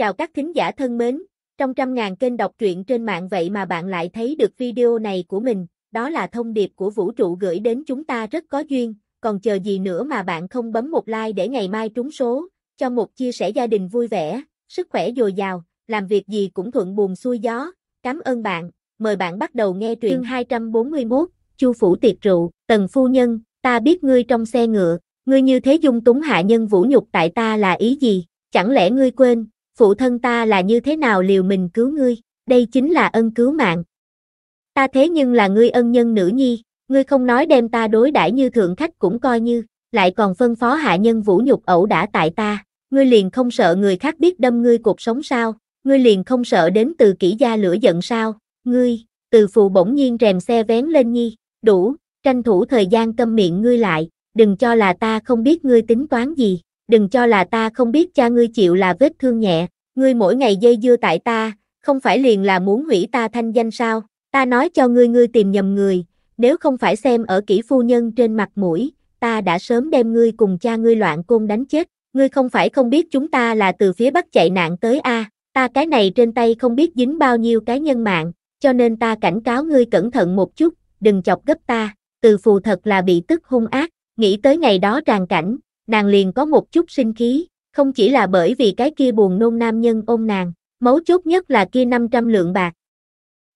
Chào các thính giả thân mến, trong trăm ngàn kênh đọc truyện trên mạng vậy mà bạn lại thấy được video này của mình, đó là thông điệp của vũ trụ gửi đến chúng ta rất có duyên, còn chờ gì nữa mà bạn không bấm một like để ngày mai trúng số, cho một chia sẻ gia đình vui vẻ, sức khỏe dồi dào, làm việc gì cũng thuận buồm xuôi gió. Cảm ơn bạn, mời bạn bắt đầu nghe truyện chương 241, Chu phủ Tiệt rượu, Tần phu nhân, ta biết ngươi trong xe ngựa, ngươi như thế dung túng hạ nhân vũ nhục tại ta là ý gì? Chẳng lẽ ngươi quên, phụ thân ta là như thế nào liều mình cứu ngươi, đây chính là ân cứu mạng. Ta thế nhưng là ngươi ân nhân nữ nhi, ngươi không nói đem ta đối đãi như thượng khách cũng coi như, lại còn phân phó hạ nhân vũ nhục ẩu đã tại ta, ngươi liền không sợ người khác biết đâm ngươi cuộc sống sao, ngươi liền không sợ đến từ kỹ gia lửa giận sao, ngươi, từ phụ bỗng nhiên rèm xe vén lên nhi, đủ, tranh thủ thời gian câm miệng ngươi lại, đừng cho là ta không biết ngươi tính toán gì, đừng cho là ta không biết cha ngươi chịu là vết thương nhẹ, ngươi mỗi ngày dây dưa tại ta, không phải liền là muốn hủy ta thanh danh sao, ta nói cho ngươi ngươi tìm nhầm người, nếu không phải xem ở kỹ phu nhân trên mặt mũi, ta đã sớm đem ngươi cùng cha ngươi loạn côn đánh chết, ngươi không phải không biết chúng ta là từ phía bắc chạy nạn tới A, ta cái này trên tay không biết dính bao nhiêu cái nhân mạng, cho nên ta cảnh cáo ngươi cẩn thận một chút, đừng chọc gấp ta, từ phù thật là bị tức hung ác, nghĩ tới ngày đó tràn cảnh, nàng liền có một chút sinh khí, không chỉ là bởi vì cái kia buồn nôn nam nhân ôm nàng, mấu chốt nhất là kia 500 lượng bạc.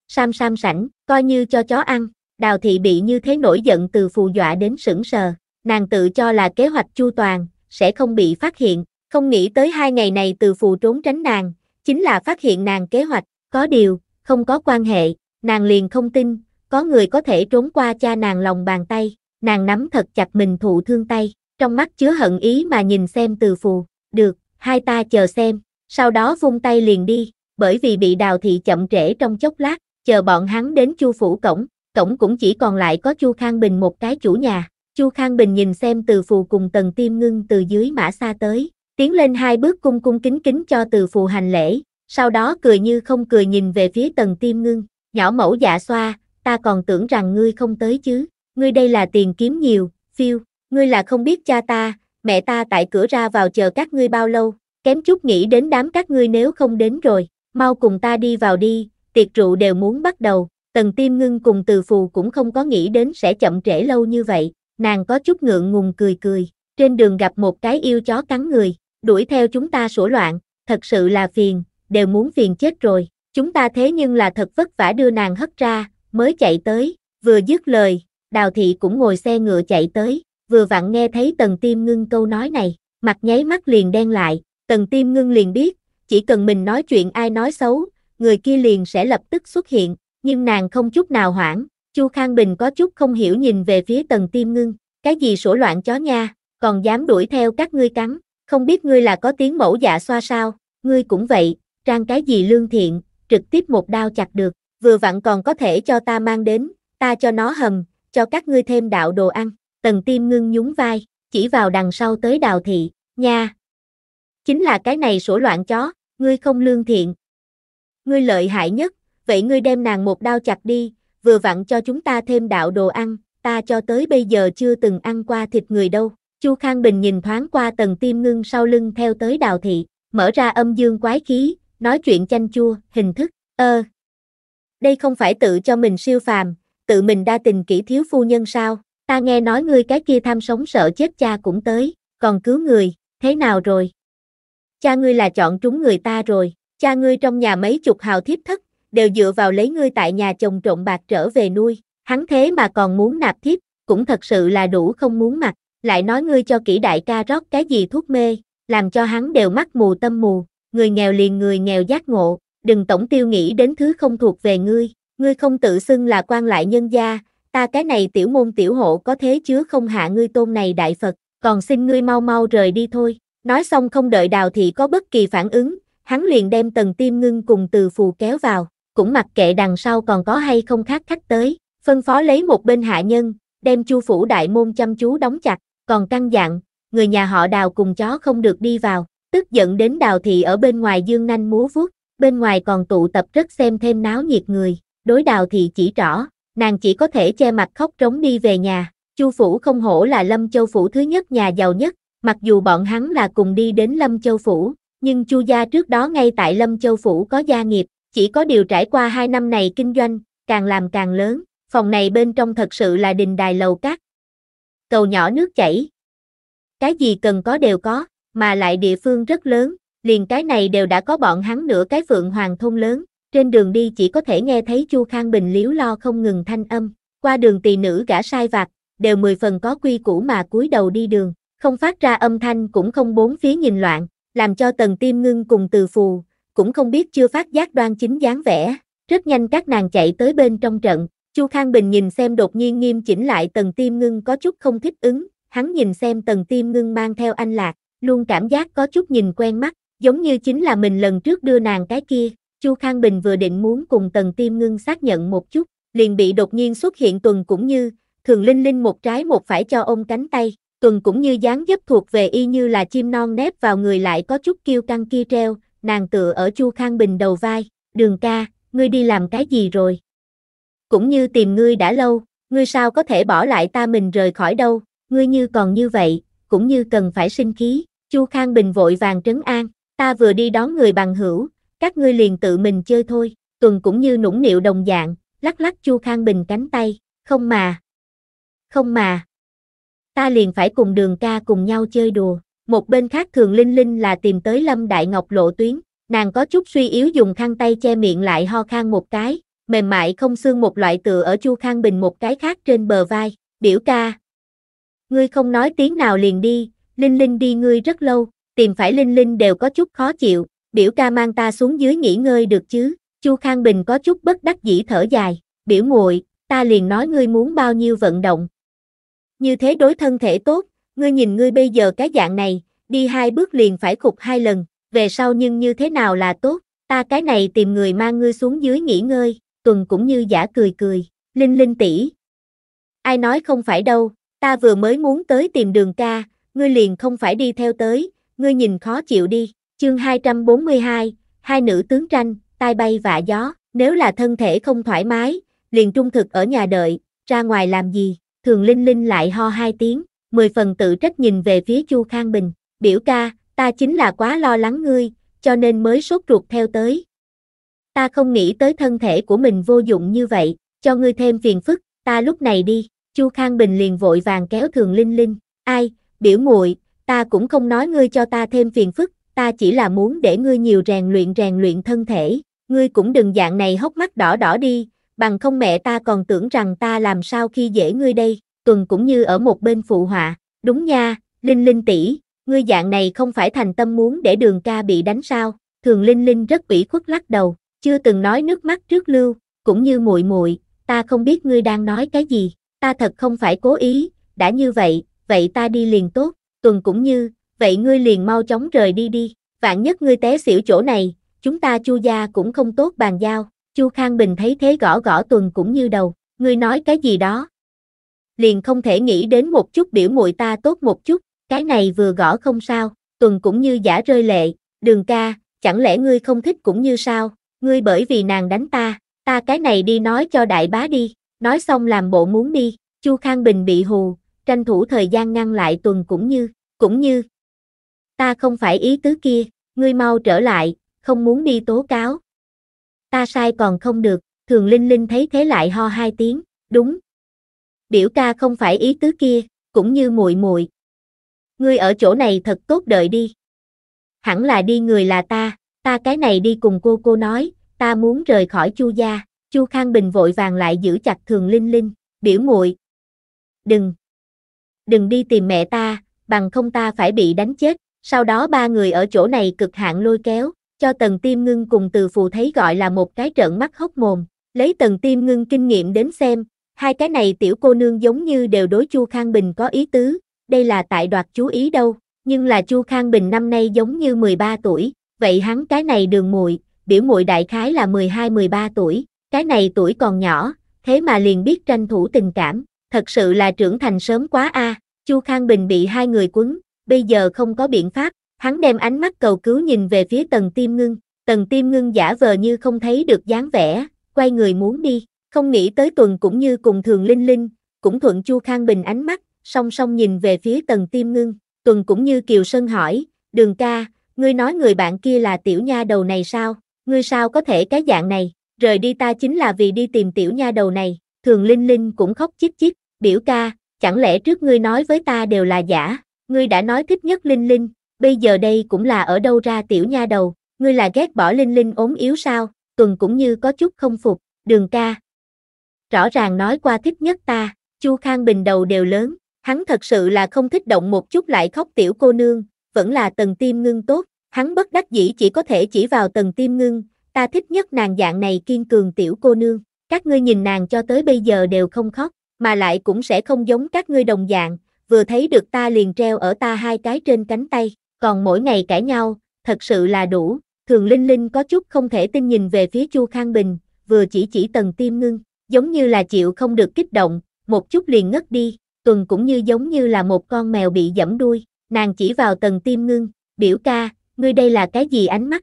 Sam sam sảnh, coi như cho chó ăn, đào thị bị như thế nổi giận từ phù dọa đến sững sờ, nàng tự cho là kế hoạch chu toàn, sẽ không bị phát hiện, không nghĩ tới hai ngày này từ phù trốn tránh nàng, chính là phát hiện nàng kế hoạch, có điều, không có quan hệ, nàng liền không tin, có người có thể trốn qua cha nàng lòng bàn tay, nàng nắm thật chặt mình thụ thương tay trong mắt chứa hận ý mà nhìn xem từ phù, được, hai ta chờ xem, sau đó vung tay liền đi, bởi vì bị đào thị chậm trễ trong chốc lát, chờ bọn hắn đến chu phủ cổng, cổng cũng chỉ còn lại có chu Khang Bình một cái chủ nhà, chu Khang Bình nhìn xem từ phù cùng tần tiêm ngưng từ dưới mã xa tới, tiến lên hai bước cung cung kính kính cho từ phù hành lễ, sau đó cười như không cười nhìn về phía tần tiêm ngưng, nhỏ mẫu dạ xoa, ta còn tưởng rằng ngươi không tới chứ, ngươi đây là tiền kiếm nhiều, phiêu ngươi là không biết cha ta, mẹ ta tại cửa ra vào chờ các ngươi bao lâu, kém chút nghĩ đến đám các ngươi nếu không đến rồi, mau cùng ta đi vào đi, tiệc rượu đều muốn bắt đầu, tần tiêm ngưng cùng từ phù cũng không có nghĩ đến sẽ chậm trễ lâu như vậy, nàng có chút ngượng ngùng cười cười, trên đường gặp một cái yêu chó cắn người, đuổi theo chúng ta sủa loạn, thật sự là phiền, đều muốn phiền chết rồi, chúng ta thế nhưng là thật vất vả đưa nàng hất ra, mới chạy tới, vừa dứt lời, đào thị cũng ngồi xe ngựa chạy tới, vừa vặn nghe thấy tần tiêm ngưng câu nói này, mặt nháy mắt liền đen lại, tần tiêm ngưng liền biết, chỉ cần mình nói chuyện ai nói xấu, người kia liền sẽ lập tức xuất hiện, nhưng nàng không chút nào hoảng, Chu Khang Bình có chút không hiểu nhìn về phía tần tiêm ngưng, cái gì sổ loạn chó nha, còn dám đuổi theo các ngươi cắn, không biết ngươi là có tiếng mẫu dạ xoa sao, ngươi cũng vậy, trang cái gì lương thiện, trực tiếp một đao chặt được, vừa vặn còn có thể cho ta mang đến, ta cho nó hầm, cho các ngươi thêm đạo đồ ăn, Tần Tiêm ngưng nhún vai, chỉ vào đằng sau tới Đào Thị, nha. Chính là cái này sổ loạn chó, ngươi không lương thiện. Ngươi lợi hại nhất, vậy ngươi đem nàng một đao chặt đi, vừa vặn cho chúng ta thêm đạo đồ ăn, ta cho tới bây giờ chưa từng ăn qua thịt người đâu. Chu Khang Bình nhìn thoáng qua Tần tiêm ngưng sau lưng theo tới đào thị, mở ra âm dương quái khí, nói chuyện chanh chua, hình thức, ơ. Đây không phải tự cho mình siêu phàm, tự mình đa tình kỹ thiếu phu nhân sao? Ta nghe nói ngươi cái kia tham sống sợ chết cha cũng tới, còn cứu người, thế nào rồi? Cha ngươi là chọn trúng người ta rồi, cha ngươi trong nhà mấy chục hào thiếp thất, đều dựa vào lấy ngươi tại nhà chồng trộn bạc trở về nuôi, hắn thế mà còn muốn nạp thiếp, cũng thật sự là đủ không muốn mặt, lại nói ngươi cho kỹ đại ca rót cái gì thuốc mê, làm cho hắn đều mắt mù tâm mù, người nghèo liền người nghèo giác ngộ, đừng tổng tiêu nghĩ đến thứ không thuộc về ngươi, ngươi không tự xưng là quan lại nhân gia, ta cái này tiểu môn tiểu hộ có thế chứ không hạ ngươi tôn này đại Phật, còn xin ngươi mau mau rời đi thôi. Nói xong không đợi đào thị có bất kỳ phản ứng, hắn liền đem tần tiêm ngưng cùng từ phù kéo vào, cũng mặc kệ đằng sau còn có hay không khác khách tới, phân phó lấy một bên hạ nhân, đem chu phủ đại môn chăm chú đóng chặt, còn căng dặn, người nhà họ đào cùng chó không được đi vào, tức giận đến đào thị ở bên ngoài dương nanh múa vuốt, bên ngoài còn tụ tập rất xem thêm náo nhiệt người, đối đào thị chỉ rõ, nàng chỉ có thể che mặt khóc trống đi về nhà. Chu Phủ không hổ là Lâm Châu Phủ thứ nhất nhà giàu nhất, mặc dù bọn hắn là cùng đi đến Lâm Châu Phủ, nhưng Chu gia trước đó ngay tại Lâm Châu Phủ có gia nghiệp, chỉ có điều trải qua hai năm này kinh doanh, càng làm càng lớn, phòng này bên trong thật sự là đình đài lầu cát. Cầu nhỏ nước chảy. Cái gì cần có đều có, mà lại địa phương rất lớn, liền cái này đều đã có bọn hắn nửa cái phượng hoàng thôn lớn, trên đường đi chỉ có thể nghe thấy Chu Khang Bình liếu lo không ngừng thanh âm, qua đường tỳ nữ gã sai vặt, đều mười phần có quy củ mà cúi đầu đi đường, không phát ra âm thanh cũng không bốn phía nhìn loạn, làm cho tần tim ngưng cùng từ phù, cũng không biết chưa phát giác đoan chính dáng vẻ. Rất nhanh các nàng chạy tới bên trong trận, Chu Khang Bình nhìn xem đột nhiên nghiêm chỉnh lại tần tim ngưng có chút không thích ứng, hắn nhìn xem tần tim ngưng mang theo anh lạc, luôn cảm giác có chút nhìn quen mắt, giống như chính là mình lần trước đưa nàng cái kia, Chu Khang Bình vừa định muốn cùng Tần Tiêm Ngưng xác nhận một chút, liền bị đột nhiên xuất hiện Tuần cũng như, thường linh linh một trái một phải cho ôm cánh tay, Tuần cũng như dáng dấp thuộc về y như là chim non nép vào người lại có chút kiêu căng kia treo, nàng tựa ở Chu Khang Bình đầu vai, đường ca, ngươi đi làm cái gì rồi? Cũng như tìm ngươi đã lâu, ngươi sao có thể bỏ lại ta mình rời khỏi đâu, ngươi như còn như vậy, cũng như cần phải sinh khí, Chu Khang Bình vội vàng trấn an, ta vừa đi đón người bằng hữu, các ngươi liền tự mình chơi thôi, tuần cũng như nũng nịu đồng dạng, lắc lắc Chu Khang Bình cánh tay, không mà, không mà, ta liền phải cùng đường ca cùng nhau chơi đùa. Một bên khác thường Linh Linh là tìm tới Lâm Đại Ngọc lộ tuyến, nàng có chút suy yếu dùng khăn tay che miệng lại ho khang một cái, mềm mại không xương một loại tựa ở Chu Khang Bình một cái khác trên bờ vai, biểu ca. Ngươi không nói tiếng nào liền đi, Linh Linh đi ngươi rất lâu, tìm phải Linh Linh đều có chút khó chịu, biểu ca mang ta xuống dưới nghỉ ngơi được chứ, Chu Khang Bình có chút bất đắc dĩ thở dài, biểu muội ta liền nói ngươi muốn bao nhiêu vận động. Như thế đối thân thể tốt, ngươi nhìn ngươi bây giờ cái dạng này, đi hai bước liền phải khục hai lần, về sau nhưng như thế nào là tốt, ta cái này tìm người mang ngươi xuống dưới nghỉ ngơi, tuần cũng như giả cười cười, linh linh tỷ. Ai nói không phải đâu, ta vừa mới muốn tới tìm đường ca, ngươi liền không phải đi theo tới, ngươi nhìn khó chịu đi. Chương 242, hai nữ tướng tranh, tai bay vạ gió, nếu là thân thể không thoải mái, liền trung thực ở nhà đợi, ra ngoài làm gì, thường linh linh lại ho hai tiếng, mười phần tự trách nhìn về phía Chu Khang Bình, biểu ca, ta chính là quá lo lắng ngươi, cho nên mới sốt ruột theo tới. Ta không nghĩ tới thân thể của mình vô dụng như vậy, cho ngươi thêm phiền phức, ta lúc này đi, Chu Khang Bình liền vội vàng kéo thường linh linh, ai, biểu muội ta cũng không nói ngươi cho ta thêm phiền phức, ta chỉ là muốn để ngươi nhiều rèn luyện rèn luyện thân thể, ngươi cũng đừng dạng này hốc mắt đỏ đỏ đi, bằng không mẹ ta còn tưởng rằng ta làm sao khi dễ ngươi đây, tuần cũng như ở một bên phụ họa, đúng nha, Linh Linh tỷ, ngươi dạng này không phải thành tâm muốn để đường ca bị đánh sao, thường Linh Linh rất ủy khuất lắc đầu, chưa từng nói nước mắt trước lưu, cũng như muội muội, ta không biết ngươi đang nói cái gì, ta thật không phải cố ý, đã như vậy, vậy ta đi liền tốt, tuần cũng như, vậy ngươi liền mau chóng rời đi đi, vạn nhất ngươi té xỉu chỗ này, chúng ta chu gia cũng không tốt bàn giao, chu Khang Bình thấy thế gõ gõ tuần cũng như đầu, ngươi nói cái gì đó. Liền không thể nghĩ đến một chút biểu muội ta tốt một chút, cái này vừa gõ không sao, tuần cũng như giả rơi lệ, đường ca, chẳng lẽ ngươi không thích cũng như sao, ngươi bởi vì nàng đánh ta, ta cái này đi nói cho đại bá đi, nói xong làm bộ muốn đi, chu Khang Bình bị hù, tranh thủ thời gian ngăn lại tuần cũng như, cũng như, Ta không phải ý tứ kia, ngươi mau trở lại, không muốn đi tố cáo. Ta sai còn không được, thường linh linh thấy thế lại ho hai tiếng, đúng. Biểu ca không phải ý tứ kia, cũng như muội muội. Ngươi ở chỗ này thật tốt đợi đi. Hẳn là đi người là ta, ta cái này đi cùng cô cô nói, ta muốn rời khỏi chu gia, chu khang bình vội vàng lại giữ chặt thường linh linh, biểu muội. Đừng, đừng đi tìm mẹ ta, bằng không ta phải bị đánh chết. Sau đó ba người ở chỗ này cực hạn lôi kéo, cho tầng tim ngưng cùng từ phù thấy gọi là một cái trận mắt hốc mồm. Lấy tầng tim ngưng kinh nghiệm đến xem, hai cái này tiểu cô nương giống như đều đối Chu Khang Bình có ý tứ, đây là tại đoạt chú ý đâu, nhưng là Chu Khang Bình năm nay giống như 13 tuổi, vậy hắn cái này đường muội, biểu muội đại khái là 12-13 tuổi, cái này tuổi còn nhỏ, thế mà liền biết tranh thủ tình cảm, thật sự là trưởng thành sớm quá a. Chu Khang Bình bị hai người quấn, bây giờ không có biện pháp, hắn đem ánh mắt cầu cứu nhìn về phía tần tiêm ngưng, tần tiêm ngưng giả vờ như không thấy được dáng vẻ, quay người muốn đi, không nghĩ tới tuần cũng như cùng thường linh linh, cũng thuận chu khang bình ánh mắt, song song nhìn về phía tần tiêm ngưng, tuần cũng như kiều sơn hỏi, đường ca, ngươi nói người bạn kia là tiểu nha đầu này sao, ngươi sao có thể cái dạng này, rời đi ta chính là vì đi tìm tiểu nha đầu này, thường linh linh cũng khóc chít chít, biểu ca, chẳng lẽ trước ngươi nói với ta đều là giả, ngươi đã nói thích nhất Linh Linh, bây giờ đây cũng là ở đâu ra tiểu nha đầu, ngươi là ghét bỏ Linh Linh ốm yếu sao, tuần cũng như có chút không phục, đường ca. Rõ ràng nói qua thích nhất ta, Chu Khang Bình đầu đều lớn, hắn thật sự là không thích động một chút lại khóc tiểu cô nương, vẫn là tần tim ngưng tốt, hắn bất đắc dĩ chỉ có thể chỉ vào tần tim ngưng, ta thích nhất nàng dạng này kiên cường tiểu cô nương, các ngươi nhìn nàng cho tới bây giờ đều không khóc, mà lại cũng sẽ không giống các ngươi đồng dạng, vừa thấy được ta liền treo ở ta hai cái trên cánh tay, còn mỗi ngày cãi nhau, thật sự là đủ, thường linh linh có chút không thể tin nhìn về phía Chu Khang Bình, vừa chỉ chỉ tầng tim ngưng, giống như là chịu không được kích động, một chút liền ngất đi, tuần cũng như giống như là một con mèo bị dẫm đuôi, nàng chỉ vào tầng tim ngưng, biểu ca, ngươi đây là cái gì ánh mắt?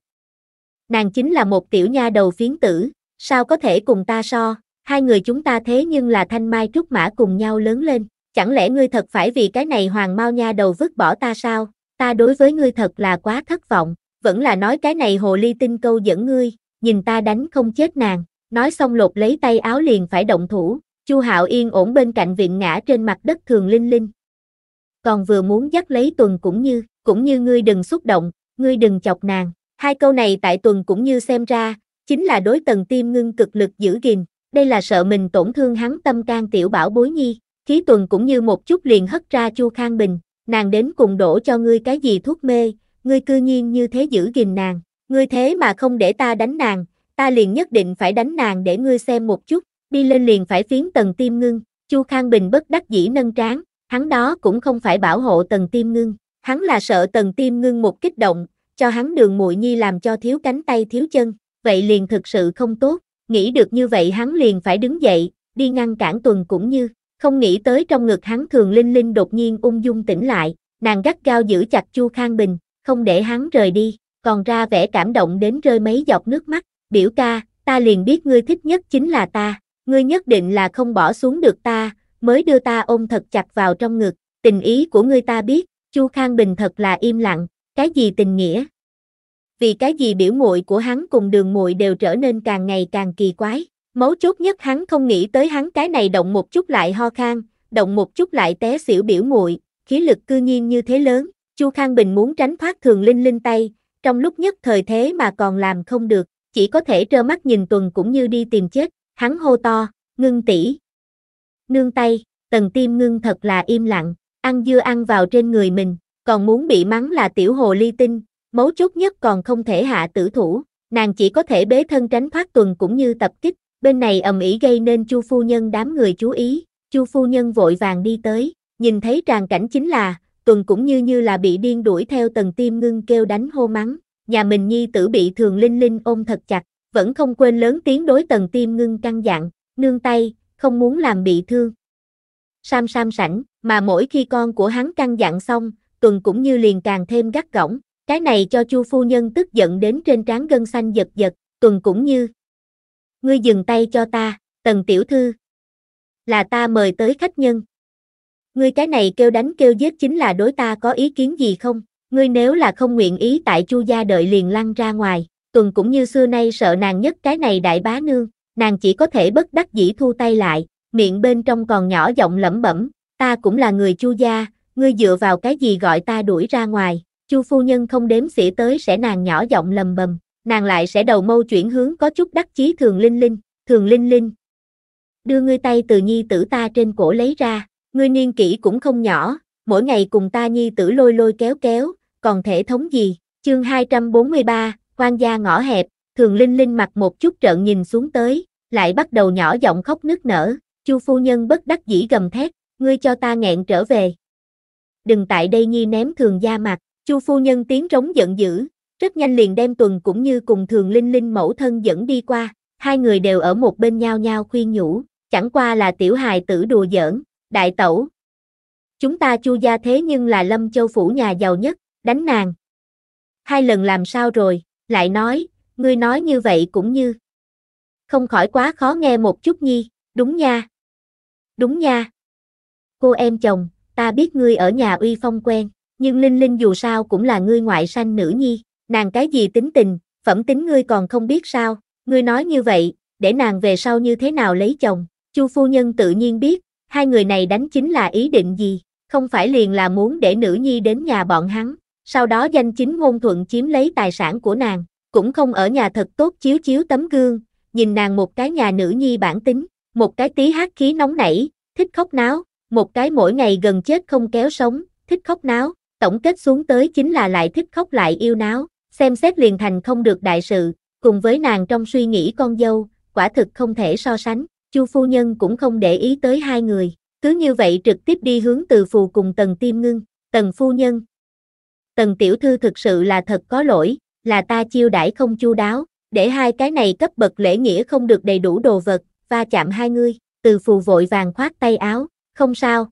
Nàng chính là một tiểu nha đầu phiến tử, sao có thể cùng ta so, hai người chúng ta thế nhưng là thanh mai trúc mã cùng nhau lớn lên, Chẳng lẽ ngươi thật phải vì cái này hoàng mau nha đầu vứt bỏ ta sao? Ta đối với ngươi thật là quá thất vọng, vẫn là nói cái này hồ ly tinh câu dẫn ngươi, nhìn ta đánh không chết nàng. Nói xong lột lấy tay áo liền phải động thủ, Chu Hạo yên ổn bên cạnh viện ngã trên mặt đất thường linh linh. Còn vừa muốn dắt lấy tuần cũng như, cũng như ngươi đừng xúc động, ngươi đừng chọc nàng. Hai câu này tại tuần cũng như xem ra, chính là đối tần tim ngưng cực lực giữ gìn, đây là sợ mình tổn thương hắn tâm can tiểu bảo bối nhi, Khí tuần cũng như một chút liền hất ra Chu Khang Bình, nàng đến cùng đổ cho ngươi cái gì thuốc mê, ngươi cư nhiên như thế giữ gìn nàng, ngươi thế mà không để ta đánh nàng, ta liền nhất định phải đánh nàng để ngươi xem một chút, đi lên liền phải phiến tần tim ngưng, Chu Khang Bình bất đắc dĩ nâng trán, hắn đó cũng không phải bảo hộ tần tim ngưng, hắn là sợ tần tim ngưng một kích động, cho hắn đường muội nhi làm cho thiếu cánh tay thiếu chân, vậy liền thực sự không tốt, nghĩ được như vậy hắn liền phải đứng dậy, đi ngăn cản tuần cũng như, không nghĩ tới trong ngực hắn thường linh linh đột nhiên ung dung tỉnh lại, nàng gắt gao giữ chặt Chu Khang Bình, không để hắn rời đi, còn ra vẻ cảm động đến rơi mấy giọt nước mắt, biểu ca, ta liền biết ngươi thích nhất chính là ta, ngươi nhất định là không bỏ xuống được ta, mới đưa ta ôm thật chặt vào trong ngực, tình ý của ngươi ta biết, Chu Khang Bình thật là im lặng, cái gì tình nghĩa? Vì cái gì biểu muội của hắn cùng đường muội đều trở nên càng ngày càng kỳ quái. Mấu chốt nhất hắn không nghĩ tới hắn cái này động một chút lại ho khan, động một chút lại té xỉu biểu muội, khí lực cư nhiên như thế lớn, Chu Khang Bình muốn tránh thoát thường linh linh tay, trong lúc nhất thời thế mà còn làm không được, chỉ có thể trơ mắt nhìn tuần cũng như đi tìm chết, hắn hô to, ngưng tỷ. Nương tay, tần tim ngưng thật là im lặng, ăn dưa ăn vào trên người mình, còn muốn bị mắng là tiểu hồ ly tinh, mấu chốt nhất còn không thể hạ tử thủ, nàng chỉ có thể bế thân tránh thoát tuần cũng như tập kích, bên này ầm ĩ gây nên Chu phu nhân đám người chú ý, Chu phu nhân vội vàng đi tới, nhìn thấy tràn cảnh chính là, tuần cũng như như là bị điên đuổi theo tần tim ngưng kêu đánh hô mắng, nhà mình nhi tử bị thường linh linh ôm thật chặt, vẫn không quên lớn tiếng đối tần tim ngưng căng dặn, nương tay, không muốn làm bị thương. Sam sam sảnh, mà mỗi khi con của hắn căng dặn xong, tuần cũng như liền càng thêm gắt gỏng, cái này cho chu phu nhân tức giận đến trên trán gân xanh giật giật, tuần cũng như, ngươi dừng tay cho ta, tần tiểu thư. Là ta mời tới khách nhân. Ngươi cái này kêu đánh kêu giết chính là đối ta có ý kiến gì không? Ngươi nếu là không nguyện ý tại chu gia đợi liền lăn ra ngoài, tuần cũng như xưa nay sợ nàng nhất cái này đại bá nương, nàng chỉ có thể bất đắc dĩ thu tay lại, miệng bên trong còn nhỏ giọng lẩm bẩm, ta cũng là người chu gia, ngươi dựa vào cái gì gọi ta đuổi ra ngoài, chu phu nhân không đếm xỉa tới sẽ nàng nhỏ giọng lầm bầm, nàng lại sẽ đầu mâu chuyển hướng có chút đắc chí thường linh linh, thường linh linh. Đưa ngươi tay từ nhi tử ta trên cổ lấy ra, ngươi niên kỷ cũng không nhỏ, mỗi ngày cùng ta nhi tử lôi lôi kéo kéo, còn thể thống gì, chương 243, quan gia ngõ hẹp, thường linh linh mặt một chút trợn nhìn xuống tới, lại bắt đầu nhỏ giọng khóc nức nở, chu phu nhân bất đắc dĩ gầm thét, ngươi cho ta nghẹn trở về. Đừng tại đây nhi ném thường gia mặt, chu phu nhân tiếng rống giận dữ, rất nhanh liền đem tuần cũng như cùng thường linh linh mẫu thân dẫn đi qua, hai người đều ở một bên nhau nhau khuyên nhủ, chẳng qua là tiểu hài tử đùa giỡn, đại tẩu. Chúng ta chu gia thế nhưng là lâm châu phủ nhà giàu nhất, đánh nàng. Hai lần làm sao rồi, lại nói, ngươi nói như vậy cũng như. Không khỏi quá khó nghe một chút nhi, đúng nha. Đúng nha. Cô em chồng, ta biết ngươi ở nhà uy phong quen, nhưng Linh Linh dù sao cũng là ngươi ngoại sanh nữ nhi, nàng cái gì tính tình, phẩm tính ngươi còn không biết sao, ngươi nói như vậy, để nàng về sau như thế nào lấy chồng, chu phu nhân tự nhiên biết, hai người này đánh chính là ý định gì, không phải liền là muốn để nữ nhi đến nhà bọn hắn, sau đó danh chính ngôn thuận chiếm lấy tài sản của nàng, cũng không ở nhà thật tốt chiếu chiếu tấm gương, nhìn nàng một cái nhà nữ nhi bản tính, một cái tí hát khí nóng nảy, thích khóc náo, một cái mỗi ngày gần chết không kéo sống, thích khóc náo, tổng kết xuống tới chính là lại thích khóc lại yêu náo, xem xét liền thành không được đại sự, cùng với nàng trong suy nghĩ con dâu, quả thực không thể so sánh, Chu phu nhân cũng không để ý tới hai người, cứ như vậy trực tiếp đi hướng từ phù cùng Tần Tiêm Ngưng, Tần phu nhân. Tần tiểu thư thực sự là thật có lỗi, là ta chiêu đãi không chu đáo, để hai cái này cấp bậc lễ nghĩa không được đầy đủ đồ vật, va chạm hai ngươi, từ phù vội vàng khoát tay áo, không sao.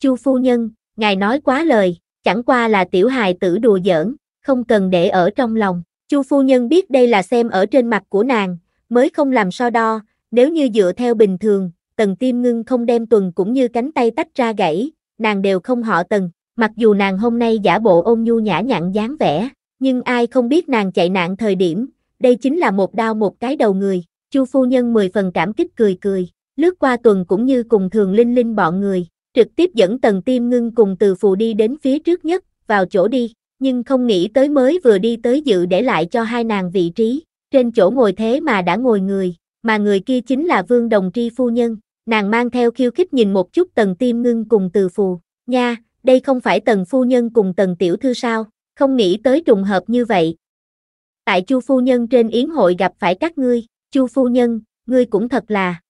Chu phu nhân, ngài nói quá lời, chẳng qua là tiểu hài tử đùa giỡn, không cần để ở trong lòng. Chu phu nhân biết đây là xem ở trên mặt của nàng, mới không làm so đo, nếu như dựa theo bình thường, tần tiêm ngưng không đem tuần cũng như cánh tay tách ra gãy, nàng đều không họ tần, mặc dù nàng hôm nay giả bộ ôn nhu nhã nhặn dáng vẻ, nhưng ai không biết nàng chạy nạn thời điểm, đây chính là một đau một cái đầu người, chu phu nhân mười phần cảm kích cười cười, lướt qua tuần cũng như cùng thường linh linh bọn người, trực tiếp dẫn tần tiêm ngưng cùng từ phù đi đến phía trước nhất, vào chỗ đi, nhưng không nghĩ tới mới vừa đi tới dự để lại cho hai nàng vị trí, trên chỗ ngồi thế mà đã ngồi người, mà người kia chính là Vương Đồng Tri Phu Nhân, nàng mang theo khiêu khích nhìn một chút tần tim ngưng cùng từ phù, nha, đây không phải tần phu nhân cùng tần tiểu thư sao, không nghĩ tới trùng hợp như vậy. Tại Chu Phu Nhân trên yến hội gặp phải các ngươi, Chu Phu Nhân, ngươi cũng thật là.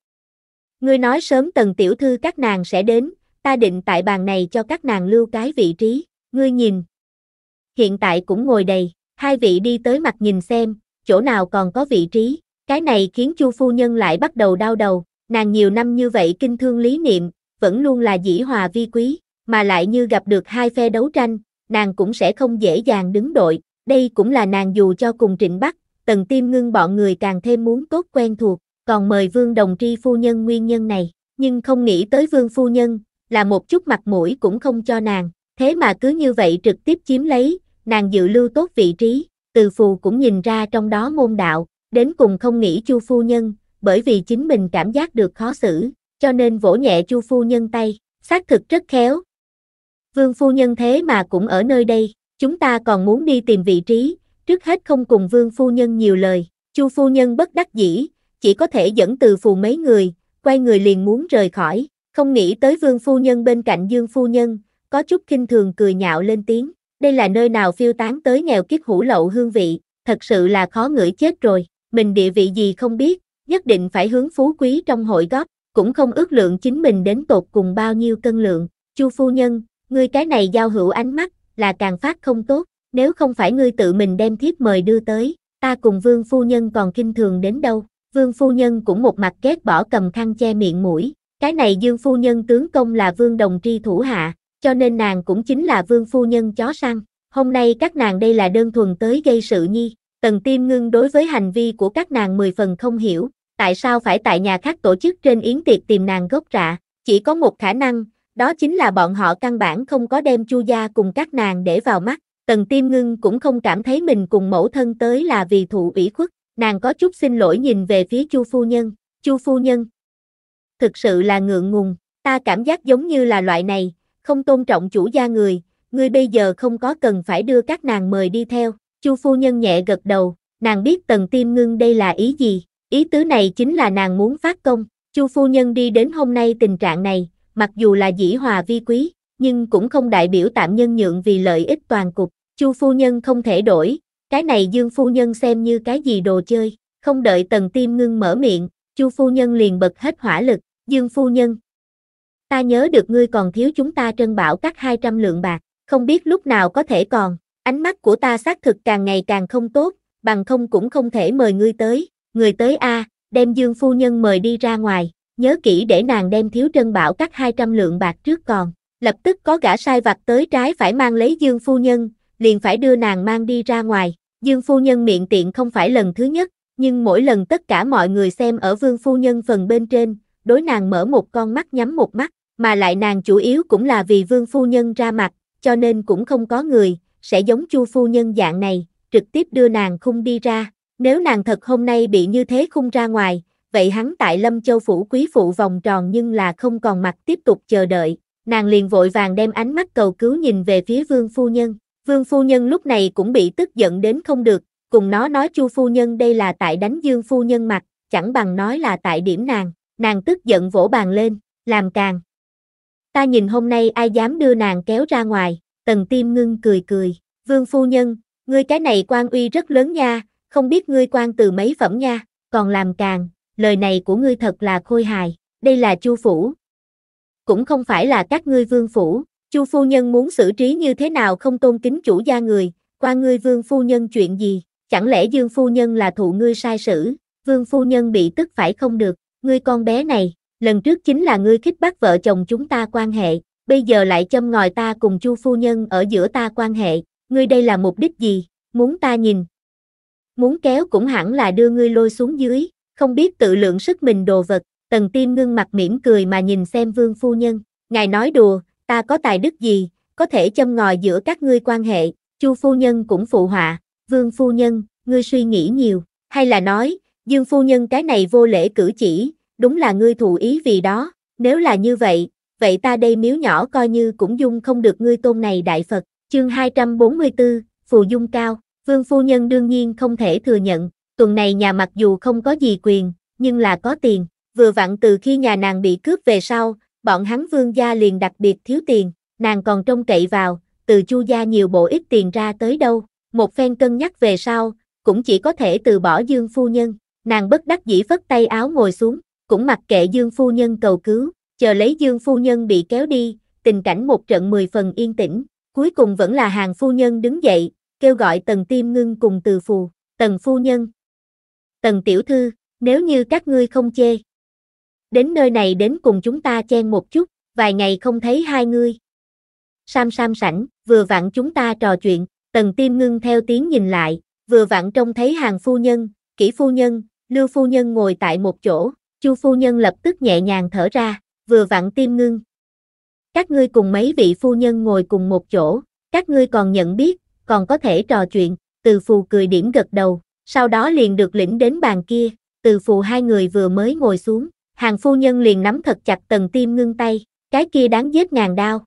Ngươi nói sớm tần tiểu thư các nàng sẽ đến, ta định tại bàn này cho các nàng lưu cái vị trí, ngươi nhìn, hiện tại cũng ngồi đầy, hai vị đi tới mặt nhìn xem, chỗ nào còn có vị trí, cái này khiến Chu phu nhân lại bắt đầu đau đầu, nàng nhiều năm như vậy kinh thương lý niệm, vẫn luôn là dĩ hòa vi quý, mà lại như gặp được hai phe đấu tranh, nàng cũng sẽ không dễ dàng đứng đội, đây cũng là nàng dù cho cùng trịnh Bắc, tần tim ngưng bọn người càng thêm muốn tốt quen thuộc, còn mời vương đồng tri phu nhân nguyên nhân này, nhưng không nghĩ tới vương phu nhân, là một chút mặt mũi cũng không cho nàng, thế mà cứ như vậy trực tiếp chiếm lấy, nàng dự lưu tốt vị trí, từ phù cũng nhìn ra trong đó môn đạo, đến cùng không nghĩ chu phu nhân, bởi vì chính mình cảm giác được khó xử, cho nên vỗ nhẹ chu phu nhân tay, xác thực rất khéo. Vương phu nhân thế mà cũng ở nơi đây, chúng ta còn muốn đi tìm vị trí, trước hết không cùng vương phu nhân nhiều lời, chu phu nhân bất đắc dĩ, chỉ có thể dẫn từ phù mấy người, quay người liền muốn rời khỏi, không nghĩ tới vương phu nhân bên cạnh dương phu nhân, có chút kinh thường cười nhạo lên tiếng đây là nơi nào phiêu tán tới nghèo kiết hủ lậu hương vị, thật sự là khó ngửi chết rồi, mình địa vị gì không biết, nhất định phải hướng phú quý trong hội góp, cũng không ước lượng chính mình đến tột cùng bao nhiêu cân lượng, chu phu nhân, ngươi cái này giao hữu ánh mắt, là càng phát không tốt, nếu không phải ngươi tự mình đem thiếp mời đưa tới, ta cùng vương phu nhân còn kinh thường đến đâu, vương phu nhân cũng một mặt ghét bỏ cầm khăn che miệng mũi, cái này dương phu nhân tướng công là vương đồng tri thủ hạ, cho nên nàng cũng chính là vương phu nhân chó săn. Hôm nay các nàng đây là đơn thuần tới gây sự nhi. Tần Tiêm Ngưng đối với hành vi của các nàng mười phần không hiểu, tại sao phải tại nhà khác tổ chức trên yến tiệc tìm nàng gốc rạ, chỉ có một khả năng, đó chính là bọn họ căn bản không có đem Chu gia cùng các nàng để vào mắt. Tần Tiêm Ngưng cũng không cảm thấy mình cùng mẫu thân tới là vì thụ ủy khuất, nàng có chút xin lỗi nhìn về phía Chu phu nhân, "Chu phu nhân, thực sự là ngượng ngùng, ta cảm giác giống như là loại này, không tôn trọng chủ gia người, ngươi bây giờ không có cần phải đưa các nàng mời đi theo. Chu phu nhân nhẹ gật đầu, nàng biết tần tiêm ngưng đây là ý gì, ý tứ này chính là nàng muốn phát công. Chu phu nhân đi đến hôm nay tình trạng này, mặc dù là dĩ hòa vi quý, nhưng cũng không đại biểu tạm nhân nhượng vì lợi ích toàn cục. Chu phu nhân không thể đổi, cái này Dương phu nhân xem như cái gì đồ chơi, không đợi Tần Tiêm Ngưng mở miệng, Chu phu nhân liền bật hết hỏa lực, "Dương phu nhân, ta nhớ được ngươi còn thiếu chúng ta trân bảo các 200 lượng bạc, không biết lúc nào có thể còn, ánh mắt của ta xác thực càng ngày càng không tốt, bằng không cũng không thể mời ngươi tới, người tới a, đem Dương phu nhân mời đi ra ngoài, nhớ kỹ để nàng đem thiếu trân bảo các 200 lượng bạc trước còn, lập tức có gã sai vặt tới trái phải mang lấy Dương phu nhân, liền phải đưa nàng mang đi ra ngoài, Dương phu nhân miệng tiện không phải lần thứ nhất, nhưng mỗi lần tất cả mọi người xem ở Vương phu nhân phần bên trên, đối nàng mở một con mắt nhắm một mắt, mà lại nàng chủ yếu cũng là vì vương phu nhân ra mặt, cho nên cũng không có người, sẽ giống chu phu nhân dạng này, trực tiếp đưa nàng khung đi ra. Nếu nàng thật hôm nay bị như thế khung ra ngoài, vậy hắn tại Lâm Châu Phủ quý phụ vòng tròn nhưng là không còn mặt tiếp tục chờ đợi. Nàng liền vội vàng đem ánh mắt cầu cứu nhìn về phía vương phu nhân. Vương phu nhân lúc này cũng bị tức giận đến không được, cùng nó nói chu phu nhân đây là tại đánh dương phu nhân mặt, chẳng bằng nói là tại điểm nàng. Nàng tức giận vỗ bàn lên, làm càng. Ta nhìn hôm nay ai dám đưa nàng kéo ra ngoài, tần tim ngưng cười cười. Vương phu nhân, ngươi cái này quan uy rất lớn nha, không biết ngươi quan từ mấy phẩm nha, còn làm càng, lời này của ngươi thật là khôi hài, đây là chu phủ. Cũng không phải là các ngươi vương phủ, chu phu nhân muốn xử trí như thế nào không tôn kính chủ gia người, qua ngươi vương phu nhân chuyện gì, chẳng lẽ dương phu nhân là thụ ngươi sai sử, vương phu nhân bị tức phải không được, ngươi con bé này, lần trước chính là ngươi khích bác vợ chồng chúng ta quan hệ, bây giờ lại châm ngòi ta cùng chu phu nhân ở giữa ta quan hệ, ngươi đây là mục đích gì, muốn ta nhìn. Muốn kéo cũng hẳn là đưa ngươi lôi xuống dưới, không biết tự lượng sức mình đồ vật, tần tim ngưng mặt mỉm cười mà nhìn xem vương phu nhân, ngài nói đùa, ta có tài đức gì, có thể châm ngòi giữa các ngươi quan hệ, chu phu nhân cũng phụ họa, vương phu nhân, ngươi suy nghĩ nhiều, hay là nói, dương phu nhân cái này vô lễ cử chỉ, đúng là ngươi thụ ý vì đó, nếu là như vậy, vậy ta đây miếu nhỏ coi như cũng dung không được ngươi tôn này đại Phật. Chương 244, Phù Dung Cao, Vương Phu Nhân đương nhiên không thể thừa nhận, tuần này nhà mặc dù không có gì quyền, nhưng là có tiền, vừa vặn từ khi nhà nàng bị cướp về sau, bọn hắn vương gia liền đặc biệt thiếu tiền, nàng còn trông cậy vào, từ chu gia nhiều bộ ít tiền ra tới đâu, một phen cân nhắc về sau, cũng chỉ có thể từ bỏ dương phu nhân, nàng bất đắc dĩ phất tay áo ngồi xuống, cũng mặc kệ Dương Phu Nhân cầu cứu, chờ lấy Dương Phu Nhân bị kéo đi, tình cảnh một trận mười phần yên tĩnh, cuối cùng vẫn là hàng Phu Nhân đứng dậy, kêu gọi Tần Tiêm Ngưng cùng Từ Phù, Tần Phu Nhân, Tần Tiểu Thư, nếu như các ngươi không chê. Đến nơi này đến cùng chúng ta chen một chút, vài ngày không thấy hai ngươi. Sam Sam sảnh, vừa vặn chúng ta trò chuyện, Tần Tiêm Ngưng theo tiếng nhìn lại, vừa vặn trông thấy hàng phu nhân, kỹ phu nhân, lưu phu nhân ngồi tại một chỗ, Chu phu nhân lập tức nhẹ nhàng thở ra, vừa vặn tim ngưng. Các ngươi cùng mấy vị phu nhân ngồi cùng một chỗ, các ngươi còn nhận biết, còn có thể trò chuyện, từ phù cười điểm gật đầu, sau đó liền được lĩnh đến bàn kia, từ phù hai người vừa mới ngồi xuống, hàng phu nhân liền nắm thật chặt tầng tim ngưng tay, cái kia đáng giết ngàn đao.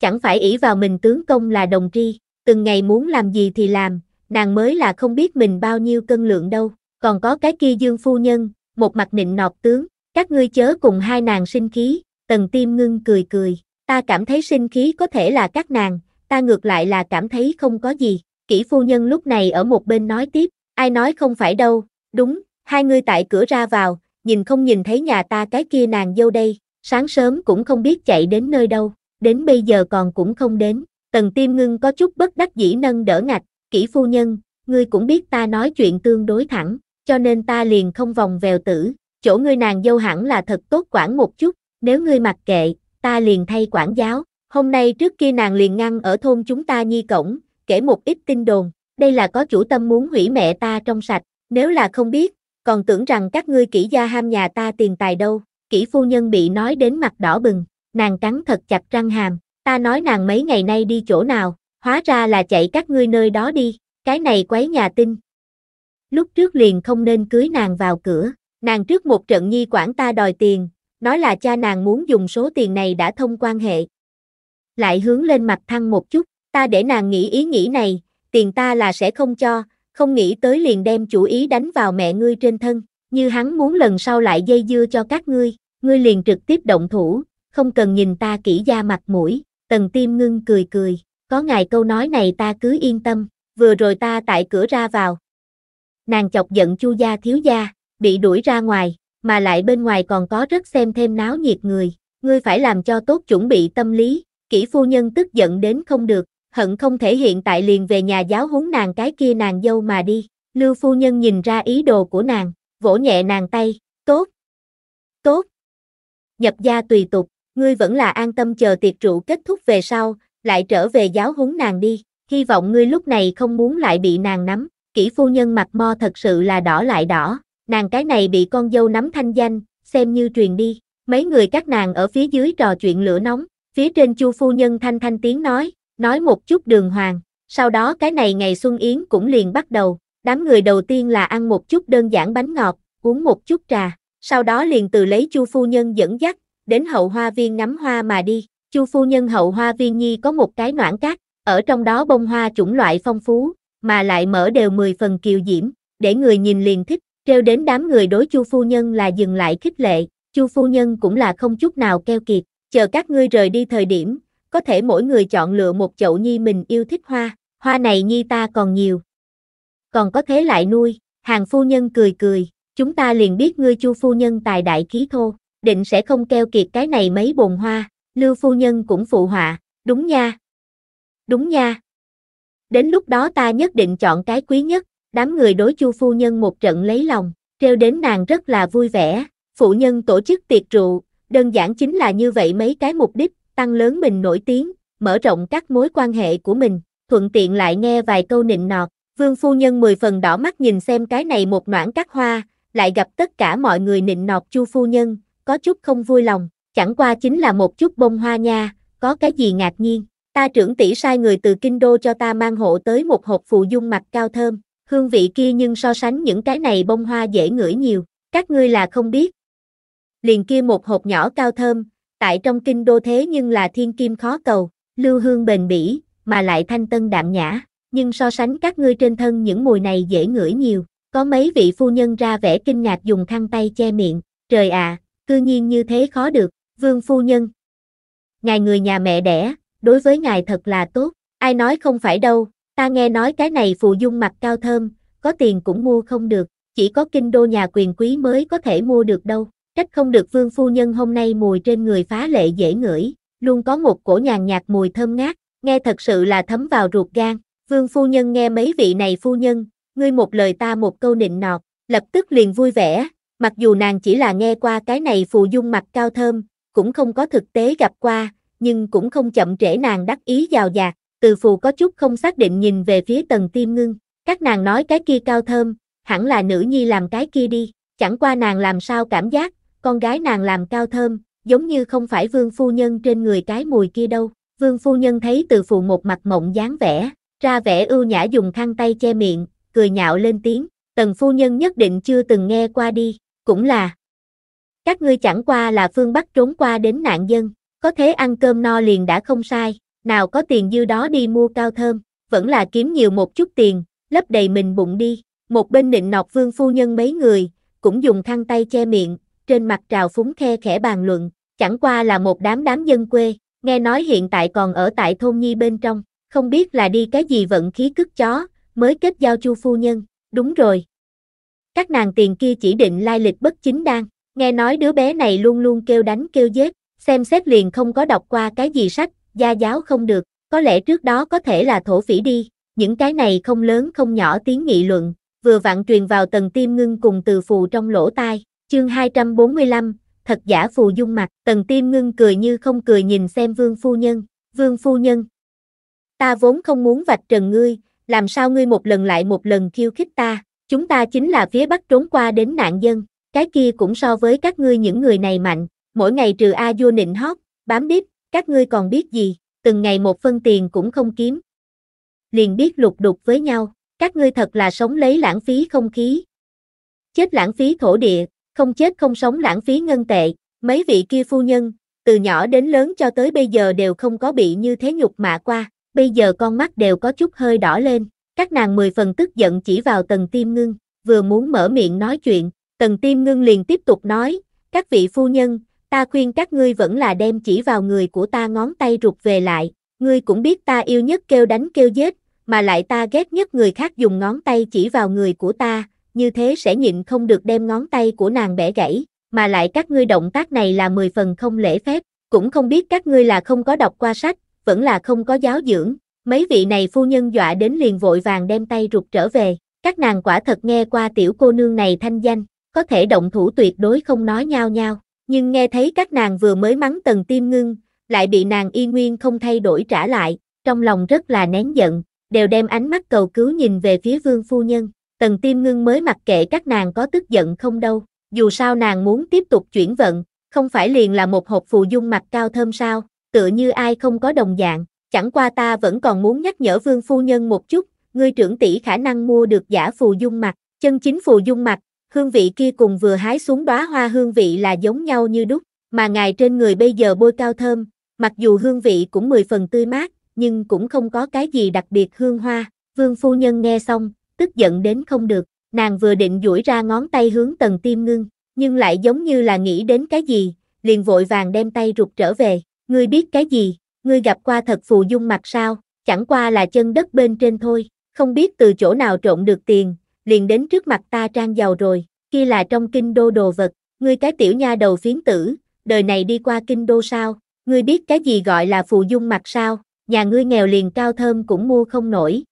Chẳng phải ỷ vào mình tướng công là đồng tri, từng ngày muốn làm gì thì làm, nàng mới là không biết mình bao nhiêu cân lượng đâu, còn có cái kia dương phu nhân, một mặt nịnh nọt tướng, các ngươi chớ cùng hai nàng sinh khí, tần tiêm ngưng cười cười, ta cảm thấy sinh khí có thể là các nàng, ta ngược lại là cảm thấy không có gì, kỹ phu nhân lúc này ở một bên nói tiếp, ai nói không phải đâu, đúng, hai ngươi tại cửa ra vào, nhìn không nhìn thấy nhà ta cái kia nàng dâu đây, sáng sớm cũng không biết chạy đến nơi đâu, đến bây giờ còn cũng không đến, tần tiêm ngưng có chút bất đắc dĩ nâng đỡ ngạch, kỹ phu nhân, ngươi cũng biết ta nói chuyện tương đối thẳng, cho nên ta liền không vòng vèo tử, chỗ ngươi nàng dâu hẳn là thật tốt quản một chút, nếu ngươi mặc kệ, ta liền thay quản giáo. Hôm nay trước kia nàng liền ngăn ở thôn chúng ta nhi cổng, kể một ít tin đồn, đây là có chủ tâm muốn hủy mẹ ta trong sạch, nếu là không biết, còn tưởng rằng các ngươi kỹ gia ham nhà ta tiền tài đâu. Kỹ phu nhân bị nói đến mặt đỏ bừng, nàng cắn thật chặt răng hàm, ta nói nàng mấy ngày nay đi chỗ nào, hóa ra là chạy các ngươi nơi đó đi, cái này quấy nhà tinh lúc trước liền không nên cưới nàng vào cửa. Nàng trước một trận nhi quản ta đòi tiền, nói là cha nàng muốn dùng số tiền này đã thông quan hệ. Lại hướng lên mặt thăng một chút, ta để nàng nghĩ ý nghĩ này, tiền ta là sẽ không cho, không nghĩ tới liền đem chủ ý đánh vào mẹ ngươi trên thân, như hắn muốn lần sau lại dây dưa cho các ngươi, ngươi liền trực tiếp động thủ, không cần nhìn ta kỹ da mặt mũi, tần tim ngưng cười cười, có ngài câu nói này ta cứ yên tâm, vừa rồi ta tại cửa ra vào, nàng chọc giận chu gia thiếu gia, bị đuổi ra ngoài, mà lại bên ngoài còn có rất xem thêm náo nhiệt người, ngươi phải làm cho tốt chuẩn bị tâm lý, kỹ phu nhân tức giận đến không được, hận không thể hiện tại liền về nhà giáo huấn nàng cái kia nàng dâu mà đi, lưu phu nhân nhìn ra ý đồ của nàng, vỗ nhẹ nàng tay, tốt, tốt, nhập gia tùy tục, ngươi vẫn là an tâm chờ tiệc rượu kết thúc về sau, lại trở về giáo huấn nàng đi, hy vọng ngươi lúc này không muốn lại bị nàng nắm kỹ phu nhân mặt mo thật sự là đỏ lại đỏ, nàng cái này bị con dâu nắm thanh danh, xem như truyền đi, mấy người các nàng ở phía dưới trò chuyện lửa nóng, phía trên chu phu nhân thanh thanh tiếng nói, nói một chút đường hoàng, sau đó cái này ngày xuân yến cũng liền bắt đầu, đám người đầu tiên là ăn một chút đơn giản bánh ngọt, uống một chút trà, sau đó liền từ lấy chu phu nhân dẫn dắt, đến hậu hoa viên ngắm hoa mà đi, chu phu nhân hậu hoa viên nhi có một cái noãn cát, ở trong đó bông hoa chủng loại phong phú, mà lại mở đều 10 phần kiều diễm, để người nhìn liền thích, treo đến đám người đối chu phu nhân là dừng lại khích lệ, chu phu nhân cũng là không chút nào keo kiệt, chờ các ngươi rời đi thời điểm, có thể mỗi người chọn lựa một chậu nhi mình yêu thích hoa, hoa này nhi ta còn nhiều. Còn có thế lại nuôi, hàng phu nhân cười cười, chúng ta liền biết ngươi chu phu nhân tài đại khí thô, định sẽ không keo kiệt cái này mấy bồn hoa, lưu phu nhân cũng phụ họa, đúng nha. Đúng nha đến lúc đó ta nhất định chọn cái quý nhất, đám người đối chu phu nhân một trận lấy lòng, treo đến nàng rất là vui vẻ, phụ nhân tổ chức tiệc rượu, đơn giản chính là như vậy mấy cái mục đích, tăng lớn mình nổi tiếng, mở rộng các mối quan hệ của mình, thuận tiện lại nghe vài câu nịnh nọt, vương phu nhân mười phần đỏ mắt nhìn xem cái này một noãn cắt hoa, lại gặp tất cả mọi người nịnh nọt chu phu nhân, có chút không vui lòng, chẳng qua chính là một chút bông hoa nha, có cái gì ngạc nhiên. Ta trưởng tỷ sai người từ kinh đô cho ta mang hộ tới một hộp phù dung mặt cao thơm, hương vị kia nhưng so sánh những cái này bông hoa dễ ngửi nhiều, các ngươi là không biết. Liền kia một hộp nhỏ cao thơm, tại trong kinh đô thế nhưng là thiên kim khó cầu, lưu hương bền bỉ, mà lại thanh tân đạm nhã, nhưng so sánh các ngươi trên thân những mùi này dễ ngửi nhiều, có mấy vị phu nhân ra vẻ kinh ngạc dùng khăn tay che miệng, trời ạ, à, cư nhiên như thế khó được, vương phu nhân. Ngài người nhà mẹ đẻ, đối với ngài thật là tốt, ai nói không phải đâu, ta nghe nói cái này phù dung mặt cao thơm, có tiền cũng mua không được, chỉ có kinh đô nhà quyền quý mới có thể mua được đâu, trách không được vương phu nhân hôm nay mùi trên người phá lệ dễ ngửi, luôn có một cổ nhàn nhạt mùi thơm ngát, nghe thật sự là thấm vào ruột gan, vương phu nhân nghe mấy vị này phu nhân, ngươi một lời ta một câu nịnh nọt, lập tức liền vui vẻ, mặc dù nàng chỉ là nghe qua cái này phù dung mặt cao thơm, cũng không có thực tế gặp qua, nhưng cũng không chậm trễ nàng đắc ý giàu dạt, từ phù có chút không xác định nhìn về phía tần tiêm ngưng, các nàng nói cái kia cao thơm, hẳn là nữ nhi làm cái kia đi, chẳng qua nàng làm sao cảm giác, con gái nàng làm cao thơm, giống như không phải vương phu nhân trên người cái mùi kia đâu, vương phu nhân thấy từ phù một mặt mộng dáng vẻ, ra vẻ ưu nhã dùng khăn tay che miệng, cười nhạo lên tiếng, tần phu nhân nhất định chưa từng nghe qua đi, cũng là các ngươi chẳng qua là phương Bắc trốn qua đến nạn dân, có thế ăn cơm no liền đã không sai, nào có tiền dư đó đi mua cao thơm, vẫn là kiếm nhiều một chút tiền, lấp đầy mình bụng đi. Một bên nịnh nọc vương phu nhân mấy người, cũng dùng khăn tay che miệng, trên mặt trào phúng khe khẽ bàn luận, chẳng qua là một đám đám dân quê, nghe nói hiện tại còn ở tại thôn nhi bên trong, không biết là đi cái gì vận khí cức chó, mới kết giao chu phu nhân, đúng rồi. Các nàng tiền kia chỉ định lai lịch bất chính đang, nghe nói đứa bé này luôn luôn kêu đánh kêu giết, xem xét liền không có đọc qua cái gì sách, gia giáo không được, có lẽ trước đó có thể là thổ phỉ đi, những cái này không lớn không nhỏ tiếng nghị luận, vừa vặn truyền vào tầng tim ngưng cùng từ phù trong lỗ tai, chương 245, thật giả phù dung mặt, tầng tim ngưng cười như không cười nhìn xem vương phu nhân, vương phu nhân. Ta vốn không muốn vạch trần ngươi, làm sao ngươi một lần lại một lần khiêu khích ta, chúng ta chính là phía bắc trốn qua đến nạn dân, cái kia cũng so với các ngươi những người này mạnh, mỗi ngày trừ A vua nịnh hót, bám bếp, các ngươi còn biết gì, từng ngày một phân tiền cũng không kiếm. Liền biết lục đục với nhau, các ngươi thật là sống lấy lãng phí không khí. Chết lãng phí thổ địa, không chết không sống lãng phí ngân tệ, mấy vị kia phu nhân, từ nhỏ đến lớn cho tới bây giờ đều không có bị như thế nhục mạ qua, bây giờ con mắt đều có chút hơi đỏ lên, các nàng mười phần tức giận chỉ vào tầng tim ngưng, vừa muốn mở miệng nói chuyện, tầng tim ngưng liền tiếp tục nói, các vị phu nhân, ta khuyên các ngươi vẫn là đem chỉ vào người của ta ngón tay rụt về lại, ngươi cũng biết ta yêu nhất kêu đánh kêu giết, mà lại ta ghét nhất người khác dùng ngón tay chỉ vào người của ta, như thế sẽ nhịn không được đem ngón tay của nàng bẻ gãy, mà lại các ngươi động tác này là 10 phần không lễ phép, cũng không biết các ngươi là không có đọc qua sách, vẫn là không có giáo dưỡng, mấy vị này phu nhân dọa đến liền vội vàng đem tay rụt trở về, các nàng quả thật nghe qua tiểu cô nương này thanh danh, có thể động thủ tuyệt đối không nói nhau nhau nhưng nghe thấy các nàng vừa mới mắng tần tiêm ngưng, lại bị nàng y nguyên không thay đổi trả lại, trong lòng rất là nén giận, đều đem ánh mắt cầu cứu nhìn về phía vương phu nhân, tần tiêm ngưng mới mặc kệ các nàng có tức giận không đâu, dù sao nàng muốn tiếp tục chuyển vận, không phải liền là một hộp phù dung mặt cao thơm sao, tựa như ai không có đồng dạng, chẳng qua ta vẫn còn muốn nhắc nhở vương phu nhân một chút, ngươi trưởng tỷ khả năng mua được giả phù dung mặt, chân chính phù dung mặt, hương vị kia cùng vừa hái xuống đóa hoa hương vị là giống nhau như đúc, mà ngài trên người bây giờ bôi cao thơm, mặc dù hương vị cũng mười phần tươi mát, nhưng cũng không có cái gì đặc biệt hương hoa. Vương phu nhân nghe xong, tức giận đến không được, nàng vừa định duỗi ra ngón tay hướng tầng tim ngưng, nhưng lại giống như là nghĩ đến cái gì, liền vội vàng đem tay rụt trở về, ngươi biết cái gì, ngươi gặp qua thật phù dung mặt sao, chẳng qua là chân đất bên trên thôi, không biết từ chỗ nào trộn được tiền, liền đến trước mặt ta trang giàu rồi, kia là trong kinh đô đồ vật, ngươi cái tiểu nha đầu phiến tử, đời này đi qua kinh đô sao, ngươi biết cái gì gọi là phù dung mặt sao, nhà ngươi nghèo liền cao thơm cũng mua không nổi.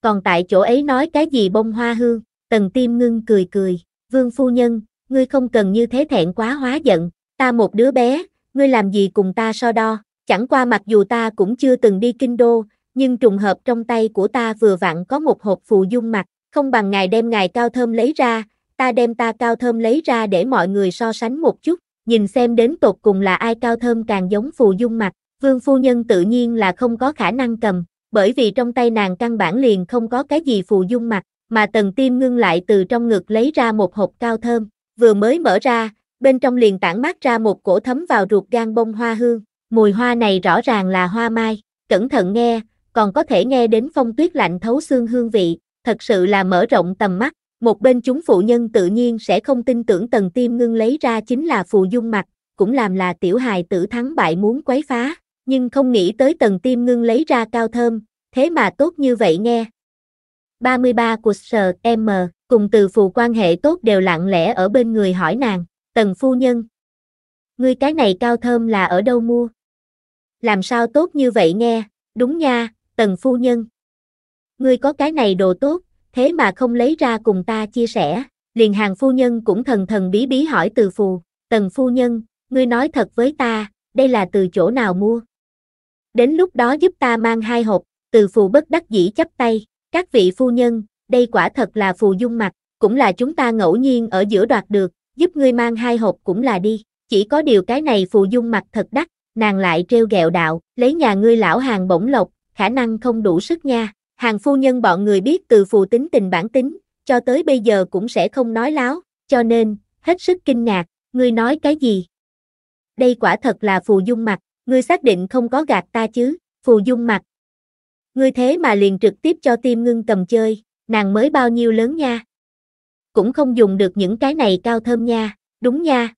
Còn tại chỗ ấy nói cái gì bông hoa hương, tần tim ngưng cười cười, vương phu nhân, ngươi không cần như thế thẹn quá hóa giận, ta một đứa bé, ngươi làm gì cùng ta so đo, chẳng qua mặc dù ta cũng chưa từng đi kinh đô, nhưng trùng hợp trong tay của ta vừa vặn có một hộp phù dung mặt, không bằng ngài đem ngài cao thơm lấy ra, ta đem ta cao thơm lấy ra để mọi người so sánh một chút, nhìn xem đến tột cùng là ai cao thơm càng giống phù dung mặt, vương phu nhân tự nhiên là không có khả năng cầm, bởi vì trong tay nàng căn bản liền không có cái gì phù dung mặt, mà tần tim ngưng lại từ trong ngực lấy ra một hộp cao thơm, vừa mới mở ra, bên trong liền tản mát ra một cổ thấm vào ruột gan bông hoa hương, mùi hoa này rõ ràng là hoa mai, cẩn thận nghe, còn có thể nghe đến phong tuyết lạnh thấu xương hương vị, thật sự là mở rộng tầm mắt, một bên chúng phụ nhân tự nhiên sẽ không tin tưởng tầng tim ngưng lấy ra chính là phù dung mặt, cũng làm là tiểu hài tử thắng bại muốn quấy phá, nhưng không nghĩ tới tầng tim ngưng lấy ra cao thơm, thế mà tốt như vậy nghe. 33 của sở M, cùng từ phù quan hệ tốt đều lặng lẽ ở bên người hỏi nàng, tầng phu nhân. Ngươi cái này cao thơm là ở đâu mua? Làm sao tốt như vậy nghe, đúng nha, tầng phu nhân ngươi có cái này đồ tốt, thế mà không lấy ra cùng ta chia sẻ. Liền hàng phu nhân cũng thần thần bí bí hỏi từ phù, tần phu nhân, ngươi nói thật với ta, đây là từ chỗ nào mua? Đến lúc đó giúp ta mang hai hộp, từ phù bất đắc dĩ chấp tay, các vị phu nhân, đây quả thật là phù dung mặt, cũng là chúng ta ngẫu nhiên ở giữa đoạt được, giúp ngươi mang hai hộp cũng là đi, chỉ có điều cái này phù dung mặt thật đắt, nàng lại treo gẹo đạo, lấy nhà ngươi lão hàng bổng lộc, khả năng không đủ sức nha, hàng phu nhân bọn người biết từ phù tính tình bản tính, cho tới bây giờ cũng sẽ không nói láo, cho nên, hết sức kinh ngạc, ngươi nói cái gì? Đây quả thật là phù dung mặt, ngươi xác định không có gạt ta chứ, phù dung mặt. Ngươi thế mà liền trực tiếp cho tim ngưng cầm chơi, nàng mới bao nhiêu lớn nha. Cũng không dùng được những cái này cao thơm nha, đúng nha.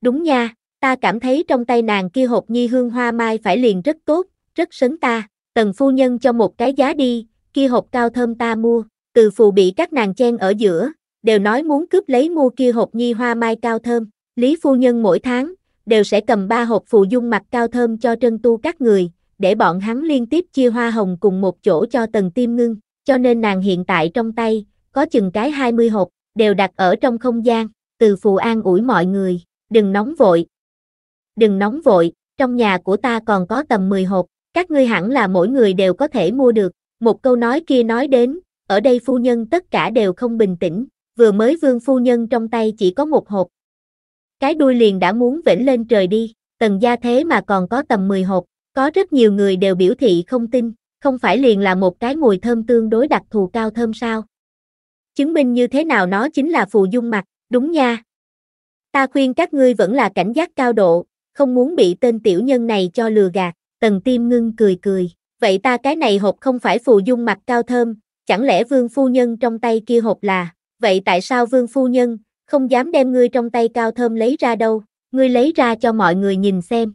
Đúng nha, ta cảm thấy trong tay nàng kia hộp nhi hương hoa mai phải liền rất tốt, rất sấn ta tần phu nhân cho một cái giá đi, kia hộp cao thơm ta mua, từ phù bị các nàng chen ở giữa, đều nói muốn cướp lấy mua kia hộp nhi hoa mai cao thơm, lý phu nhân mỗi tháng, đều sẽ cầm ba hộp phù dung mặt cao thơm cho trân tu các người, để bọn hắn liên tiếp chia hoa hồng cùng một chỗ cho tần tiêm ngưng, cho nên nàng hiện tại trong tay, có chừng cái 20 hộp, đều đặt ở trong không gian, từ phù an ủi mọi người, đừng nóng vội. Đừng nóng vội, trong nhà của ta còn có tầm 10 hộp, các ngươi hẳn là mỗi người đều có thể mua được, một câu nói kia nói đến, ở đây phu nhân tất cả đều không bình tĩnh, vừa mới vương phu nhân trong tay chỉ có một hộp. Cái đuôi liền đã muốn vểnh lên trời đi, tần gia thế mà còn có tầm 10 hộp, có rất nhiều người đều biểu thị không tin, không phải liền là một cái mùi thơm tương đối đặc thù cao thơm sao. Chứng minh như thế nào nó chính là phù dung mặt, đúng nha. Ta khuyên các ngươi vẫn là cảnh giác cao độ, không muốn bị tên tiểu nhân này cho lừa gạt. Tần Tiêm ngưng cười cười, vậy ta cái này hộp không phải phù dung mặt cao thơm, chẳng lẽ vương phu nhân trong tay kia hộp là, vậy tại sao vương phu nhân không dám đem ngươi trong tay cao thơm lấy ra đâu, ngươi lấy ra cho mọi người nhìn xem.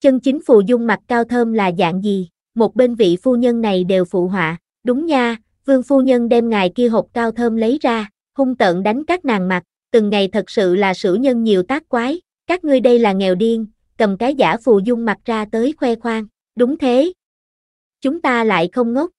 Chân chính phù dung mặt cao thơm là dạng gì, một bên vị phu nhân này đều phụ họa, đúng nha, vương phu nhân đem ngài kia hộp cao thơm lấy ra, hung tợn đánh các nàng mặt, từng ngày thật sự là sử nhân nhiều tác quái, các ngươi đây là nghèo điên, cầm cái giả phù dung mặt ra tới khoe khoang, đúng thế. Chúng ta lại không ngốc.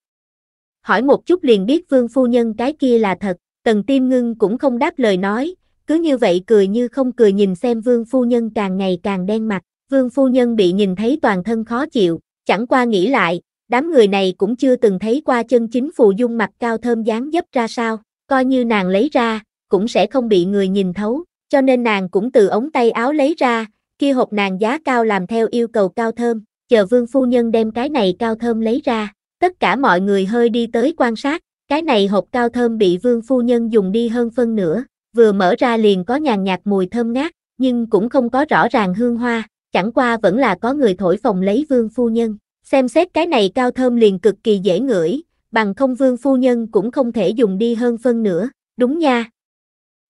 Hỏi một chút liền biết vương phu nhân cái kia là thật, tần tim ngưng cũng không đáp lời nói, cứ như vậy cười như không cười nhìn xem vương phu nhân càng ngày càng đen mặt, vương phu nhân bị nhìn thấy toàn thân khó chịu, chẳng qua nghĩ lại, đám người này cũng chưa từng thấy qua chân chính phù dung mặt cao thơm dáng dấp ra sao, coi như nàng lấy ra, cũng sẽ không bị người nhìn thấu, cho nên nàng cũng từ ống tay áo lấy ra, kia hộp nàng giá cao làm theo yêu cầu cao thơm, chờ vương phu nhân đem cái này cao thơm lấy ra, tất cả mọi người hơi đi tới quan sát, cái này hộp cao thơm bị vương phu nhân dùng đi hơn phân nửa, vừa mở ra liền có nhàn nhạt mùi thơm ngát, nhưng cũng không có rõ ràng hương hoa, chẳng qua vẫn là có người thổi phòng lấy vương phu nhân, xem xét cái này cao thơm liền cực kỳ dễ ngửi, bằng không vương phu nhân cũng không thể dùng đi hơn phân nửa, đúng nha.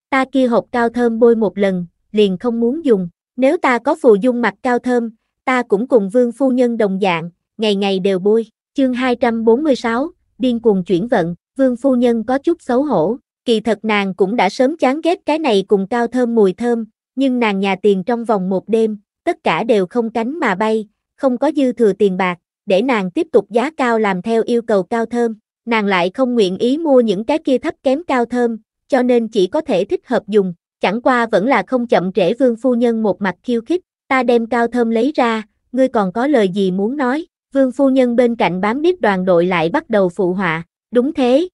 Ta kia hộp cao thơm bôi một lần, liền không muốn dùng, nếu ta có phù dung mặt cao thơm, ta cũng cùng vương phu nhân đồng dạng, ngày ngày đều bôi. Chương 246, điên cuồng chuyển vận, vương phu nhân có chút xấu hổ. Kỳ thật nàng cũng đã sớm chán ghét cái này cùng cao thơm mùi thơm, nhưng nàng nhà tiền trong vòng một đêm, tất cả đều không cánh mà bay, không có dư thừa tiền bạc, để nàng tiếp tục giá cao làm theo yêu cầu cao thơm. Nàng lại không nguyện ý mua những cái kia thấp kém cao thơm, cho nên chỉ có thể thích hợp dùng. Chẳng qua vẫn là không chậm trễ vương phu nhân một mặt khiêu khích, ta đem cao thơm lấy ra, ngươi còn có lời gì muốn nói, vương phu nhân bên cạnh bám biết đoàn đội lại bắt đầu phụ họa, đúng thế.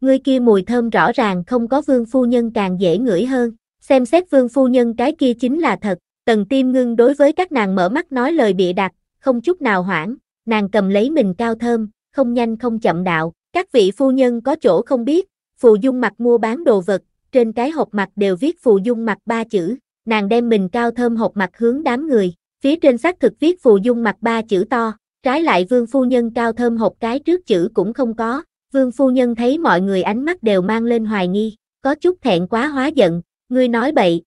Ngươi kia mùi thơm rõ ràng không có vương phu nhân càng dễ ngửi hơn, xem xét vương phu nhân cái kia chính là thật, tần tim ngưng đối với các nàng mở mắt nói lời bịa đặt, không chút nào hoảng, nàng cầm lấy mình cao thơm, không nhanh không chậm đạo, các vị phu nhân có chỗ không biết, phù dung mặt mua bán đồ vật, trên cái hộp mặt đều viết phù dung mặt ba chữ, nàng đem mình cao thơm hộp mặt hướng đám người, phía trên xác thực viết phù dung mặt ba chữ to, trái lại vương phu nhân cao thơm hộp cái trước chữ cũng không có, vương phu nhân thấy mọi người ánh mắt đều mang lên hoài nghi, có chút thẹn quá hóa giận, ngươi nói bậy.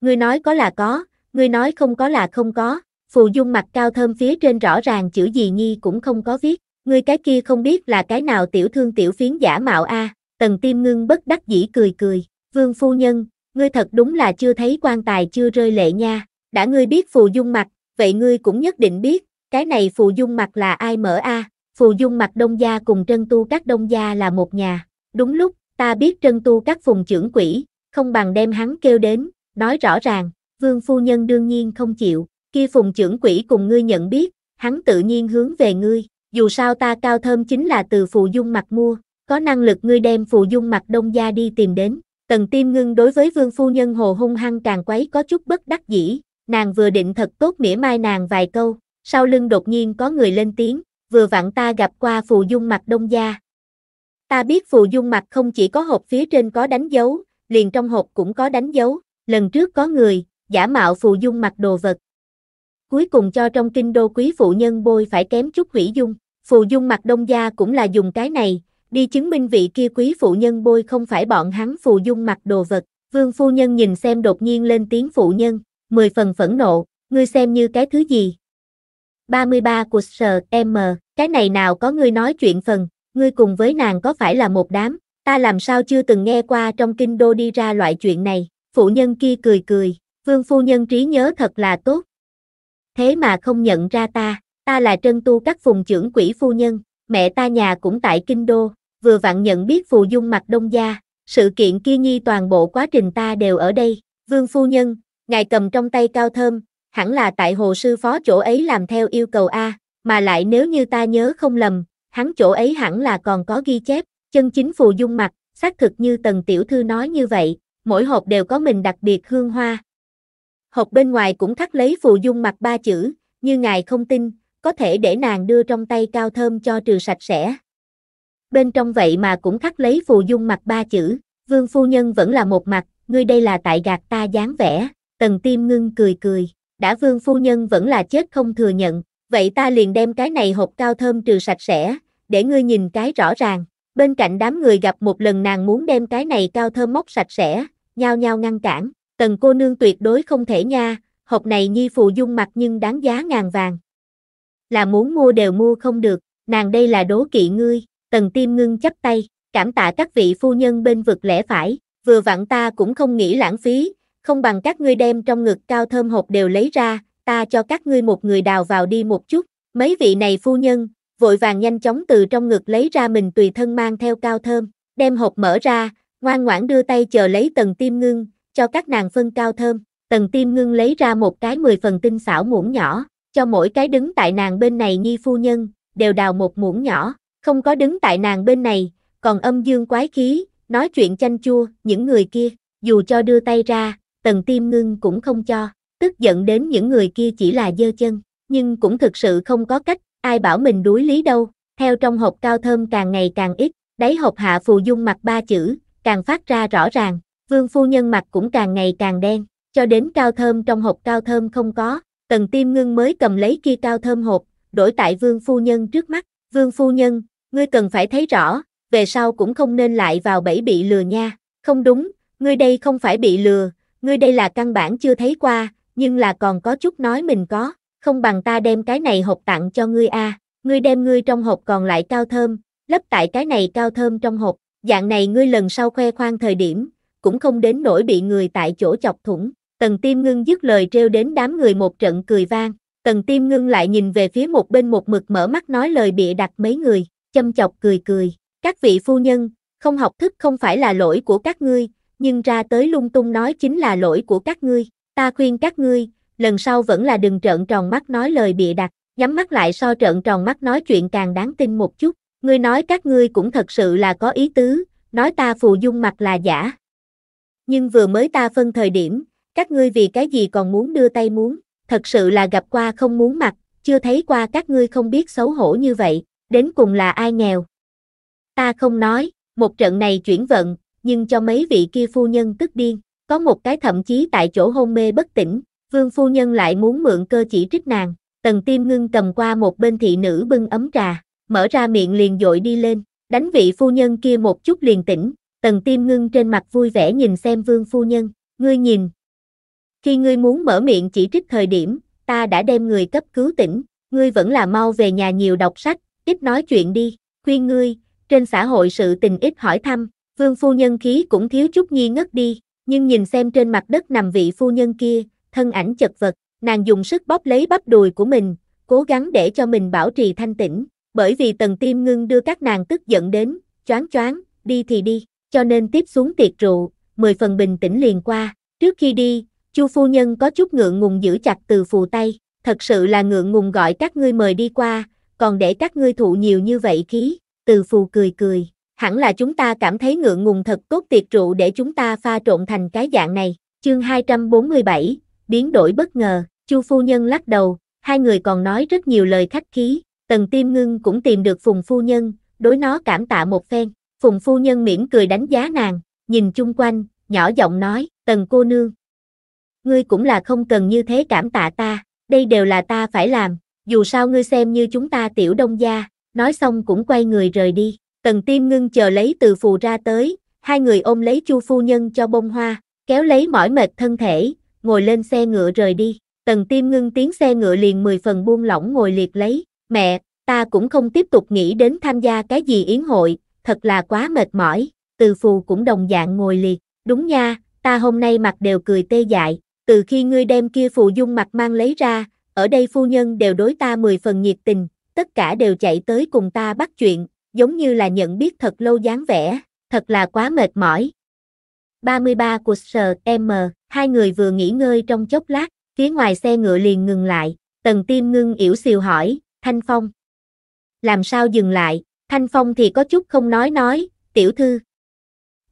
Ngươi nói có là có, ngươi nói không có là không có, phù dung mặt cao thơm phía trên rõ ràng chữ gì nhi cũng không có viết, ngươi cái kia không biết là cái nào tiểu thương tiểu phiến giả mạo a, à, Tần Tiêm Ngưng bất đắc dĩ cười cười, "Vương phu nhân, ngươi thật đúng là chưa thấy quan tài chưa rơi lệ nha, đã ngươi biết phù dung mặt, vậy ngươi cũng nhất định biết, cái này phù dung mặt là ai mở a? Phù dung mặt đông gia cùng trân tu các đông gia là một nhà, đúng lúc, ta biết trân tu các phùng trưởng quỷ, không bằng đem hắn kêu đến, nói rõ ràng, vương phu nhân đương nhiên không chịu, kia phùng trưởng quỷ cùng ngươi nhận biết, hắn tự nhiên hướng về ngươi, dù sao ta cao thơm chính là từ phù dung mặt mua, có năng lực ngươi đem phù dung mặt đông gia đi tìm đến. Tần tiêm ngưng đối với vương phu nhân hồ hung hăng càng quấy có chút bất đắc dĩ, nàng vừa định thật tốt mỉa mai nàng vài câu, sau lưng đột nhiên có người lên tiếng, vừa vặn ta gặp qua phù dung mặt đông gia. Ta biết phù dung mặt không chỉ có hộp phía trên có đánh dấu, liền trong hộp cũng có đánh dấu, lần trước có người, giả mạo phù dung mặt đồ vật. Cuối cùng cho trong kinh đô quý phụ nhân bôi phải kém chút hủy dung, phù dung mặt đông gia cũng là dùng cái này, đi chứng minh vị kia quý phụ nhân bôi không phải bọn hắn phù dung mặc đồ vật. Vương phu nhân nhìn xem đột nhiên lên tiếng phụ nhân, mười phần phẫn nộ, ngươi xem như cái thứ gì. 33 của em M, cái này nào có ngươi nói chuyện phần, ngươi cùng với nàng có phải là một đám, ta làm sao chưa từng nghe qua trong kinh đô đi ra loại chuyện này, phụ nhân kia cười cười, vương phu nhân trí nhớ thật là tốt. Thế mà không nhận ra ta, ta là trân tu các phùng trưởng quỷ phu nhân, mẹ ta nhà cũng tại kinh đô, vừa vặn nhận biết phù dung mặt đông gia, sự kiện kia nhi toàn bộ quá trình ta đều ở đây, vương phu nhân, ngài cầm trong tay cao thơm, hẳn là tại hồ sư phó chỗ ấy làm theo yêu cầu A, mà lại nếu như ta nhớ không lầm, hắn chỗ ấy hẳn là còn có ghi chép, chân chính phù dung mặt, xác thực như tần tiểu thư nói như vậy, mỗi hộp đều có mình đặc biệt hương hoa. Hộp bên ngoài cũng thắt lấy phù dung mặt ba chữ, như ngài không tin, có thể để nàng đưa trong tay cao thơm cho trừ sạch sẽ, bên trong vậy mà cũng khắc lấy phù dung mặt ba chữ, vương phu nhân vẫn là một mặt, ngươi đây là tại gạt ta dáng vẻ, tần tim ngưng cười cười, đã vương phu nhân vẫn là chết không thừa nhận, vậy ta liền đem cái này hộp cao thơm trừ sạch sẽ, để ngươi nhìn cái rõ ràng, bên cạnh đám người gặp một lần nàng muốn đem cái này cao thơm móc sạch sẽ, nhao nhao ngăn cản, tần cô nương tuyệt đối không thể nha, hộp này nhi phù dung mặt nhưng đáng giá ngàn vàng, là muốn mua đều mua không được, nàng đây là đố kỵ ngươi, Tần Tiêm ngưng chắp tay, cảm tạ các vị phu nhân bên vực lẽ phải, vừa vặn ta cũng không nghĩ lãng phí, không bằng các ngươi đem trong ngực cao thơm hộp đều lấy ra, ta cho các ngươi một người đào vào đi một chút. Mấy vị này phu nhân, vội vàng nhanh chóng từ trong ngực lấy ra mình tùy thân mang theo cao thơm, đem hộp mở ra, ngoan ngoãn đưa tay chờ lấy tần tiêm ngưng, cho các nàng phân cao thơm. Tần tiêm ngưng lấy ra một cái mười phần tinh xảo muỗng nhỏ, cho mỗi cái đứng tại nàng bên này nhi phu nhân, đều đào một muỗng nhỏ. Không có đứng tại nàng bên này, còn âm dương quái khí, nói chuyện chanh chua, những người kia, dù cho đưa tay ra, tần tiêm ngưng cũng không cho, tức giận đến những người kia chỉ là dơ chân, nhưng cũng thực sự không có cách, ai bảo mình đuối lý đâu, theo trong hộp cao thơm càng ngày càng ít, đáy hộp hạ phù dung mặt ba chữ, càng phát ra rõ ràng, vương phu nhân mặt cũng càng ngày càng đen, cho đến cao thơm trong hộp cao thơm không có, tần tiêm ngưng mới cầm lấy kia cao thơm hộp, đổi tại vương phu nhân trước mắt, vương phu nhân, Ngươi cần phải thấy rõ, về sau cũng không nên lại vào bẫy bị lừa nha. Không đúng, ngươi đây không phải bị lừa, ngươi đây là căn bản chưa thấy qua, nhưng là còn có chút nói mình có, không bằng ta đem cái này hộp tặng cho ngươi a. Ngươi đem ngươi trong hộp còn lại cao thơm, lấp tại cái này cao thơm trong hộp, dạng này ngươi lần sau khoe khoang thời điểm, cũng không đến nỗi bị người tại chỗ chọc thủng. Tần Tiêm Ngưng dứt lời treo đến đám người một trận cười vang, Tần Tiêm Ngưng lại nhìn về phía một bên một mực mở mắt nói lời bịa đặt mấy người, châm chọc cười cười. Các vị phu nhân, không học thức không phải là lỗi của các ngươi, nhưng ra tới lung tung nói chính là lỗi của các ngươi. Ta khuyên các ngươi, lần sau vẫn là đừng trợn tròn mắt nói lời bịa đặt, nhắm mắt lại so trợn tròn mắt nói chuyện càng đáng tin một chút. Ngươi nói các ngươi cũng thật sự là có ý tứ, nói ta phù dung mặt là giả. Nhưng vừa mới ta phân thời điểm, các ngươi vì cái gì còn muốn đưa tay muốn, thật sự là gặp qua không muốn mặt, chưa thấy qua các ngươi không biết xấu hổ như vậy đến cùng là ai nghèo. Ta không nói, một trận này chuyển vận, nhưng cho mấy vị kia phu nhân tức điên, có một cái thậm chí tại chỗ hôn mê bất tỉnh, vương phu nhân lại muốn mượn cơ chỉ trích nàng, tần tim ngưng cầm qua một bên thị nữ bưng ấm trà, mở ra miệng liền dội đi lên, đánh vị phu nhân kia một chút liền tỉnh, tần tim ngưng trên mặt vui vẻ nhìn xem vương phu nhân, ngươi nhìn. Khi ngươi muốn mở miệng chỉ trích thời điểm, ta đã đem người cấp cứu tỉnh, ngươi vẫn là mau về nhà nhiều đọc sách, ít nói chuyện đi, khuyên ngươi, trên xã hội sự tình ít hỏi thăm, vương phu nhân khí cũng thiếu chút nhi ngất đi, nhưng nhìn xem trên mặt đất nằm vị phu nhân kia, thân ảnh chật vật, nàng dùng sức bóp lấy bắp đùi của mình, cố gắng để cho mình bảo trì thanh tĩnh, bởi vì tầng tim ngưng đưa các nàng tức giận đến, choáng choáng, đi thì đi, cho nên tiếp xuống tiệc rượu, mười phần bình tĩnh liền qua, trước khi đi, chu phu nhân có chút ngượng ngùng giữ chặt từ phù tay, thật sự là ngượng ngùng gọi các ngươi mời đi qua, còn để các ngươi thụ nhiều như vậy khí, từ phù cười cười, hẳn là chúng ta cảm thấy ngượng ngùng thật tốt tiệc rượu để chúng ta pha trộn thành cái dạng này, chương 247, biến đổi bất ngờ, chu phu nhân lắc đầu, hai người còn nói rất nhiều lời khách khí, tần tiêm ngưng cũng tìm được phùng phu nhân, đối nó cảm tạ một phen, phùng phu nhân mỉm cười đánh giá nàng, nhìn chung quanh, nhỏ giọng nói, tần cô nương. Ngươi cũng là không cần như thế cảm tạ ta, đây đều là ta phải làm, dù sao ngươi xem như chúng ta tiểu đông gia, nói xong cũng quay người rời đi. Tần tiêm ngưng chờ lấy từ phù ra tới, hai người ôm lấy chu phu nhân cho bông hoa, kéo lấy mỏi mệt thân thể, ngồi lên xe ngựa rời đi. Tần tiêm ngưng tiếng xe ngựa liền 10 phần buông lỏng ngồi liệt lấy, mẹ, ta cũng không tiếp tục nghĩ đến tham gia cái gì yến hội, thật là quá mệt mỏi, từ phù cũng đồng dạng ngồi liệt, đúng nha, ta hôm nay mặt đều cười tê dại, từ khi ngươi đem kia phù dung mặt mang lấy ra, ở đây phu nhân đều đối ta mười phần nhiệt tình, tất cả đều chạy tới cùng ta bắt chuyện, giống như là nhận biết thật lâu dáng vẻ, thật là quá mệt mỏi. 33 của sở M, hai người vừa nghỉ ngơi trong chốc lát, phía ngoài xe ngựa liền ngừng lại, tần tim ngưng yểu xìu hỏi, Thanh Phong. Làm sao dừng lại, Thanh Phong thì có chút không nói nói, tiểu thư.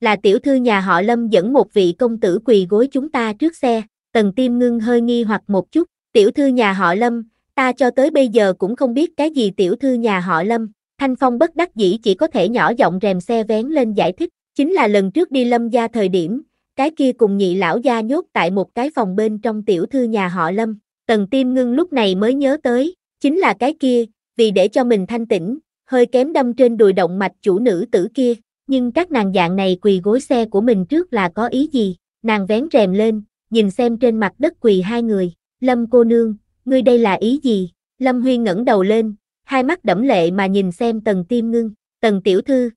Là tiểu thư nhà họ Lâm dẫn một vị công tử quỳ gối chúng ta trước xe, tần tim ngưng hơi nghi hoặc một chút, Tiểu thư nhà họ Lâm, ta cho tới bây giờ cũng không biết cái gì tiểu thư nhà họ Lâm. Thanh Phong bất đắc dĩ chỉ có thể nhỏ giọng rèm xe vén lên giải thích, chính là lần trước đi Lâm gia thời điểm, cái kia cùng nhị lão gia nhốt tại một cái phòng bên trong tiểu thư nhà họ Lâm. Tần Tiêm Ngưng lúc này mới nhớ tới, chính là cái kia, vì để cho mình thanh tĩnh, hơi kém đâm trên đùi động mạch chủ nữ tử kia, nhưng các nàng dạng này quỳ gối xe của mình trước là có ý gì? Nàng vén rèm lên, nhìn xem trên mặt đất quỳ hai người, Lâm cô nương, ngươi đây là ý gì? Lâm Huyên ngẩng đầu lên, hai mắt đẫm lệ mà nhìn xem tần tiêm ngưng, tần tiểu thư.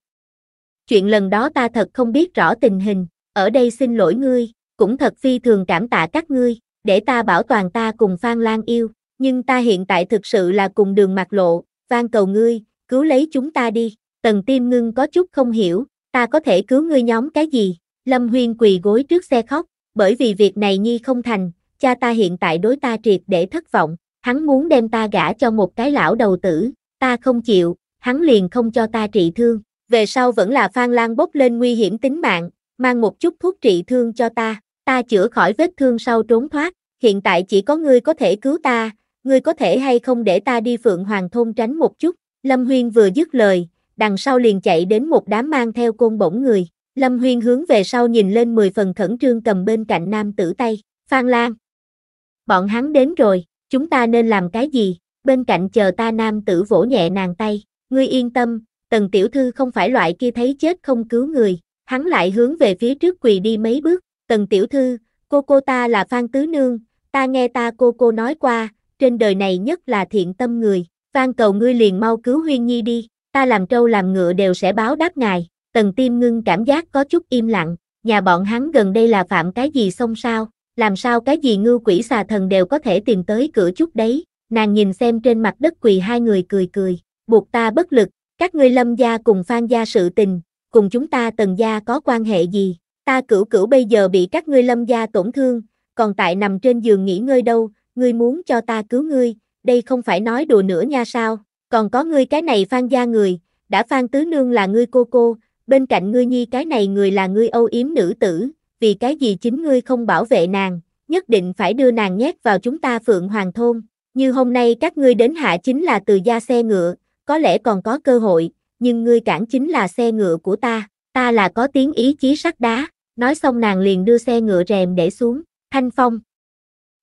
Chuyện lần đó ta thật không biết rõ tình hình, ở đây xin lỗi ngươi, cũng thật phi thường cảm tạ các ngươi, để ta bảo toàn ta cùng Phan Lan yêu, nhưng ta hiện tại thực sự là cùng đường mặt lộ, van cầu ngươi, cứu lấy chúng ta đi. Tần tiêm ngưng có chút không hiểu, ta có thể cứu ngươi nhóm cái gì? Lâm Huyên quỳ gối trước xe khóc, bởi vì việc này nhi không thành, cha ta hiện tại đối ta triệt để thất vọng, hắn muốn đem ta gả cho một cái lão đầu tử, ta không chịu, hắn liền không cho ta trị thương, về sau vẫn là Phan Lan bốc lên nguy hiểm tính mạng, mang một chút thuốc trị thương cho ta, ta chữa khỏi vết thương sau trốn thoát, hiện tại chỉ có ngươi có thể cứu ta, ngươi có thể hay không để ta đi Phượng Hoàng thôn tránh một chút, Lâm Huyên vừa dứt lời, đằng sau liền chạy đến một đám mang theo côn bổng người, Lâm Huyên hướng về sau nhìn lên 10 phần khẩn trương cầm bên cạnh nam tử tay, Phan Lan, bọn hắn đến rồi, chúng ta nên làm cái gì, bên cạnh chờ ta nam tử vỗ nhẹ nàng tay, ngươi yên tâm, tần tiểu thư không phải loại kia thấy chết không cứu người, hắn lại hướng về phía trước quỳ đi mấy bước, tần tiểu thư, cô cô ta là Phan Tứ Nương, ta nghe ta cô cô nói qua, trên đời này nhất là thiện tâm người, van cầu ngươi liền mau cứu Huyên Nhi đi, ta làm trâu làm ngựa đều sẽ báo đáp ngài, tần tim ngưng cảm giác có chút im lặng, nhà bọn hắn gần đây là phạm cái gì xong sao, làm sao cái gì ngư quỷ xà thần đều có thể tìm tới cửa chút đấy, nàng nhìn xem trên mặt đất quỳ hai người cười cười, buộc ta bất lực, các ngươi lâm gia cùng phan gia sự tình, cùng chúng ta tần gia có quan hệ gì, ta cửu cửu bây giờ bị các ngươi lâm gia tổn thương, còn tại nằm trên giường nghỉ ngơi đâu, ngươi muốn cho ta cứu ngươi, đây không phải nói đùa nữa nha sao, còn có ngươi cái này phan gia người, đã phan tứ nương là ngươi cô cô, bên cạnh ngươi nhi cái này người là ngươi âu yếm nữ tử, vì cái gì chính ngươi không bảo vệ nàng, nhất định phải đưa nàng nhét vào chúng ta Phượng Hoàng Thôn. Như hôm nay các ngươi đến hạ chính là từ gia xe ngựa, có lẽ còn có cơ hội, nhưng ngươi cản chính là xe ngựa của ta, ta là có tiếng ý chí sắt đá. Nói xong nàng liền đưa xe ngựa rèm để xuống, thanh phong.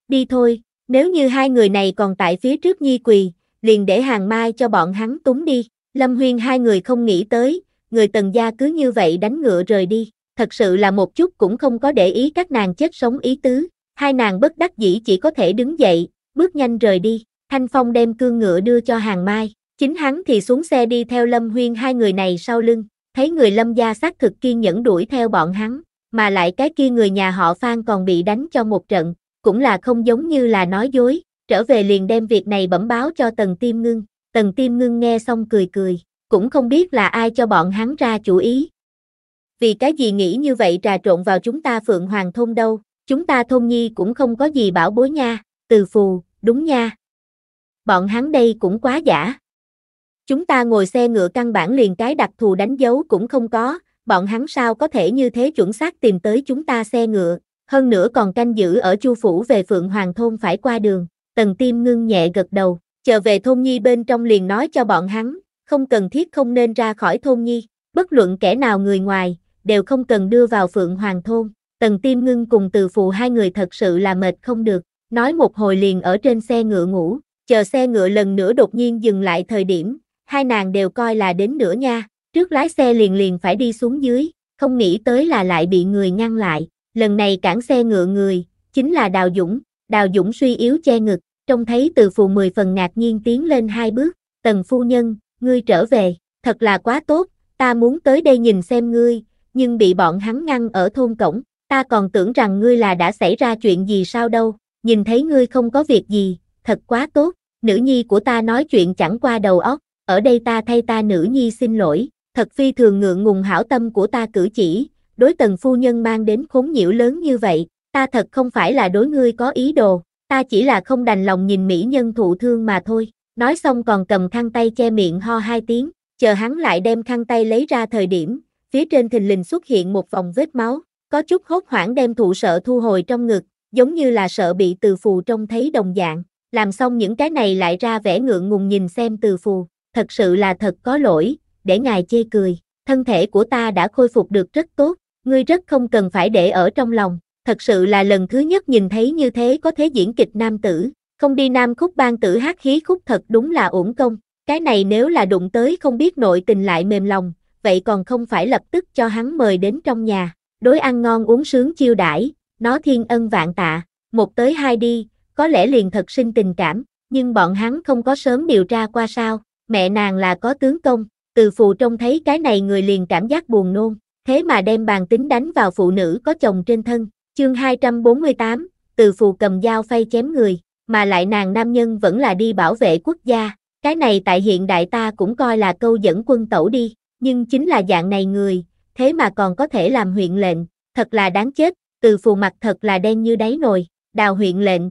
Đi thôi, nếu như hai người này còn tại phía trước nhi quỳ, liền để hàng mai cho bọn hắn túng đi. Lâm Huyên hai người không nghĩ tới, người tần gia cứ như vậy đánh ngựa rời đi thật sự là một chút cũng không có để ý các nàng chết sống ý tứ, hai nàng bất đắc dĩ chỉ có thể đứng dậy, bước nhanh rời đi, Thanh Phong đem cương ngựa đưa cho hàng mai, chính hắn thì xuống xe đi theo Lâm Huyên hai người này sau lưng, thấy người Lâm gia xác thực kiên nhẫn đuổi theo bọn hắn, mà lại cái kia người nhà họ Phan còn bị đánh cho một trận, cũng là không giống như là nói dối, trở về liền đem việc này bẩm báo cho Tần Tiêm Ngưng, Tần Tiêm Ngưng nghe xong cười cười, cũng không biết là ai cho bọn hắn ra chủ ý, vì cái gì nghĩ như vậy trà trộn vào chúng ta Phượng Hoàng Thôn đâu, chúng ta thôn nhi cũng không có gì bảo bối nha, từ phù, đúng nha. Bọn hắn đây cũng quá giả. Chúng ta ngồi xe ngựa căn bản liền cái đặc thù đánh dấu cũng không có, bọn hắn sao có thể như thế chuẩn xác tìm tới chúng ta xe ngựa, hơn nữa còn canh giữ ở Chu Phủ về Phượng Hoàng Thôn phải qua đường, tần tim ngưng nhẹ gật đầu, chờ về thôn nhi bên trong liền nói cho bọn hắn, không cần thiết không nên ra khỏi thôn nhi, bất luận kẻ nào người ngoài, đều không cần đưa vào Phượng Hoàng Thôn. Tần Tiêm Ngưng cùng Từ Phụ hai người thật sự là mệt không được, nói một hồi liền ở trên xe ngựa ngủ, chờ xe ngựa lần nữa đột nhiên dừng lại thời điểm, hai nàng đều coi là đến nửa nha, trước lái xe liền liền phải đi xuống dưới, không nghĩ tới là lại bị người ngăn lại, lần này cản xe ngựa người, chính là Đào Dũng, Đào Dũng suy yếu che ngực, trông thấy Từ Phụ mười phần ngạc nhiên tiến lên hai bước, Tần Phu Nhân, ngươi trở về, thật là quá tốt, ta muốn tới đây nhìn xem ngươi, nhưng bị bọn hắn ngăn ở thôn cổng, ta còn tưởng rằng ngươi là đã xảy ra chuyện gì sao đâu, nhìn thấy ngươi không có việc gì, thật quá tốt, nữ nhi của ta nói chuyện chẳng qua đầu óc, ở đây ta thay ta nữ nhi xin lỗi, thật phi thường ngượng ngùng hảo tâm của ta cử chỉ, đối tần phu nhân mang đến khốn nhiễu lớn như vậy, ta thật không phải là đối ngươi có ý đồ, ta chỉ là không đành lòng nhìn mỹ nhân thụ thương mà thôi, nói xong còn cầm khăn tay che miệng ho hai tiếng, chờ hắn lại đem khăn tay lấy ra thời điểm, phía trên thình lình xuất hiện một vòng vết máu, có chút hốt hoảng đem thụ sợ thu hồi trong ngực, giống như là sợ bị từ phù trông thấy đồng dạng, làm xong những cái này lại ra vẻ ngượng ngùng nhìn xem từ phù, thật sự là thật có lỗi, để ngài chê cười, thân thể của ta đã khôi phục được rất tốt, ngươi rất không cần phải để ở trong lòng, thật sự là lần thứ nhất nhìn thấy như thế có thế diễn kịch nam tử, không đi nam khúc ban tử hát khí khúc thật đúng là uổng công, cái này nếu là đụng tới không biết nội tình lại mềm lòng, vậy còn không phải lập tức cho hắn mời đến trong nhà, đối ăn ngon uống sướng chiêu đãi, nó thiên ân vạn tạ, một tới hai đi, có lẽ liền thật sinh tình cảm, nhưng bọn hắn không có sớm điều tra qua sao, mẹ nàng là có tướng công, từ phù trông thấy cái này người liền cảm giác buồn nôn, thế mà đem bàn tính đánh vào phụ nữ có chồng trên thân, chương 248, từ phù cầm dao phay chém người, mà lại nàng nam nhân vẫn là đi bảo vệ quốc gia, cái này tại hiện đại ta cũng coi là câu dẫn quân tẩu đi, nhưng chính là dạng này người, thế mà còn có thể làm huyện lệnh, thật là đáng chết, từ phù mặt thật là đen như đáy nồi, đào huyện lệnh.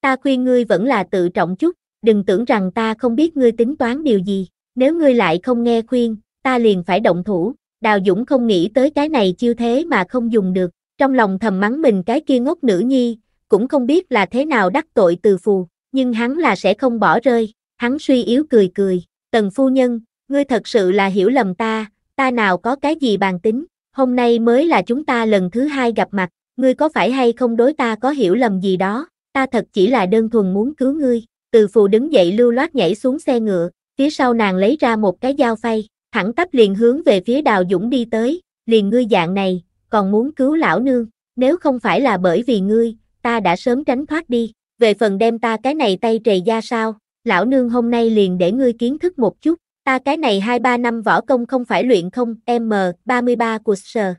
Ta khuyên ngươi vẫn là tự trọng chút, đừng tưởng rằng ta không biết ngươi tính toán điều gì, nếu ngươi lại không nghe khuyên, ta liền phải động thủ, đào dũng không nghĩ tới cái này chiêu thế mà không dùng được, trong lòng thầm mắng mình cái kia ngốc nữ nhi, cũng không biết là thế nào đắc tội từ phù, nhưng hắn là sẽ không bỏ rơi, hắn suy yếu cười cười, tần phu nhân, Ngươi thật sự là hiểu lầm ta, ta nào có cái gì bàn tính, hôm nay mới là chúng ta lần thứ hai gặp mặt, ngươi có phải hay không đối ta có hiểu lầm gì đó, ta thật chỉ là đơn thuần muốn cứu ngươi. Từ phù đứng dậy lưu loát nhảy xuống xe ngựa, phía sau nàng lấy ra một cái dao phay, thẳng tắp liền hướng về phía đào dũng đi tới, liền ngươi dạng này, còn muốn cứu lão nương, nếu không phải là bởi vì ngươi, ta đã sớm tránh thoát đi, về phần đem ta cái này tay trề da sao, lão nương hôm nay liền để ngươi kiến thức một chút, Ta cái này 2-3 năm võ công không phải luyện không, M33 của sờ.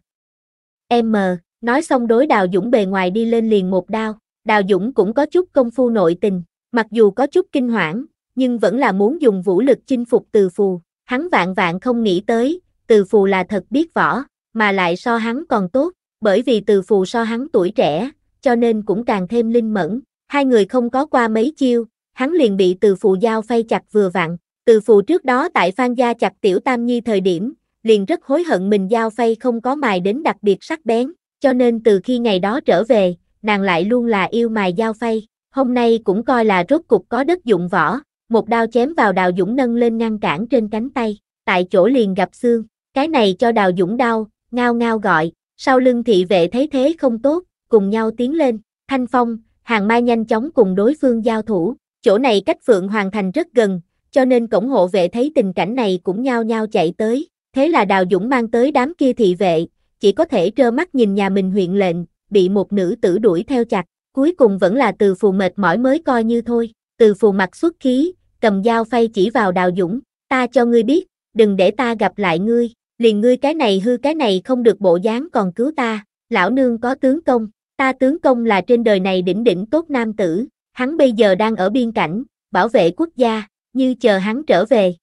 M, nói xong đối Đào Dũng bề ngoài đi lên liền một đao, Đào Dũng cũng có chút công phu nội tình, mặc dù có chút kinh hoảng, nhưng vẫn là muốn dùng vũ lực chinh phục từ phù, hắn vạn vạn không nghĩ tới, từ phù là thật biết võ, mà lại so hắn còn tốt, bởi vì từ phù so hắn tuổi trẻ, cho nên cũng càng thêm linh mẫn, hai người không có qua mấy chiêu, hắn liền bị từ phù giao phay chặt vừa vặn, từ phụ trước đó tại Phan Gia chặt Tiểu Tam Nhi thời điểm, liền rất hối hận mình giao phay không có mài đến đặc biệt sắc bén, cho nên từ khi ngày đó trở về, nàng lại luôn là yêu mài giao phay. Hôm nay cũng coi là rốt cục có đất dụng võ, một đao chém vào đào dũng nâng lên ngăn cản trên cánh tay, tại chỗ liền gặp xương, cái này cho đào dũng đau, ngao ngao gọi, sau lưng thị vệ thấy thế không tốt, cùng nhau tiến lên, thanh phong, hàng mai nhanh chóng cùng đối phương giao thủ, chỗ này cách Phượng Hoàng Thành rất gần, cho nên cổng hộ vệ thấy tình cảnh này cũng nhao nhao chạy tới, thế là Đào Dũng mang tới đám kia thị vệ, chỉ có thể trơ mắt nhìn nhà mình huyện lệnh, bị một nữ tử đuổi theo chặt, cuối cùng vẫn là từ phù mệt mỏi mới coi như thôi, từ phù mặt xuất khí, cầm dao phay chỉ vào Đào Dũng, ta cho ngươi biết, đừng để ta gặp lại ngươi, liền ngươi cái này hư cái này không được bộ dáng còn cứu ta, lão nương có tướng công, ta tướng công là trên đời này đỉnh đỉnh tốt nam tử, hắn bây giờ đang ở biên cảnh, bảo vệ quốc gia, như chờ hắn trở về.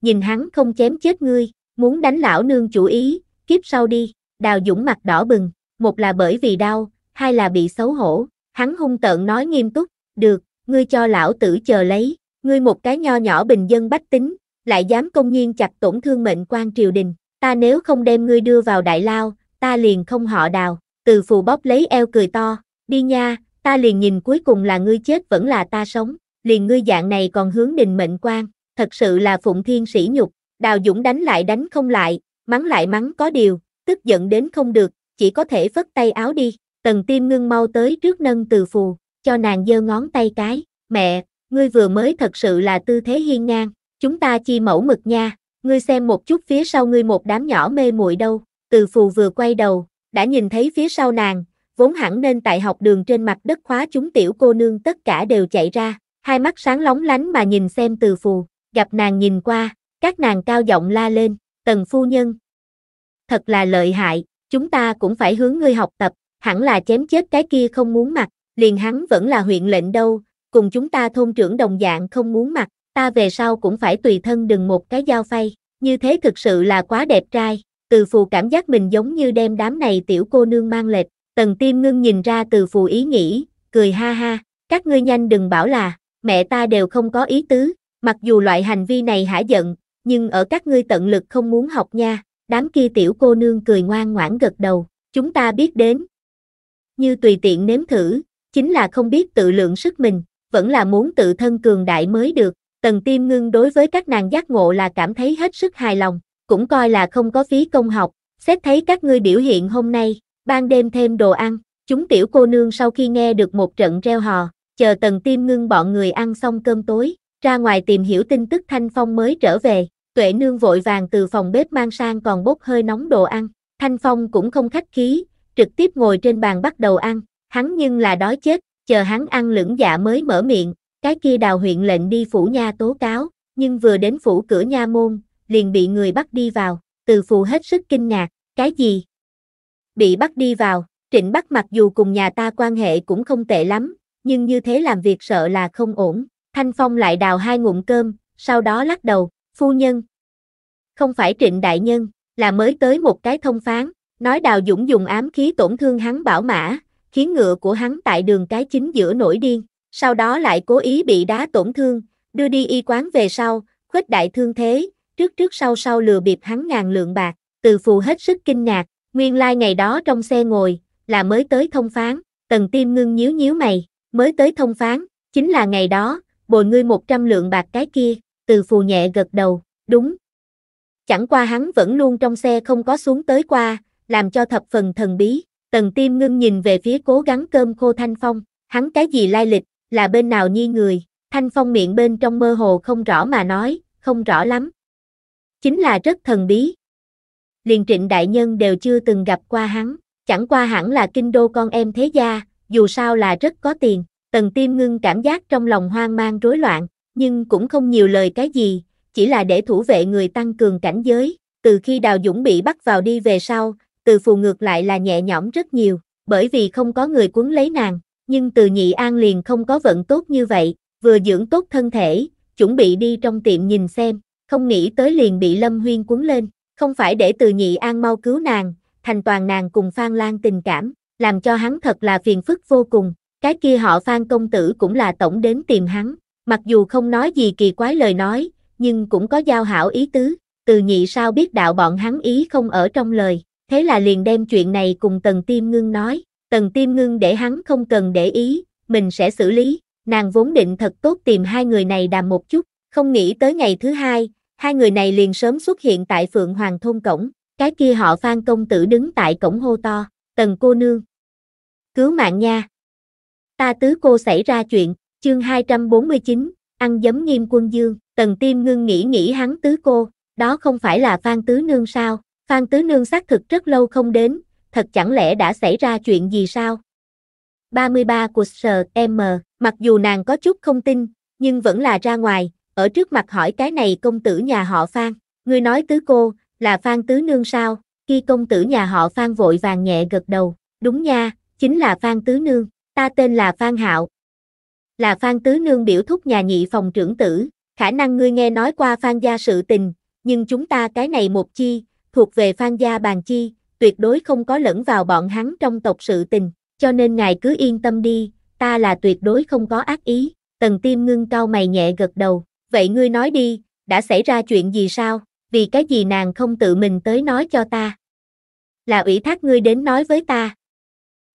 Nhìn hắn không chém chết ngươi, muốn đánh lão nương chủ ý, kiếp sau đi, đào dũng mặt đỏ bừng, một là bởi vì đau, hai là bị xấu hổ, hắn hung tợn nói nghiêm túc, được, ngươi cho lão tử chờ lấy, ngươi một cái nho nhỏ bình dân bách tính, lại dám công nhiên chặt tổn thương mệnh quan triều đình, ta nếu không đem ngươi đưa vào đại lao, ta liền không họ đào, từ phù bóp lấy eo cười to, đi nha, ta liền nhìn cuối cùng là ngươi chết vẫn là ta sống liền ngươi dạng này còn hướng đình mệnh quan, thật sự là phụng thiên sĩ nhục, đào dũng đánh lại đánh không lại, mắng lại mắng có điều, tức giận đến không được, chỉ có thể phất tay áo đi, tần tim ngưng mau tới trước nâng từ phù, cho nàng giơ ngón tay cái, mẹ, ngươi vừa mới thật sự là tư thế hiên ngang, chúng ta chi mẫu mực nha, ngươi xem một chút phía sau ngươi một đám nhỏ mê muội đâu, từ phù vừa quay đầu, đã nhìn thấy phía sau nàng, vốn hẳn nên tại học đường trên mặt đất khóa chúng tiểu cô nương tất cả đều chạy ra, hai mắt sáng lóng lánh mà nhìn xem từ phù, gặp nàng nhìn qua, các nàng cao giọng la lên, tần phu nhân. Thật là lợi hại, chúng ta cũng phải hướng ngươi học tập, hẳn là chém chết cái kia không muốn mặt liền hắn vẫn là huyện lệnh đâu, cùng chúng ta thôn trưởng đồng dạng không muốn mặt ta về sau cũng phải tùy thân đừng một cái dao phay, như thế thực sự là quá đẹp trai, từ phù cảm giác mình giống như đem đám này tiểu cô nương mang lệch, tần tim ngưng nhìn ra từ phù ý nghĩ, cười ha ha, các ngươi nhanh đừng bảo là, mẹ ta đều không có ý tứ, mặc dù loại hành vi này hả giận, nhưng ở các ngươi tận lực không muốn học nha, đám kia tiểu cô nương cười ngoan ngoãn gật đầu, chúng ta biết đến. Như tùy tiện nếm thử, chính là không biết tự lượng sức mình, vẫn là muốn tự thân cường đại mới được, tần tiêm ngưng đối với các nàng giác ngộ là cảm thấy hết sức hài lòng, cũng coi là không có phí công học, xét thấy các ngươi biểu hiện hôm nay, ban đêm thêm đồ ăn, chúng tiểu cô nương sau khi nghe được một trận reo hò, chờ tần tim ngưng bọn người ăn xong cơm tối, ra ngoài tìm hiểu tin tức Thanh Phong mới trở về, tuệ nương vội vàng từ phòng bếp mang sang còn bốc hơi nóng đồ ăn, Thanh Phong cũng không khách khí, trực tiếp ngồi trên bàn bắt đầu ăn, hắn nhưng là đói chết, chờ hắn ăn lưỡng dạ mới mở miệng, cái kia đào huyện lệnh đi phủ nha tố cáo, nhưng vừa đến phủ cửa nha môn, liền bị người bắt đi vào, từ phù hết sức kinh ngạc, cái gì? Bị bắt đi vào, trịnh bắt mặc dù cùng nhà ta quan hệ cũng không tệ lắm, nhưng như thế làm việc sợ là không ổn. Thanh Phong lại đào hai ngụm cơm, sau đó lắc đầu, phu nhân. Không phải trịnh đại nhân, là mới tới một cái thông phán, nói đào dũng dùng ám khí tổn thương hắn bảo mã, khiến ngựa của hắn tại đường cái chính giữa nổi điên, sau đó lại cố ý bị đá tổn thương, đưa đi y quán về sau, khuếch đại thương thế, trước trước sau sau lừa bịp hắn ngàn lượng bạc, từ phù hết sức kinh ngạc, nguyên lai like ngày đó trong xe ngồi, là mới tới thông phán, tần tim ngưng nhíu nhíu mày, mới tới thông phán, chính là ngày đó, bồi ngươi 100 lượng bạc cái kia, từ phù nhẹ gật đầu, đúng. Chẳng qua hắn vẫn luôn trong xe không có xuống tới qua, làm cho thập phần thần bí, tần tim ngưng nhìn về phía cố gắng cơm khô Thanh Phong, hắn cái gì lai lịch, là bên nào nhi người, Thanh Phong miệng bên trong mơ hồ không rõ mà nói, không rõ lắm. Chính là rất thần bí. Liền trịnh đại nhân đều chưa từng gặp qua hắn, chẳng qua hẳn là kinh đô con em thế gia, dù sao là rất có tiền, tần tiêm ngưng cảm giác trong lòng hoang mang rối loạn, nhưng cũng không nhiều lời cái gì, chỉ là để thủ vệ người tăng cường cảnh giới, từ khi Đào Dũng bị bắt vào đi về sau, từ phù ngược lại là nhẹ nhõm rất nhiều, bởi vì không có người cuốn lấy nàng, nhưng từ nhị an liền không có vận tốt như vậy, vừa dưỡng tốt thân thể, chuẩn bị đi trong tiệm nhìn xem, không nghĩ tới liền bị Lâm Huyên cuốn lên, không phải để từ nhị an mau cứu nàng, thành toàn nàng cùng Phan Lan tình cảm, làm cho hắn thật là phiền phức vô cùng, cái kia họ Phan công tử cũng là tổng đến tìm hắn, mặc dù không nói gì kỳ quái lời nói, nhưng cũng có giao hảo ý tứ, từ nhị sao biết đạo bọn hắn ý không ở trong lời, thế là liền đem chuyện này cùng Tần Tiêm Ngưng nói, Tần Tiêm Ngưng để hắn không cần để ý, mình sẽ xử lý, nàng vốn định thật tốt tìm hai người này đàm một chút, không nghĩ tới ngày thứ hai, hai người này liền sớm xuất hiện tại Phượng Hoàng Thôn Cổng, cái kia họ Phan công tử đứng tại cổng hô to, Tần cô nương. Cứu mạng nha. Ta tứ cô xảy ra chuyện, chương 249, ăn giấm nghiêm quân dương, tần tim ngưng nghĩ nghĩ hắn tứ cô, đó không phải là Phan Tứ Nương sao, Phan Tứ Nương xác thực rất lâu không đến, thật chẳng lẽ đã xảy ra chuyện gì sao? 33 của S.M. Mặc dù nàng có chút không tin, nhưng vẫn là ra ngoài, ở trước mặt hỏi cái này công tử nhà họ Phan, người nói tứ cô, là Phan Tứ Nương sao? Khi công tử nhà họ Phan vội vàng nhẹ gật đầu, đúng nha, chính là Phan Tứ Nương, ta tên là Phan Hạo. Là Phan Tứ Nương biểu thúc nhà nhị phòng trưởng tử, khả năng ngươi nghe nói qua Phan gia sự tình, nhưng chúng ta cái này một chi, thuộc về Phan gia bàn chi, tuyệt đối không có lẫn vào bọn hắn trong tộc sự tình, cho nên ngài cứ yên tâm đi, ta là tuyệt đối không có ác ý, tần tim ngưng cao mày nhẹ gật đầu, vậy ngươi nói đi, đã xảy ra chuyện gì sao? vì cái gì nàng không tự mình tới nói cho ta? Là ủy thác ngươi đến nói với ta.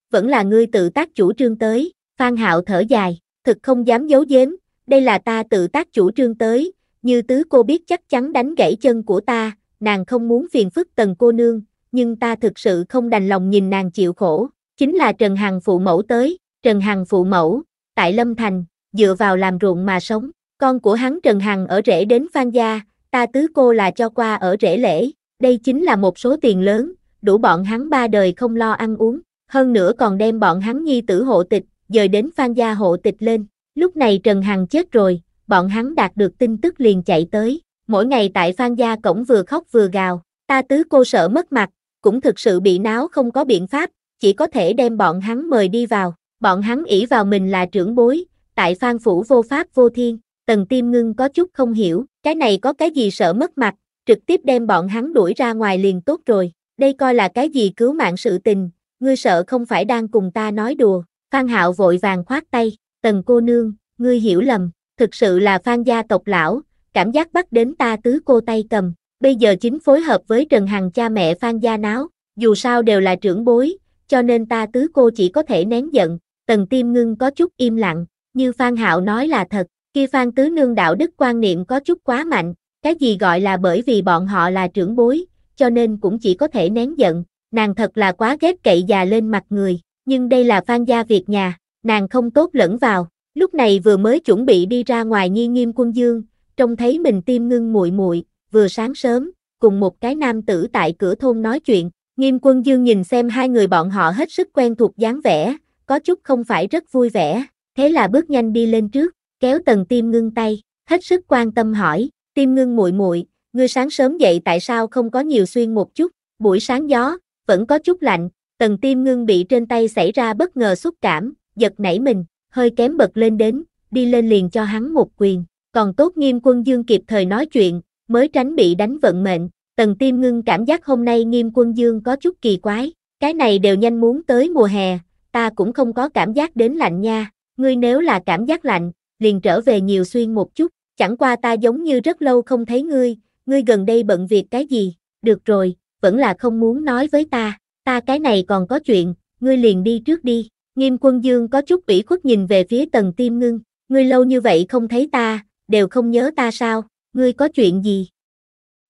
Vẫn là ngươi tự tác chủ trương tới, Phan Hạo thở dài, thực không dám giấu giếm, đây là ta tự tác chủ trương tới, như tứ cô biết chắc chắn đánh gãy chân của ta, nàng không muốn phiền phức tần cô nương, nhưng ta thực sự không đành lòng nhìn nàng chịu khổ, chính là Trần Hằng phụ mẫu tới, Trần Hằng phụ mẫu, tại Lâm Thành, dựa vào làm ruộng mà sống, con của hắn Trần Hằng ở rễ đến Phan Gia, ta tứ cô là cho qua ở rễ lễ, đây chính là một số tiền lớn, đủ bọn hắn ba đời không lo ăn uống, hơn nữa còn đem bọn hắn nhi tử hộ tịch, dời đến phan gia hộ tịch lên, lúc này Trần Hằng chết rồi, bọn hắn đạt được tin tức liền chạy tới, mỗi ngày tại phan gia cổng vừa khóc vừa gào, ta tứ cô sợ mất mặt, cũng thực sự bị náo không có biện pháp, chỉ có thể đem bọn hắn mời đi vào, bọn hắn ỷ vào mình là trưởng bối, tại phan phủ vô pháp vô thiên, tần tiêm ngưng có chút không hiểu, cái này có cái gì sợ mất mặt, trực tiếp đem bọn hắn đuổi ra ngoài liền tốt rồi, đây coi là cái gì cứu mạng sự tình, ngươi sợ không phải đang cùng ta nói đùa, Phan Hạo vội vàng khoát tay, tần cô nương, ngươi hiểu lầm, thực sự là Phan gia tộc lão, cảm giác bắt đến ta tứ cô tay cầm, bây giờ chính phối hợp với Trần Hằng cha mẹ Phan gia náo, dù sao đều là trưởng bối, cho nên ta tứ cô chỉ có thể nén giận, tần tiêm ngưng có chút im lặng, như Phan Hạo nói là thật, Kia Phan Tứ Nương đạo đức quan niệm có chút quá mạnh, cái gì gọi là bởi vì bọn họ là trưởng bối, cho nên cũng chỉ có thể nén giận, nàng thật là quá ghét cậy già lên mặt người, nhưng đây là Phan gia việc nhà, nàng không tốt lẫn vào, lúc này vừa mới chuẩn bị đi ra ngoài nhi nghiêm quân dương, trông thấy mình tim ngưng muội muội vừa sáng sớm, cùng một cái nam tử tại cửa thôn nói chuyện, nghiêm quân dương nhìn xem hai người bọn họ hết sức quen thuộc dáng vẻ, có chút không phải rất vui vẻ, thế là bước nhanh đi lên trước, kéo tần tim ngưng tay, hết sức quan tâm hỏi, tim ngưng muội muội, ngươi sáng sớm dậy tại sao không có nhiều xuyên một chút, buổi sáng gió, vẫn có chút lạnh, tần tim ngưng bị trên tay xảy ra bất ngờ xúc cảm, giật nảy mình, hơi kém bật lên đến, đi lên liền cho hắn một quyền, còn tốt nghiêm quân dương kịp thời nói chuyện, mới tránh bị đánh vận mệnh, tần tim ngưng cảm giác hôm nay nghiêm quân dương có chút kỳ quái, cái này đều nhanh muốn tới mùa hè, ta cũng không có cảm giác đến lạnh nha, ngươi nếu là cảm giác lạnh, liền trở về nhiều xuyên một chút, chẳng qua ta giống như rất lâu không thấy ngươi, ngươi gần đây bận việc cái gì, được rồi, vẫn là không muốn nói với ta, ta cái này còn có chuyện, ngươi liền đi trước đi, nghiêm quân dương có chút ủy khuất nhìn về phía tần tiêm ngưng, ngươi lâu như vậy không thấy ta, đều không nhớ ta sao, ngươi có chuyện gì?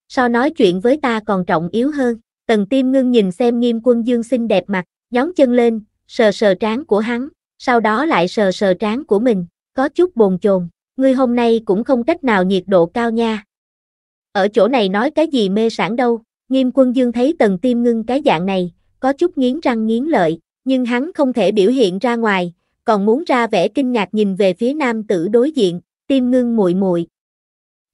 So nói chuyện với ta còn trọng yếu hơn, tần tiêm ngưng nhìn xem nghiêm quân dương xinh đẹp mặt, nhón chân lên, sờ sờ trán của hắn, sau đó lại sờ sờ trán của mình, có chút bồn chồn, ngươi hôm nay cũng không cách nào nhiệt độ cao nha. Ở chỗ này nói cái gì mê sản đâu, nghiêm quân dương thấy tần tiêm ngưng cái dạng này, có chút nghiến răng nghiến lợi, nhưng hắn không thể biểu hiện ra ngoài, còn muốn ra vẻ kinh ngạc nhìn về phía nam tử đối diện, tiêm ngưng muội muội.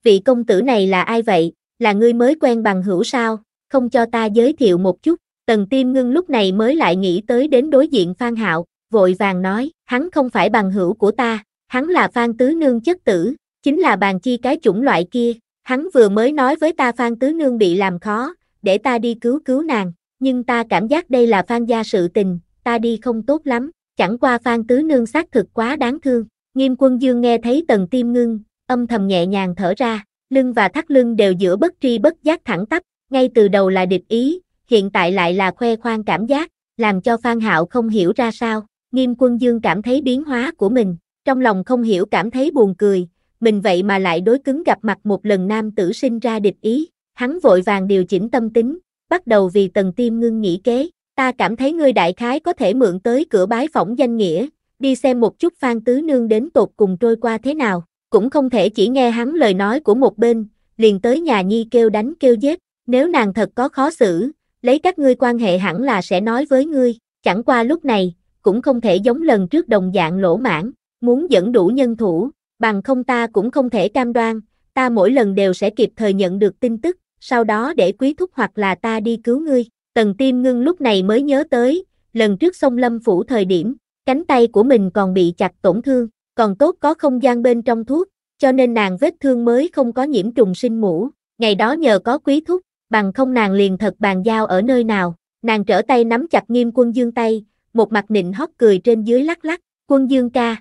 Vị công tử này là ai vậy, là ngươi mới quen bằng hữu sao, không cho ta giới thiệu một chút, tần tiêm ngưng lúc này mới lại nghĩ tới đến đối diện Phan Hạo, vội vàng nói, hắn không phải bằng hữu của ta, Hắn là Phan Tứ Nương chất tử, chính là bàn chi cái chủng loại kia, hắn vừa mới nói với ta Phan Tứ Nương bị làm khó, để ta đi cứu cứu nàng, nhưng ta cảm giác đây là Phan gia sự tình, ta đi không tốt lắm, chẳng qua Phan Tứ Nương xác thực quá đáng thương. Nghiêm quân dương nghe thấy tần tim ngưng, âm thầm nhẹ nhàng thở ra, lưng và thắt lưng đều giữa bất tri bất giác thẳng tắp, ngay từ đầu là địch ý, hiện tại lại là khoe khoang cảm giác, làm cho Phan Hạo không hiểu ra sao, nghiêm quân dương cảm thấy biến hóa của mình, trong lòng không hiểu cảm thấy buồn cười, mình vậy mà lại đối cứng gặp mặt một lần nam tử sinh ra địch ý, hắn vội vàng điều chỉnh tâm tính, bắt đầu vì tần tim ngưng nghĩ kế, ta cảm thấy ngươi đại khái có thể mượn tới cửa bái phỏng danh nghĩa, đi xem một chút Phan Tứ Nương đến tột cùng trôi qua thế nào, cũng không thể chỉ nghe hắn lời nói của một bên, liền tới nhà nhi kêu đánh kêu giết, nếu nàng thật có khó xử, lấy các ngươi quan hệ hẳn là sẽ nói với ngươi, chẳng qua lúc này, cũng không thể giống lần trước đồng dạng lỗ mãn, Muốn dẫn đủ nhân thủ, bằng không ta cũng không thể cam đoan, ta mỗi lần đều sẽ kịp thời nhận được tin tức, sau đó để quý thúc hoặc là ta đi cứu ngươi. Tần tiêm ngưng lúc này mới nhớ tới, lần trước sông lâm phủ thời điểm, cánh tay của mình còn bị chặt tổn thương, còn tốt có không gian bên trong thuốc, cho nên nàng vết thương mới không có nhiễm trùng sinh mũ. Ngày đó nhờ có quý thúc, bằng không nàng liền thật bàn giao ở nơi nào, nàng trở tay nắm chặt nghiêm quân dương tay, một mặt nịnh hót cười trên dưới lắc lắc, quân dương ca,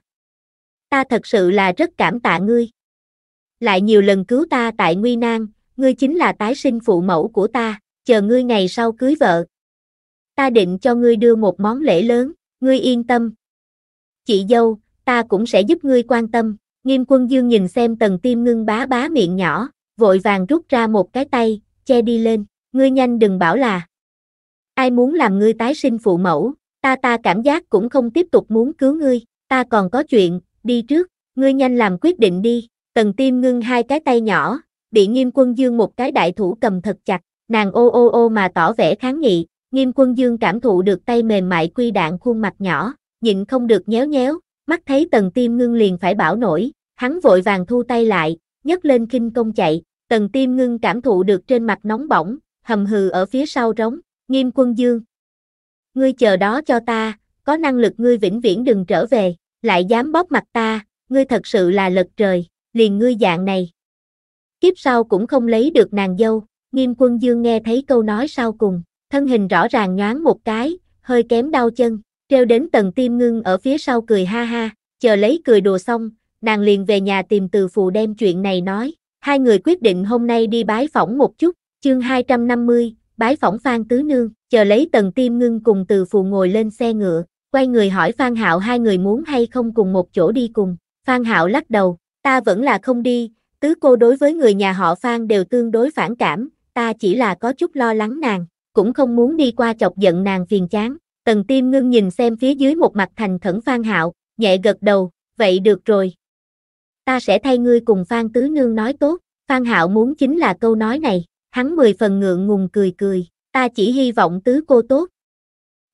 ta thật sự là rất cảm tạ ngươi. Lại nhiều lần cứu ta tại nguy nan, ngươi chính là tái sinh phụ mẫu của ta, chờ ngươi ngày sau cưới vợ. Ta định cho ngươi đưa một món lễ lớn, ngươi yên tâm. Chị dâu, ta cũng sẽ giúp ngươi quan tâm. Nghiêm quân dương nhìn xem tần tim ngưng bá bá miệng nhỏ, vội vàng rút ra một cái tay, che đi lên. Ngươi nhanh đừng bảo là. Ai muốn làm ngươi tái sinh phụ mẫu, ta ta cảm giác cũng không tiếp tục muốn cứu ngươi. Ta còn có chuyện, đi trước, ngươi nhanh làm quyết định đi, tần tim ngưng hai cái tay nhỏ, bị nghiêm quân dương một cái đại thủ cầm thật chặt, nàng ô ô ô mà tỏ vẻ kháng nghị, nghiêm quân dương cảm thụ được tay mềm mại quy đạn khuôn mặt nhỏ, nhịn không được nhéo nhéo, mắt thấy tần tim ngưng liền phải bảo nổi, hắn vội vàng thu tay lại, nhấc lên kinh công chạy, tần tim ngưng cảm thụ được trên mặt nóng bỏng, hầm hừ ở phía sau rống, nghiêm quân dương. Ngươi chờ đó cho ta, có năng lực ngươi vĩnh viễn đừng trở về lại dám bóp mặt ta, ngươi thật sự là lật trời, liền ngươi dạng này. Kiếp sau cũng không lấy được nàng dâu, nghiêm quân dương nghe thấy câu nói sau cùng, thân hình rõ ràng nhoáng một cái, hơi kém đau chân, treo đến tầng tim ngưng ở phía sau cười ha ha, chờ lấy cười đùa xong, nàng liền về nhà tìm từ phù đem chuyện này nói, hai người quyết định hôm nay đi bái phỏng một chút, chương 250, bái phỏng Phan Tứ Nương, chờ lấy tầng tim ngưng cùng từ phù ngồi lên xe ngựa, quay người hỏi Phan Hạo hai người muốn hay không cùng một chỗ đi cùng. Phan Hạo lắc đầu, ta vẫn là không đi, tứ cô đối với người nhà họ Phan đều tương đối phản cảm, ta chỉ là có chút lo lắng nàng, cũng không muốn đi qua chọc giận nàng phiền chán. Tần Tiêm ngưng nhìn xem phía dưới một mặt thành khẩn Phan Hạo, nhẹ gật đầu, vậy được rồi. Ta sẽ thay ngươi cùng Phan Tứ Nương nói tốt, Phan Hạo muốn chính là câu nói này, hắn mười phần ngượng ngùng cười cười, ta chỉ hy vọng Tứ cô tốt,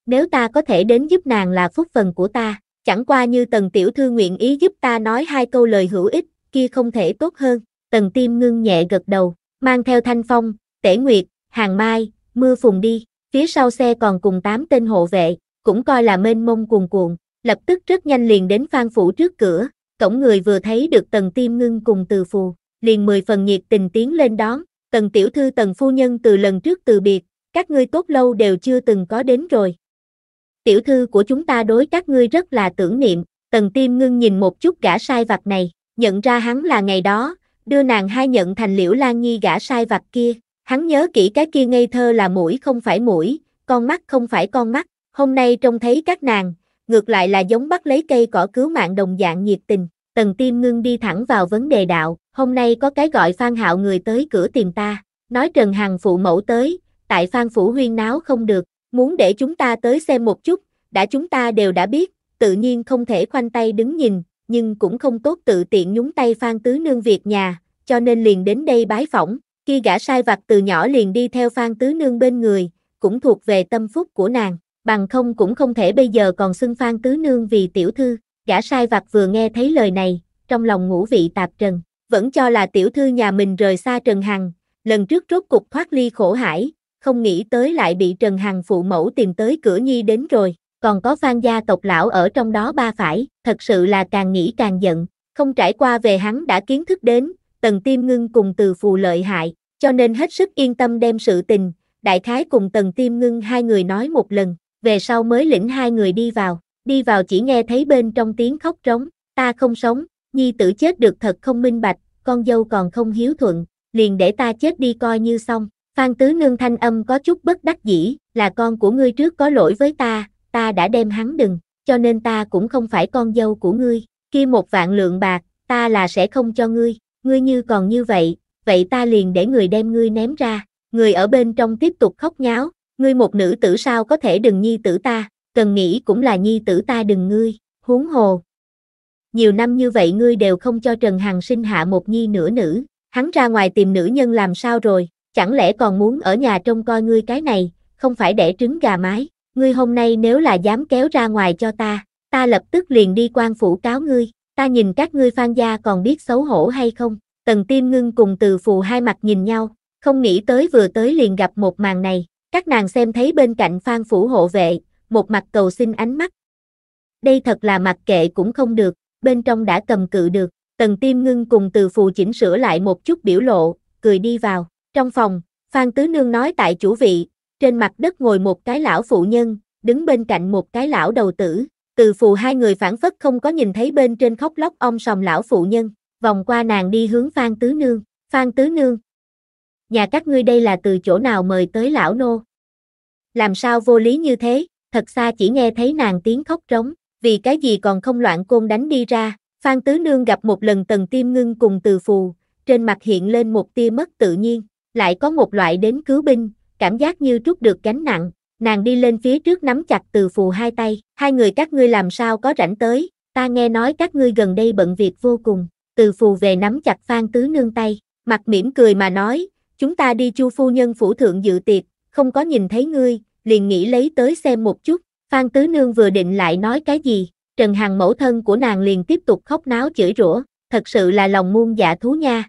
nếu ta có thể đến giúp nàng là phúc phần của ta, chẳng qua như tần tiểu thư nguyện ý giúp ta nói hai câu lời hữu ích, kia không thể tốt hơn. Tần tim ngưng nhẹ gật đầu, mang theo thanh phong, tể nguyệt, hàng mai, mưa phùng đi, phía sau xe còn cùng tám tên hộ vệ, cũng coi là mênh mông cuồn cuộn, lập tức rất nhanh liền đến phan phủ trước cửa, cổng người vừa thấy được tần tim ngưng cùng từ phù, liền mười phần nhiệt tình tiến lên đón, tần tiểu thư tần phu nhân từ lần trước từ biệt, các ngươi tốt lâu đều chưa từng có đến rồi, tiểu thư của chúng ta đối các ngươi rất là tưởng niệm, tần tiêm ngưng nhìn một chút gã sai vặt này, nhận ra hắn là ngày đó, đưa nàng hai nhận thành liễu lan nhi gã sai vặt kia, hắn nhớ kỹ cái kia ngây thơ là mũi không phải mũi, con mắt không phải con mắt, hôm nay trông thấy các nàng, ngược lại là giống bắt lấy cây cỏ cứu mạng đồng dạng nhiệt tình, tần tiêm ngưng đi thẳng vào vấn đề đạo, hôm nay có cái gọi phan hạo người tới cửa tìm ta, nói Trần Hằng phụ mẫu tới, tại phan phủ huyên náo không được, muốn để chúng ta tới xem một chút, đã chúng ta đều đã biết, tự nhiên không thể khoanh tay đứng nhìn, nhưng cũng không tốt tự tiện nhúng tay Phan Tứ Nương việc nhà, cho nên liền đến đây bái phỏng, khi gã sai vặt từ nhỏ liền đi theo Phan Tứ Nương bên người, cũng thuộc về tâm phúc của nàng, bằng không cũng không thể bây giờ còn xưng Phan Tứ Nương vì tiểu thư, gã sai vặt vừa nghe thấy lời này, trong lòng ngũ vị tạp trần, vẫn cho là tiểu thư nhà mình rời xa Trần Hằng, lần trước rốt cục thoát ly khổ hải, không nghĩ tới lại bị Trần Hằng phụ mẫu tìm tới cửa nhi đến rồi, còn có Phan gia tộc lão ở trong đó ba phải, thật sự là càng nghĩ càng giận, không trải qua về hắn đã kiến thức đến, tần tiêm ngưng cùng từ phù lợi hại, cho nên hết sức yên tâm đem sự tình, đại khái cùng tần tiêm ngưng hai người nói một lần, về sau mới lĩnh hai người đi vào, đi vào chỉ nghe thấy bên trong tiếng khóc trống, ta không sống, nhi tử chết được thật không minh bạch, con dâu còn không hiếu thuận, liền để ta chết đi coi như xong, Phan Tứ Nương thanh âm có chút bất đắc dĩ, là con của ngươi trước có lỗi với ta, ta đã đem hắn đừng, cho nên ta cũng không phải con dâu của ngươi, kia một vạn lượng bạc, ta là sẽ không cho ngươi, ngươi như còn như vậy, vậy ta liền để người đem ngươi ném ra, người ở bên trong tiếp tục khóc nháo, ngươi một nữ tử sao có thể đừng nhi tử ta, cần nghĩ cũng là nhi tử ta đừng ngươi, huống hồ. Nhiều năm như vậy ngươi đều không cho Trần Hằng sinh hạ một nhi nửa nữ, hắn ra ngoài tìm nữ nhân làm sao rồi, chẳng lẽ còn muốn ở nhà trông coi ngươi cái này, không phải để trứng gà mái, ngươi hôm nay nếu là dám kéo ra ngoài cho ta, ta lập tức liền đi quan phủ cáo ngươi, ta nhìn các ngươi phan gia còn biết xấu hổ hay không, tần tim ngưng cùng từ phù hai mặt nhìn nhau, không nghĩ tới vừa tới liền gặp một màn này, các nàng xem thấy bên cạnh phan phủ hộ vệ, một mặt cầu xin ánh mắt. Đây thật là mặt kệ cũng không được, bên trong đã cầm cự được, tần tim ngưng cùng từ phù chỉnh sửa lại một chút biểu lộ, cười đi vào. Trong phòng, Phan Tứ Nương nói tại chủ vị, trên mặt đất ngồi một cái lão phụ nhân, đứng bên cạnh một cái lão đầu tử, từ phù hai người phản phất không có nhìn thấy bên trên khóc lóc ông sòng lão phụ nhân, vòng qua nàng đi hướng Phan Tứ Nương, Phan Tứ Nương. Nhà các ngươi đây là từ chỗ nào mời tới lão nô? Làm sao vô lý như thế, thật xa chỉ nghe thấy nàng tiếng khóc trống, vì cái gì còn không loạn côn đánh đi ra, Phan Tứ Nương gặp một lần tần tiêm ngưng cùng từ phù, trên mặt hiện lên một tia mất tự nhiên, lại có một loại đến cứu binh, cảm giác như trút được gánh nặng, nàng đi lên phía trước nắm chặt từ phù hai tay, hai người các ngươi làm sao có rảnh tới, ta nghe nói các ngươi gần đây bận việc vô cùng, từ phù về nắm chặt phan tứ nương tay, mặt mỉm cười mà nói, chúng ta đi chu phu nhân phủ thượng dự tiệc, không có nhìn thấy ngươi, liền nghĩ lấy tới xem một chút, phan tứ nương vừa định lại nói cái gì, Trần Hằng mẫu thân của nàng liền tiếp tục khóc náo chửi rủa, thật sự là lòng muôn dạ thú nha,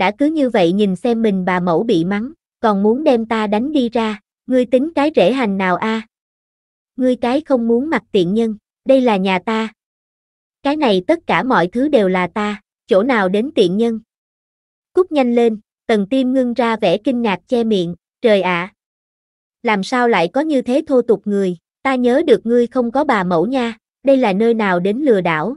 đã cứ như vậy nhìn xem mình bà mẫu bị mắng, còn muốn đem ta đánh đi ra, ngươi tính cái rễ hành nào a? Ngươi cái không muốn mặt tiện nhân, đây là nhà ta. Cái này tất cả mọi thứ đều là ta, chỗ nào đến tiện nhân. Cút nhanh lên, tần tiêm ngưng ra vẻ kinh ngạc che miệng, trời ạ. Làm sao lại có như thế thô tục người, ta nhớ được ngươi không có bà mẫu nha, đây là nơi nào đến lừa đảo.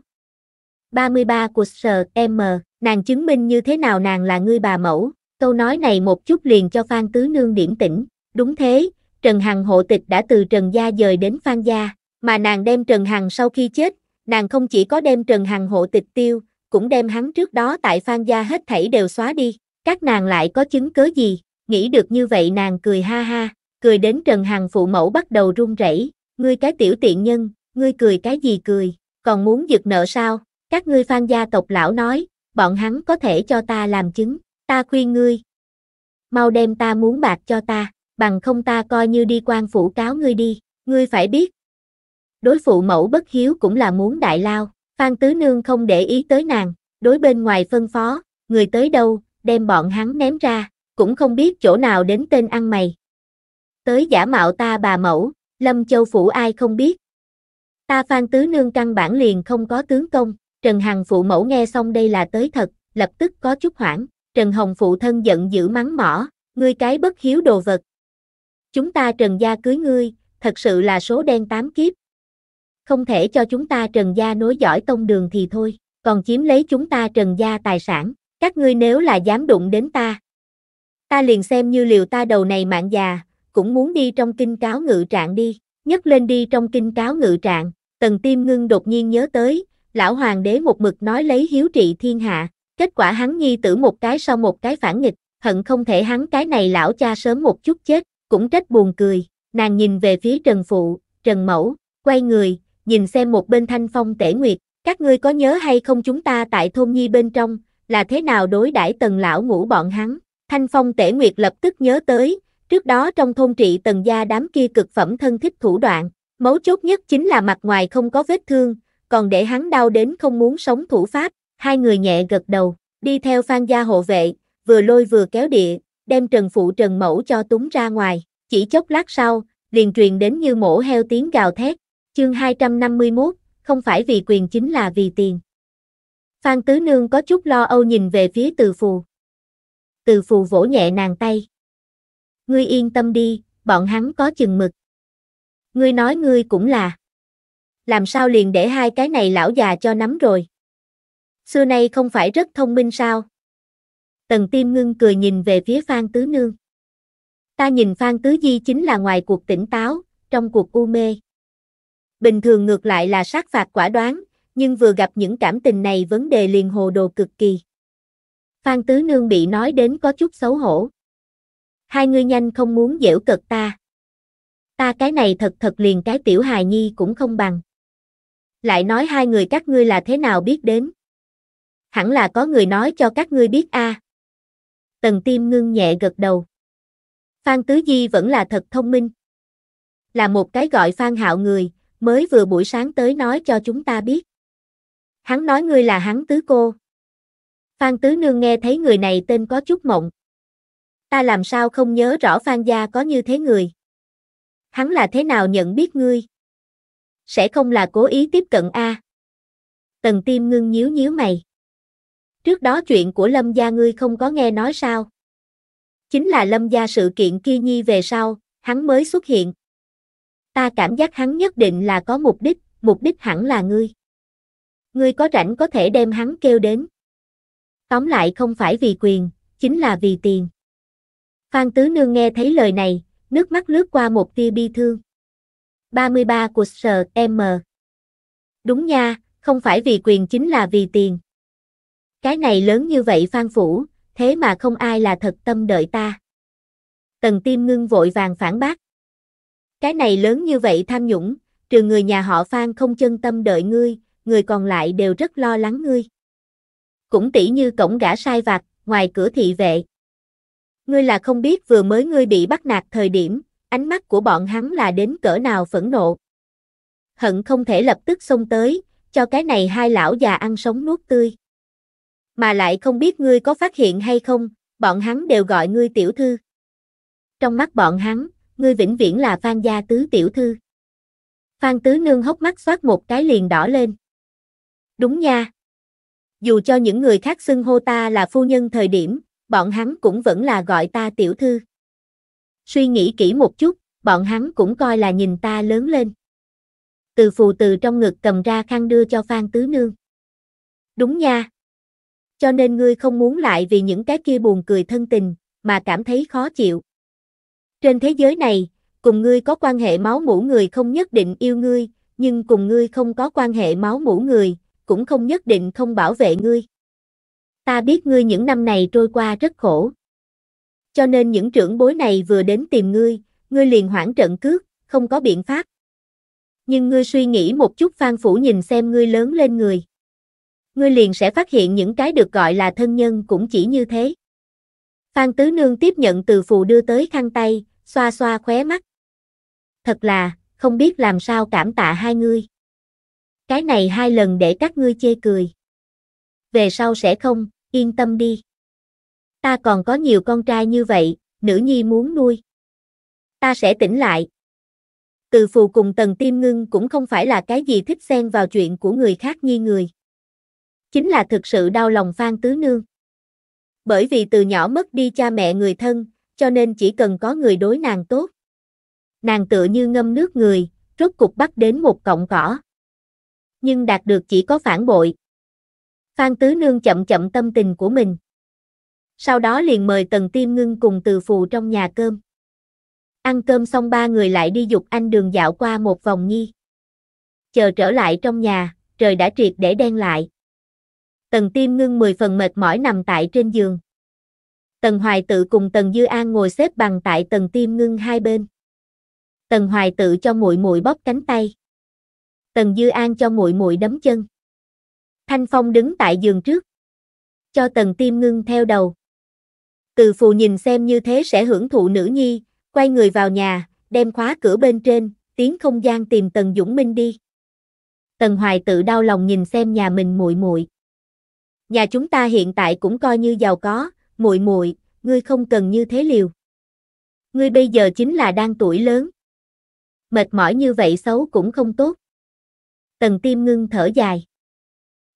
33 của sở M Nàng chứng minh như thế nào nàng là ngươi bà mẫu, câu nói này một chút liền cho Phan Tứ Nương điểm tỉnh, đúng thế, Trần Hằng hộ tịch đã từ Trần Gia dời đến Phan Gia, mà nàng đem Trần Hằng sau khi chết, nàng không chỉ có đem Trần Hằng hộ tịch tiêu, cũng đem hắn trước đó tại Phan Gia hết thảy đều xóa đi, các nàng lại có chứng cớ gì, nghĩ được như vậy nàng cười ha ha, cười đến Trần Hằng phụ mẫu bắt đầu run rẩy, ngươi cái tiểu tiện nhân, ngươi cười cái gì cười, còn muốn giật nợ sao, các ngươi Phan Gia tộc lão nói, bọn hắn có thể cho ta làm chứng, ta khuyên ngươi. Mau đem ta muốn bạc cho ta, bằng không ta coi như đi quan phủ cáo ngươi đi, ngươi phải biết. Đối phụ mẫu bất hiếu cũng là muốn đại lao, Phan Tứ Nương không để ý tới nàng, đối bên ngoài phân phó, người tới đâu, đem bọn hắn ném ra, cũng không biết chỗ nào đến tên ăn mày. Tới giả mạo ta bà mẫu, Lâm Châu Phủ ai không biết. Ta Phan Tứ Nương căn bản liền không có tướng công, Trần Hằng phụ mẫu nghe xong đây là tới thật, lập tức có chút hoảng, Trần Hồng phụ thân giận dữ mắng mỏ, ngươi cái bất hiếu đồ vật. Chúng ta Trần gia cưới ngươi, thật sự là số đen tám kiếp. Không thể cho chúng ta Trần gia nối dõi tông đường thì thôi, còn chiếm lấy chúng ta Trần gia tài sản, các ngươi nếu là dám đụng đến ta. Ta liền xem như liều ta đầu này mạng già, cũng muốn đi trong kinh cáo ngự trạng đi, nhấc lên đi trong kinh cáo ngự trạng, tần tim ngưng đột nhiên nhớ tới, lão hoàng đế một mực nói lấy hiếu trị thiên hạ, kết quả hắn nhi tử một cái sau một cái phản nghịch, hận không thể hắn cái này lão cha sớm một chút chết, cũng trách buồn cười, nàng nhìn về phía Trần Phụ, Trần Mẫu, quay người, nhìn xem một bên thanh phong tể nguyệt, các ngươi có nhớ hay không chúng ta tại thôn nhi bên trong, là thế nào đối đãi tần lão ngũ bọn hắn, thanh phong tể nguyệt lập tức nhớ tới, trước đó trong thôn trị tần gia đám kia cực phẩm thân thích thủ đoạn, mấu chốt nhất chính là mặt ngoài không có vết thương, còn để hắn đau đến không muốn sống thủ pháp, hai người nhẹ gật đầu, đi theo Phan gia hộ vệ, vừa lôi vừa kéo địa, đem Trần Phụ Trần Mẫu cho túng ra ngoài, chỉ chốc lát sau, liền truyền đến như mổ heo tiếng gào thét, chương 251, không phải vì quyền chính là vì tiền. Phan Tứ Nương có chút lo âu nhìn về phía từ phù. Từ phù vỗ nhẹ nàng tay. Ngươi yên tâm đi, bọn hắn có chừng mực. Ngươi nói ngươi cũng là làm sao liền để hai cái này lão già cho nắm rồi. Xưa nay không phải rất thông minh sao? Tần Tiêm Ngưng cười nhìn về phía Phan Tứ Nương. Ta nhìn Phan Tứ Di chính là ngoài cuộc tỉnh táo, trong cuộc u mê. Bình thường ngược lại là sát phạt quả đoán, nhưng vừa gặp những cảm tình này vấn đề liền hồ đồ cực kỳ. Phan Tứ Nương bị nói đến có chút xấu hổ. Hai ngươi nhanh không muốn dễu cợt ta. Ta cái này thật thật liền cái tiểu hài nhi cũng không bằng lại nói hai người các ngươi là thế nào biết đến. Hẳn là có người nói cho các ngươi biết a. À. Tần Tiêm ngưng nhẹ gật đầu. Phan Tứ Di vẫn là thật thông minh. Là một cái gọi Phan Hạo người, mới vừa buổi sáng tới nói cho chúng ta biết. Hắn nói ngươi là hắn tứ cô. Phan Tứ Nương nghe thấy người này tên có chút mộng. Ta làm sao không nhớ rõ Phan gia có như thế người. Hắn là thế nào nhận biết ngươi? sẽ không là cố ý tiếp cận a. Tần Tiêm ngưng nhíu nhíu mày. Trước đó chuyện của Lâm gia ngươi không có nghe nói sao? Chính là Lâm gia sự kiện kia nhi về sau, hắn mới xuất hiện. Ta cảm giác hắn nhất định là có mục đích, mục đích hẳn là ngươi. Ngươi có rảnh có thể đem hắn kêu đến. Tóm lại không phải vì quyền, chính là vì tiền. Phan Tứ Nương nghe thấy lời này, nước mắt lướt qua một tia bi thương. 33 của SM. Đúng nha, không phải vì quyền chính là vì tiền. Cái này lớn như vậy Phan Phủ, thế mà không ai là thật tâm đợi ta. Tần Tiêm Ngưng vội vàng phản bác. Cái này lớn như vậy tham nhũng, trừ người nhà họ Phan không chân tâm đợi ngươi, người còn lại đều rất lo lắng ngươi. Cũng tỉ như cổng gã sai vặt, ngoài cửa thị vệ. Ngươi là không biết vừa mới ngươi bị bắt nạt thời điểm, ánh mắt của bọn hắn là đến cỡ nào phẫn nộ. Hận không thể lập tức xông tới, cho cái này hai lão già ăn sống nuốt tươi. Mà lại không biết ngươi có phát hiện hay không, bọn hắn đều gọi ngươi tiểu thư. Trong mắt bọn hắn, ngươi vĩnh viễn là Phan gia tứ tiểu thư. Phan tứ nương hốc mắt xoát một cái liền đỏ lên. Đúng nha. Dù cho những người khác xưng hô ta là phu nhân thời điểm, bọn hắn cũng vẫn là gọi ta tiểu thư. Suy nghĩ kỹ một chút, bọn hắn cũng coi là nhìn ta lớn lên. Từ phù từ trong ngực cầm ra khăn đưa cho Phan Tứ Nương. Đúng nha. Cho nên ngươi không muốn lại vì những cái kia buồn cười thân tình, mà cảm thấy khó chịu. Trên thế giới này, cùng ngươi có quan hệ máu mủ người không nhất định yêu ngươi, nhưng cùng ngươi không có quan hệ máu mủ người, cũng không nhất định không bảo vệ ngươi. Ta biết ngươi những năm này trôi qua rất khổ, cho nên những trưởng bối này vừa đến tìm ngươi, ngươi liền hoảng trận cước, không có biện pháp. Nhưng ngươi suy nghĩ một chút Phan Phủ nhìn xem ngươi lớn lên người. Ngươi liền sẽ phát hiện những cái được gọi là thân nhân cũng chỉ như thế. Phan Tứ Nương tiếp nhận từ phù đưa tới khăn tay, xoa xoa khóe mắt. Thật là, không biết làm sao cảm tạ hai ngươi. Cái này hai lần để các ngươi chê cười. Về sau sẽ không, yên tâm đi ta còn có nhiều con trai như vậy, nữ nhi muốn nuôi. Ta sẽ tỉnh lại. Từ phù cùng tần tiêm ngưng cũng không phải là cái gì thích xen vào chuyện của người khác nhi người. Chính là thực sự đau lòng Phan Tứ Nương. Bởi vì từ nhỏ mất đi cha mẹ người thân, cho nên chỉ cần có người đối nàng tốt. Nàng tựa như ngâm nước người, rốt cục bắt đến một cọng cỏ. Nhưng đạt được chỉ có phản bội. Phan Tứ Nương chậm chậm tâm tình của mình sau đó liền mời Tần Tiêm Ngưng cùng Từ Phù trong nhà cơm. Ăn cơm xong ba người lại đi dục anh đường dạo qua một vòng nhi. Chờ trở lại trong nhà, trời đã triệt để đen lại. Tần Tiêm Ngưng mười phần mệt mỏi nằm tại trên giường. Tần Hoài Tự cùng Tần Dư An ngồi xếp bằng tại Tần Tiêm Ngưng hai bên. Tần Hoài Tự cho muội muội bóp cánh tay. Tần Dư An cho muội muội đấm chân. Thanh Phong đứng tại giường trước, cho Tần Tiêm Ngưng theo đầu. Từ phù nhìn xem như thế sẽ hưởng thụ nữ nhi, quay người vào nhà, đem khóa cửa bên trên, tiến không gian tìm Tần Dũng Minh đi. Tần Hoài tự đau lòng nhìn xem nhà mình muội muội. Nhà chúng ta hiện tại cũng coi như giàu có, muội muội, ngươi không cần như thế liều. Ngươi bây giờ chính là đang tuổi lớn. Mệt mỏi như vậy xấu cũng không tốt. Tần Tim ngưng thở dài.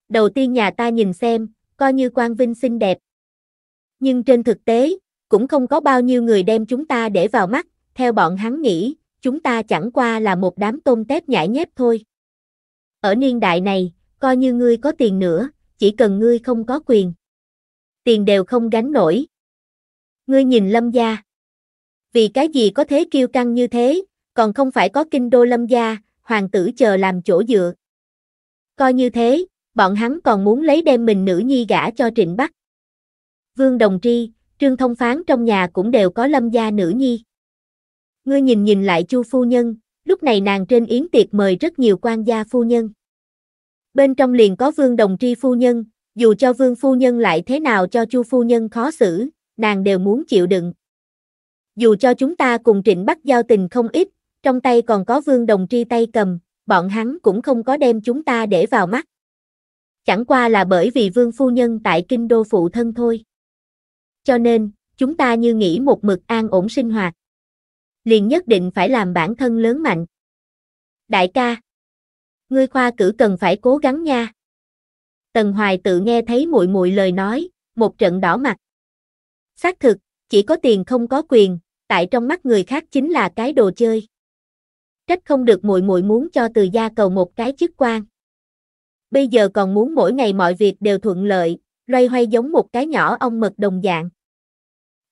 Đầu tiên nhà ta nhìn xem, coi như quan vinh xinh đẹp, nhưng trên thực tế, cũng không có bao nhiêu người đem chúng ta để vào mắt, theo bọn hắn nghĩ, chúng ta chẳng qua là một đám tôm tép nhãi nhép thôi. Ở niên đại này, coi như ngươi có tiền nữa, chỉ cần ngươi không có quyền. Tiền đều không gánh nổi. Ngươi nhìn lâm gia. Vì cái gì có thế kiêu căng như thế, còn không phải có kinh đô lâm gia, hoàng tử chờ làm chỗ dựa. Coi như thế, bọn hắn còn muốn lấy đem mình nữ nhi gả cho trịnh bắc. Vương Đồng Tri, Trương Thông Phán trong nhà cũng đều có lâm gia nữ nhi. Ngươi nhìn nhìn lại Chu phu nhân, lúc này nàng trên yến tiệc mời rất nhiều quan gia phu nhân. Bên trong liền có Vương Đồng Tri phu nhân, dù cho Vương phu nhân lại thế nào cho Chu phu nhân khó xử, nàng đều muốn chịu đựng. Dù cho chúng ta cùng Trịnh Bắc giao tình không ít, trong tay còn có Vương Đồng Tri tay cầm, bọn hắn cũng không có đem chúng ta để vào mắt. Chẳng qua là bởi vì Vương phu nhân tại kinh đô phụ thân thôi cho nên, chúng ta như nghĩ một mực an ổn sinh hoạt. Liền nhất định phải làm bản thân lớn mạnh. Đại ca, ngươi khoa cử cần phải cố gắng nha. Tần Hoài tự nghe thấy muội muội lời nói, một trận đỏ mặt. Xác thực, chỉ có tiền không có quyền, tại trong mắt người khác chính là cái đồ chơi. Trách không được muội muội muốn cho Từ gia cầu một cái chức quan. Bây giờ còn muốn mỗi ngày mọi việc đều thuận lợi, loay hoay giống một cái nhỏ ong mật đồng dạng.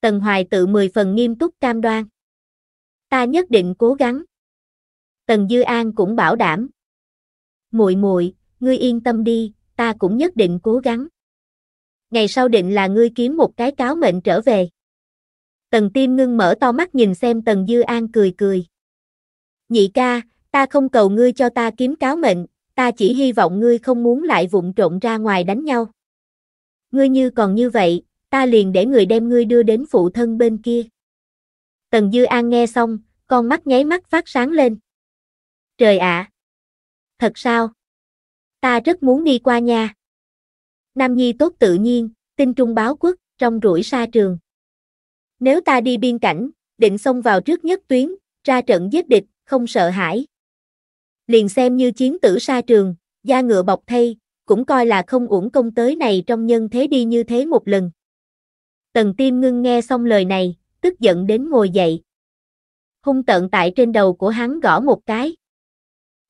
Tần Hoài tự mười phần nghiêm túc cam đoan. Ta nhất định cố gắng. Tần Dư An cũng bảo đảm. Muội muội, ngươi yên tâm đi, ta cũng nhất định cố gắng. Ngày sau định là ngươi kiếm một cái cáo mệnh trở về. Tần Tiêm ngưng mở to mắt nhìn xem Tần Dư An cười cười. Nhị ca, ta không cầu ngươi cho ta kiếm cáo mệnh, ta chỉ hy vọng ngươi không muốn lại vụng trộn ra ngoài đánh nhau. Ngươi như còn như vậy, ta liền để người đem ngươi đưa đến phụ thân bên kia. Tần Dư An nghe xong, con mắt nháy mắt phát sáng lên. Trời ạ! Thật sao? Ta rất muốn đi qua nhà. Nam Nhi tốt tự nhiên, tinh trung báo quốc, trong rủi xa trường. Nếu ta đi biên cảnh, định xông vào trước nhất tuyến, ra trận giết địch, không sợ hãi. Liền xem như chiến tử xa trường, da ngựa bọc thay, cũng coi là không uổng công tới này trong nhân thế đi như thế một lần. Tần Tiêm ngưng nghe xong lời này, tức giận đến ngồi dậy. Hung tận tại trên đầu của hắn gõ một cái.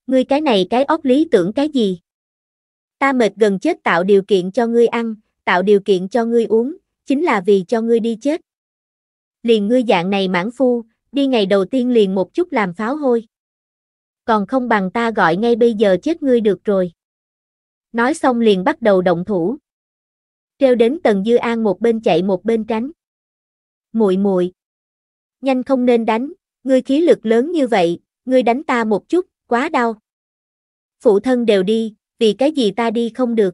Ngươi cái này cái óc lý tưởng cái gì? Ta mệt gần chết tạo điều kiện cho ngươi ăn, tạo điều kiện cho ngươi uống, chính là vì cho ngươi đi chết. Liền ngươi dạng này mãn phu, đi ngày đầu tiên liền một chút làm pháo hôi. Còn không bằng ta gọi ngay bây giờ chết ngươi được rồi. Nói xong liền bắt đầu động thủ treo đến Tần Dư An một bên chạy một bên tránh. Muội muội, nhanh không nên đánh, ngươi khí lực lớn như vậy, ngươi đánh ta một chút, quá đau. Phụ thân đều đi, vì cái gì ta đi không được.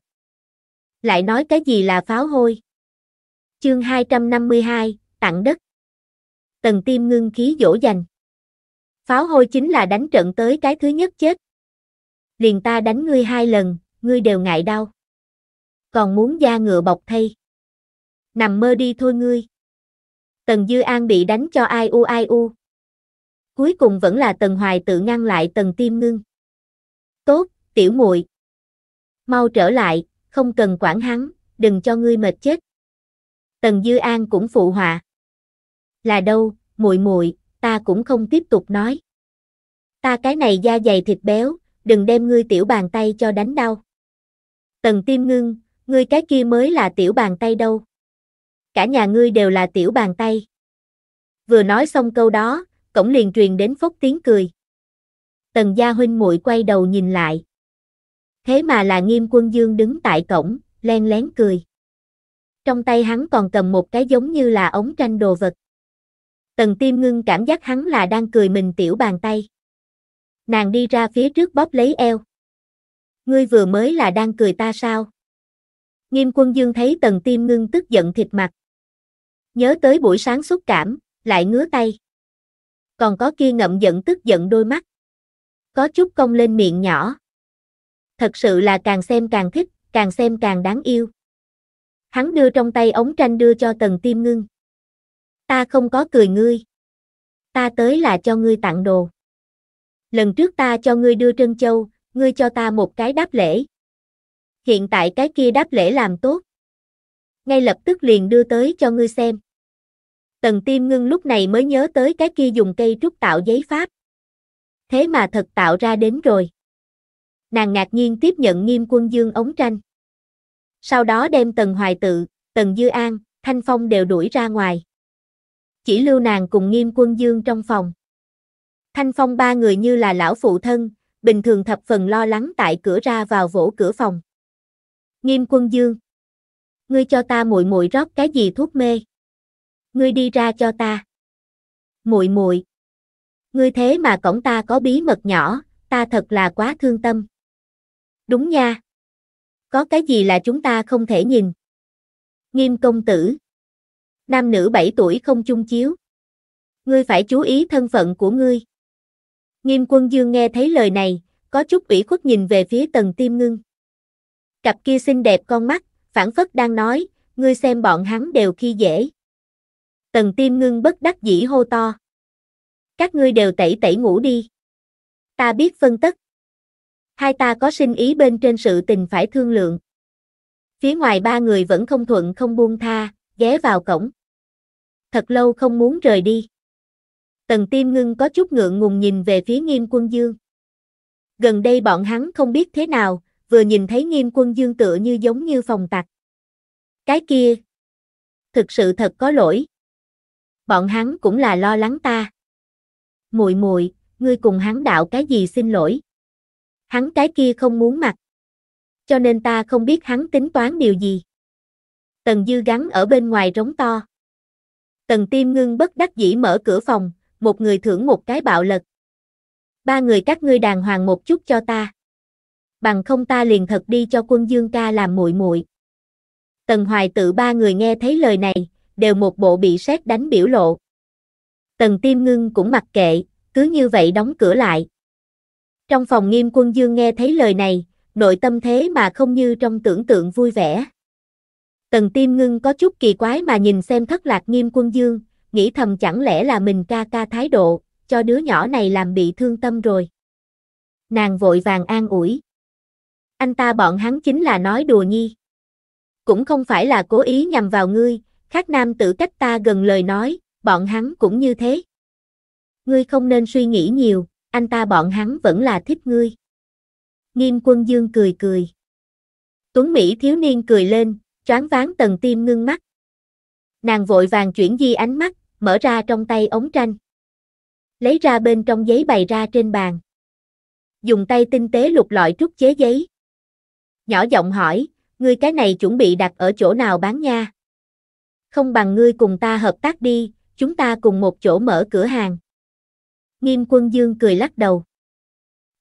Lại nói cái gì là pháo hôi. Chương 252, tặng đất. Tần tim ngưng khí dỗ dành. Pháo hôi chính là đánh trận tới cái thứ nhất chết. Liền ta đánh ngươi hai lần, ngươi đều ngại đau còn muốn da ngựa bọc thay. Nằm mơ đi thôi ngươi. Tần Dư An bị đánh cho ai u ai u. Cuối cùng vẫn là Tần Hoài tự ngăn lại Tần Tiêm Ngưng. Tốt, tiểu muội. Mau trở lại, không cần quản hắn, đừng cho ngươi mệt chết. Tần Dư An cũng phụ họa. Là đâu, muội muội, ta cũng không tiếp tục nói. Ta cái này da dày thịt béo, đừng đem ngươi tiểu bàn tay cho đánh đau. Tần Tiêm Ngưng, ngươi cái kia mới là tiểu bàn tay đâu. Cả nhà ngươi đều là tiểu bàn tay. Vừa nói xong câu đó, cổng liền truyền đến phốc tiếng cười. Tần gia huynh muội quay đầu nhìn lại. Thế mà là nghiêm quân dương đứng tại cổng, len lén cười. Trong tay hắn còn cầm một cái giống như là ống tranh đồ vật. Tần tim ngưng cảm giác hắn là đang cười mình tiểu bàn tay. Nàng đi ra phía trước bóp lấy eo. Ngươi vừa mới là đang cười ta sao? Nghiêm quân dương thấy tần tim ngưng tức giận thịt mặt. Nhớ tới buổi sáng xúc cảm, lại ngứa tay. Còn có kia ngậm giận tức giận đôi mắt. Có chút cong lên miệng nhỏ. Thật sự là càng xem càng thích, càng xem càng đáng yêu. Hắn đưa trong tay ống tranh đưa cho tần tim ngưng. Ta không có cười ngươi. Ta tới là cho ngươi tặng đồ. Lần trước ta cho ngươi đưa trân châu, ngươi cho ta một cái đáp lễ hiện tại cái kia đáp lễ làm tốt. Ngay lập tức liền đưa tới cho ngươi xem. Tần tiêm ngưng lúc này mới nhớ tới cái kia dùng cây trúc tạo giấy pháp. Thế mà thật tạo ra đến rồi. Nàng ngạc nhiên tiếp nhận nghiêm quân dương ống tranh. Sau đó đem tần hoài tự, tần dư an, thanh phong đều đuổi ra ngoài. Chỉ lưu nàng cùng nghiêm quân dương trong phòng. Thanh phong ba người như là lão phụ thân, bình thường thập phần lo lắng tại cửa ra vào vỗ cửa phòng. Nghiêm Quân Dương. Ngươi cho ta muội muội rót cái gì thuốc mê? Ngươi đi ra cho ta. Muội muội. Ngươi thế mà cổng ta có bí mật nhỏ, ta thật là quá thương tâm. Đúng nha. Có cái gì là chúng ta không thể nhìn? Nghiêm công tử. Nam nữ 7 tuổi không chung chiếu. Ngươi phải chú ý thân phận của ngươi. Nghiêm quân dương nghe thấy lời này, có chút ủy khuất nhìn về phía tần tiêm ngưng. Cặp kia xinh đẹp con mắt, phản phất đang nói, ngươi xem bọn hắn đều khi dễ. Tần tiêm ngưng bất đắc dĩ hô to. Các ngươi đều tẩy tẩy ngủ đi. Ta biết phân tất. Hai ta có sinh ý bên trên sự tình phải thương lượng. Phía ngoài ba người vẫn không thuận không buông tha, ghé vào cổng. Thật lâu không muốn rời đi. Tần tiêm ngưng có chút ngượng ngùng nhìn về phía nghiêm quân dương. Gần đây bọn hắn không biết thế nào, vừa nhìn thấy nghiêm quân dương tựa như giống như phòng tặc. Cái kia, thực sự thật có lỗi. Bọn hắn cũng là lo lắng ta. mùi mùi ngươi cùng hắn đạo cái gì xin lỗi? Hắn cái kia không muốn mặt. Cho nên ta không biết hắn tính toán điều gì. Tần Dư gắn ở bên ngoài rống to. Tần Tiêm ngưng bất đắc dĩ mở cửa phòng, một người thưởng một cái bạo lực Ba người các ngươi đàng hoàng một chút cho ta bằng không ta liền thật đi cho quân dương ca làm muội muội. Tần Hoài tự ba người nghe thấy lời này, đều một bộ bị sét đánh biểu lộ. Tần Tiêm Ngưng cũng mặc kệ, cứ như vậy đóng cửa lại. Trong phòng nghiêm quân dương nghe thấy lời này, nội tâm thế mà không như trong tưởng tượng vui vẻ. Tần Tiêm Ngưng có chút kỳ quái mà nhìn xem thất lạc nghiêm quân dương, nghĩ thầm chẳng lẽ là mình ca ca thái độ, cho đứa nhỏ này làm bị thương tâm rồi. Nàng vội vàng an ủi anh ta bọn hắn chính là nói đùa nhi. Cũng không phải là cố ý nhằm vào ngươi, khác nam tử cách ta gần lời nói, bọn hắn cũng như thế. Ngươi không nên suy nghĩ nhiều, anh ta bọn hắn vẫn là thích ngươi. Nghiêm quân dương cười cười. Tuấn Mỹ thiếu niên cười lên, choáng ván tầng tim ngưng mắt. Nàng vội vàng chuyển di ánh mắt, mở ra trong tay ống tranh. Lấy ra bên trong giấy bày ra trên bàn. Dùng tay tinh tế lục lọi trút chế giấy nhỏ giọng hỏi, ngươi cái này chuẩn bị đặt ở chỗ nào bán nha? Không bằng ngươi cùng ta hợp tác đi, chúng ta cùng một chỗ mở cửa hàng. Nghiêm quân dương cười lắc đầu.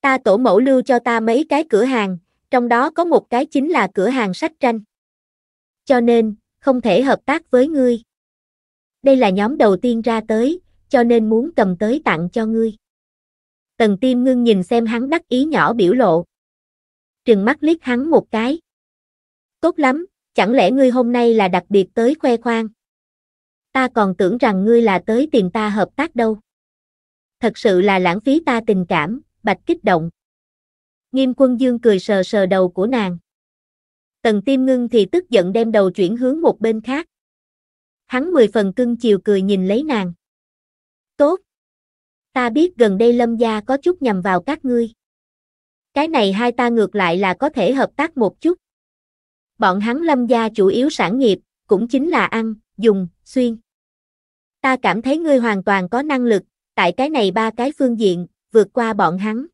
Ta tổ mẫu lưu cho ta mấy cái cửa hàng, trong đó có một cái chính là cửa hàng sách tranh. Cho nên, không thể hợp tác với ngươi. Đây là nhóm đầu tiên ra tới, cho nên muốn cầm tới tặng cho ngươi. Tần Tiêm Ngưng nhìn xem hắn đắc ý nhỏ biểu lộ trừng mắt liếc hắn một cái. Tốt lắm, chẳng lẽ ngươi hôm nay là đặc biệt tới khoe khoang? Ta còn tưởng rằng ngươi là tới tìm ta hợp tác đâu. Thật sự là lãng phí ta tình cảm, bạch kích động. Nghiêm quân dương cười sờ sờ đầu của nàng. Tần tim ngưng thì tức giận đem đầu chuyển hướng một bên khác. Hắn mười phần cưng chiều cười nhìn lấy nàng. Tốt. Ta biết gần đây lâm gia có chút nhằm vào các ngươi. Cái này hai ta ngược lại là có thể hợp tác một chút. Bọn hắn lâm gia chủ yếu sản nghiệp, cũng chính là ăn, dùng, xuyên. Ta cảm thấy ngươi hoàn toàn có năng lực, tại cái này ba cái phương diện, vượt qua bọn hắn.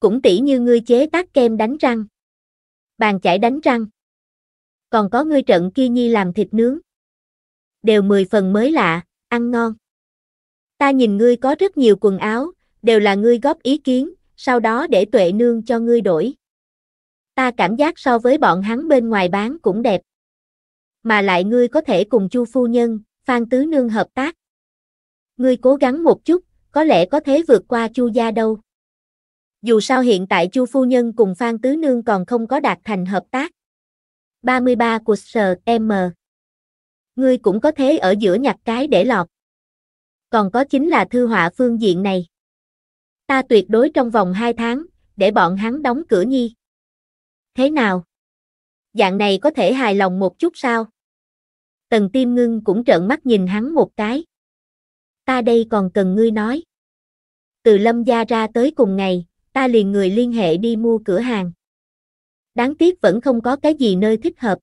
Cũng tỉ như ngươi chế tác kem đánh răng. Bàn chải đánh răng. Còn có ngươi trận kia nhi làm thịt nướng. Đều mười phần mới lạ, ăn ngon. Ta nhìn ngươi có rất nhiều quần áo, đều là ngươi góp ý kiến, sau đó để tuệ nương cho ngươi đổi. Ta cảm giác so với bọn hắn bên ngoài bán cũng đẹp. Mà lại ngươi có thể cùng chu phu nhân, phan tứ nương hợp tác. Ngươi cố gắng một chút, có lẽ có thể vượt qua chu gia đâu. Dù sao hiện tại chu phu nhân cùng phan tứ nương còn không có đạt thành hợp tác. 33 của sở M. Ngươi cũng có thế ở giữa nhặt cái để lọt. Còn có chính là thư họa phương diện này ta tuyệt đối trong vòng 2 tháng, để bọn hắn đóng cửa nhi. Thế nào? Dạng này có thể hài lòng một chút sao? Tần tiêm ngưng cũng trợn mắt nhìn hắn một cái. Ta đây còn cần ngươi nói. Từ lâm gia ra tới cùng ngày, ta liền người liên hệ đi mua cửa hàng. Đáng tiếc vẫn không có cái gì nơi thích hợp.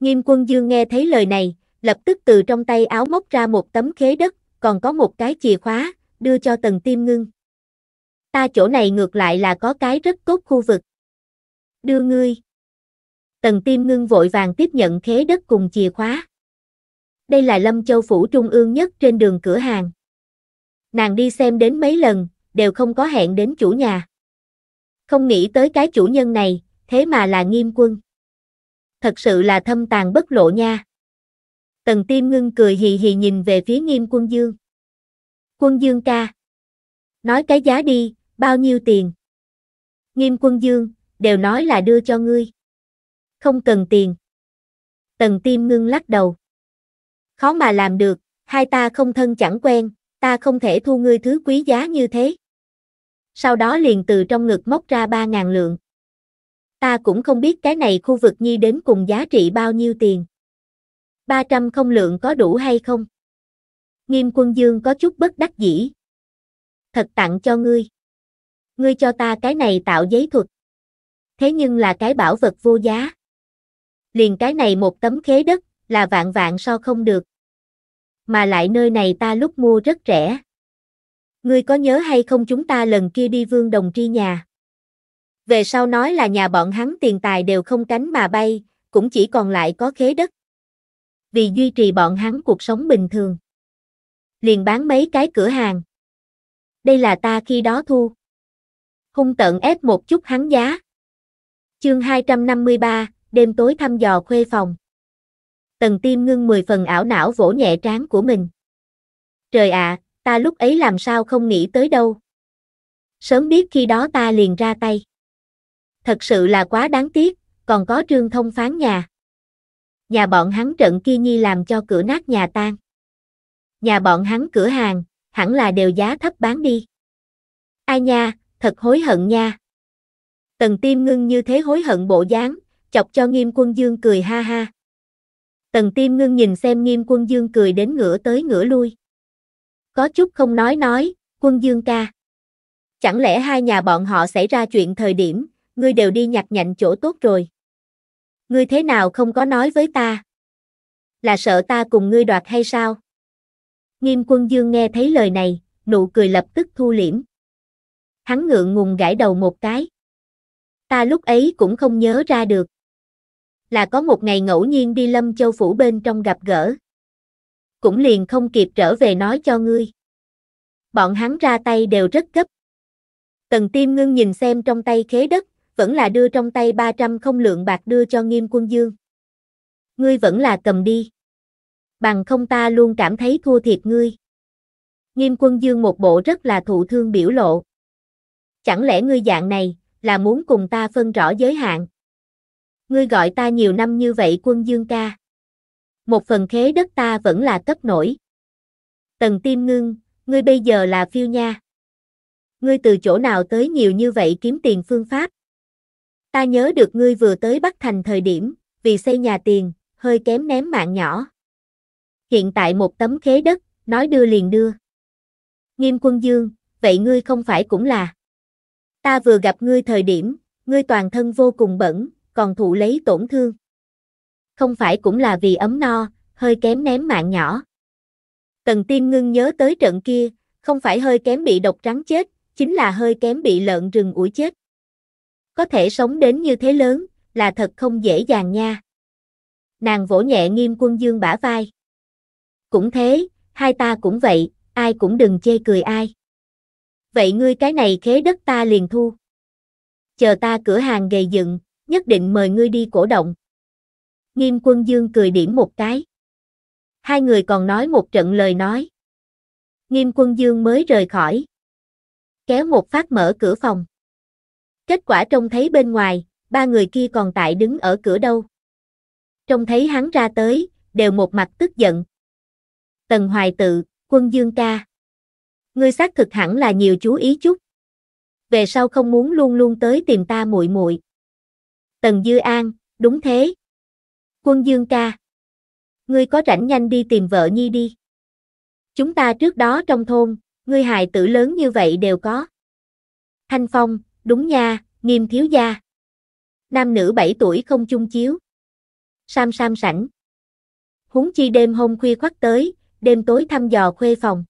Nghiêm quân dương nghe thấy lời này, lập tức từ trong tay áo móc ra một tấm khế đất, còn có một cái chìa khóa, đưa cho tần tiêm ngưng ta chỗ này ngược lại là có cái rất tốt khu vực. Đưa ngươi. Tần Tiêm Ngưng vội vàng tiếp nhận khế đất cùng chìa khóa. Đây là Lâm Châu Phủ Trung ương nhất trên đường cửa hàng. Nàng đi xem đến mấy lần, đều không có hẹn đến chủ nhà. Không nghĩ tới cái chủ nhân này, thế mà là nghiêm quân. Thật sự là thâm tàn bất lộ nha. Tần Tiêm Ngưng cười hì hì nhìn về phía nghiêm quân dương. Quân dương ca. Nói cái giá đi, Bao nhiêu tiền? Nghiêm quân dương, đều nói là đưa cho ngươi. Không cần tiền. Tần tim ngưng lắc đầu. Khó mà làm được, hai ta không thân chẳng quen, ta không thể thu ngươi thứ quý giá như thế. Sau đó liền từ trong ngực móc ra ba ngàn lượng. Ta cũng không biết cái này khu vực nhi đến cùng giá trị bao nhiêu tiền. ba trăm không lượng có đủ hay không? Nghiêm quân dương có chút bất đắc dĩ. Thật tặng cho ngươi ngươi cho ta cái này tạo giấy thuật. Thế nhưng là cái bảo vật vô giá. Liền cái này một tấm khế đất, là vạn vạn so không được. Mà lại nơi này ta lúc mua rất rẻ. Ngươi có nhớ hay không chúng ta lần kia đi vương đồng tri nhà? Về sau nói là nhà bọn hắn tiền tài đều không cánh mà bay, cũng chỉ còn lại có khế đất. Vì duy trì bọn hắn cuộc sống bình thường. Liền bán mấy cái cửa hàng. Đây là ta khi đó thu hung tận ép một chút hắn giá. Chương 253, đêm tối thăm dò khuê phòng. Tần tim ngưng 10 phần ảo não vỗ nhẹ trán của mình. Trời ạ, à, ta lúc ấy làm sao không nghĩ tới đâu. Sớm biết khi đó ta liền ra tay. Thật sự là quá đáng tiếc, còn có trương thông phán nhà. Nhà bọn hắn trận kia nhi làm cho cửa nát nhà tan. Nhà bọn hắn cửa hàng, hẳn là đều giá thấp bán đi. Ai nha, thật hối hận nha. Tần tiêm ngưng như thế hối hận bộ dáng, chọc cho nghiêm quân dương cười ha ha. Tần tiêm ngưng nhìn xem nghiêm quân dương cười đến ngửa tới ngửa lui. Có chút không nói nói, quân dương ca. Chẳng lẽ hai nhà bọn họ xảy ra chuyện thời điểm, ngươi đều đi nhặt nhạnh chỗ tốt rồi. Ngươi thế nào không có nói với ta? Là sợ ta cùng ngươi đoạt hay sao? Nghiêm quân dương nghe thấy lời này, nụ cười lập tức thu liễm hắn ngượng ngùng gãi đầu một cái. Ta lúc ấy cũng không nhớ ra được. Là có một ngày ngẫu nhiên đi Lâm Châu Phủ bên trong gặp gỡ. Cũng liền không kịp trở về nói cho ngươi. Bọn hắn ra tay đều rất gấp. Tần tiêm ngưng nhìn xem trong tay khế đất, vẫn là đưa trong tay 300 không lượng bạc đưa cho nghiêm quân dương. Ngươi vẫn là cầm đi. Bằng không ta luôn cảm thấy thua thiệt ngươi. Nghiêm quân dương một bộ rất là thụ thương biểu lộ chẳng lẽ ngươi dạng này, là muốn cùng ta phân rõ giới hạn. Ngươi gọi ta nhiều năm như vậy quân dương ca. Một phần khế đất ta vẫn là cấp nổi. Tần tim ngưng, ngươi bây giờ là phiêu nha. Ngươi từ chỗ nào tới nhiều như vậy kiếm tiền phương pháp. Ta nhớ được ngươi vừa tới Bắc Thành thời điểm, vì xây nhà tiền, hơi kém ném mạng nhỏ. Hiện tại một tấm khế đất, nói đưa liền đưa. Nghiêm quân dương, vậy ngươi không phải cũng là. Ta vừa gặp ngươi thời điểm, ngươi toàn thân vô cùng bẩn, còn thụ lấy tổn thương. Không phải cũng là vì ấm no, hơi kém ném mạng nhỏ. Tần Tiên ngưng nhớ tới trận kia, không phải hơi kém bị độc trắng chết, chính là hơi kém bị lợn rừng ủi chết. Có thể sống đến như thế lớn, là thật không dễ dàng nha. Nàng vỗ nhẹ nghiêm quân dương bả vai. Cũng thế, hai ta cũng vậy, ai cũng đừng chê cười ai vậy ngươi cái này khế đất ta liền thu. Chờ ta cửa hàng gầy dựng, nhất định mời ngươi đi cổ động. Nghiêm quân dương cười điểm một cái. Hai người còn nói một trận lời nói. Nghiêm quân dương mới rời khỏi. Kéo một phát mở cửa phòng. Kết quả trông thấy bên ngoài, ba người kia còn tại đứng ở cửa đâu. Trông thấy hắn ra tới, đều một mặt tức giận. Tần Hoài Tự, quân dương ca ngươi xác thực hẳn là nhiều chú ý chút. Về sau không muốn luôn luôn tới tìm ta muội muội. Tần Dư An, đúng thế. Quân Dương ca. Ngươi có rảnh nhanh đi tìm vợ Nhi đi. Chúng ta trước đó trong thôn, ngươi hài tử lớn như vậy đều có. Thanh Phong, đúng nha, nghiêm thiếu gia. Nam nữ 7 tuổi không chung chiếu. Sam sam sảnh. Huống chi đêm hôm khuya khoắt tới, đêm tối thăm dò khuê phòng.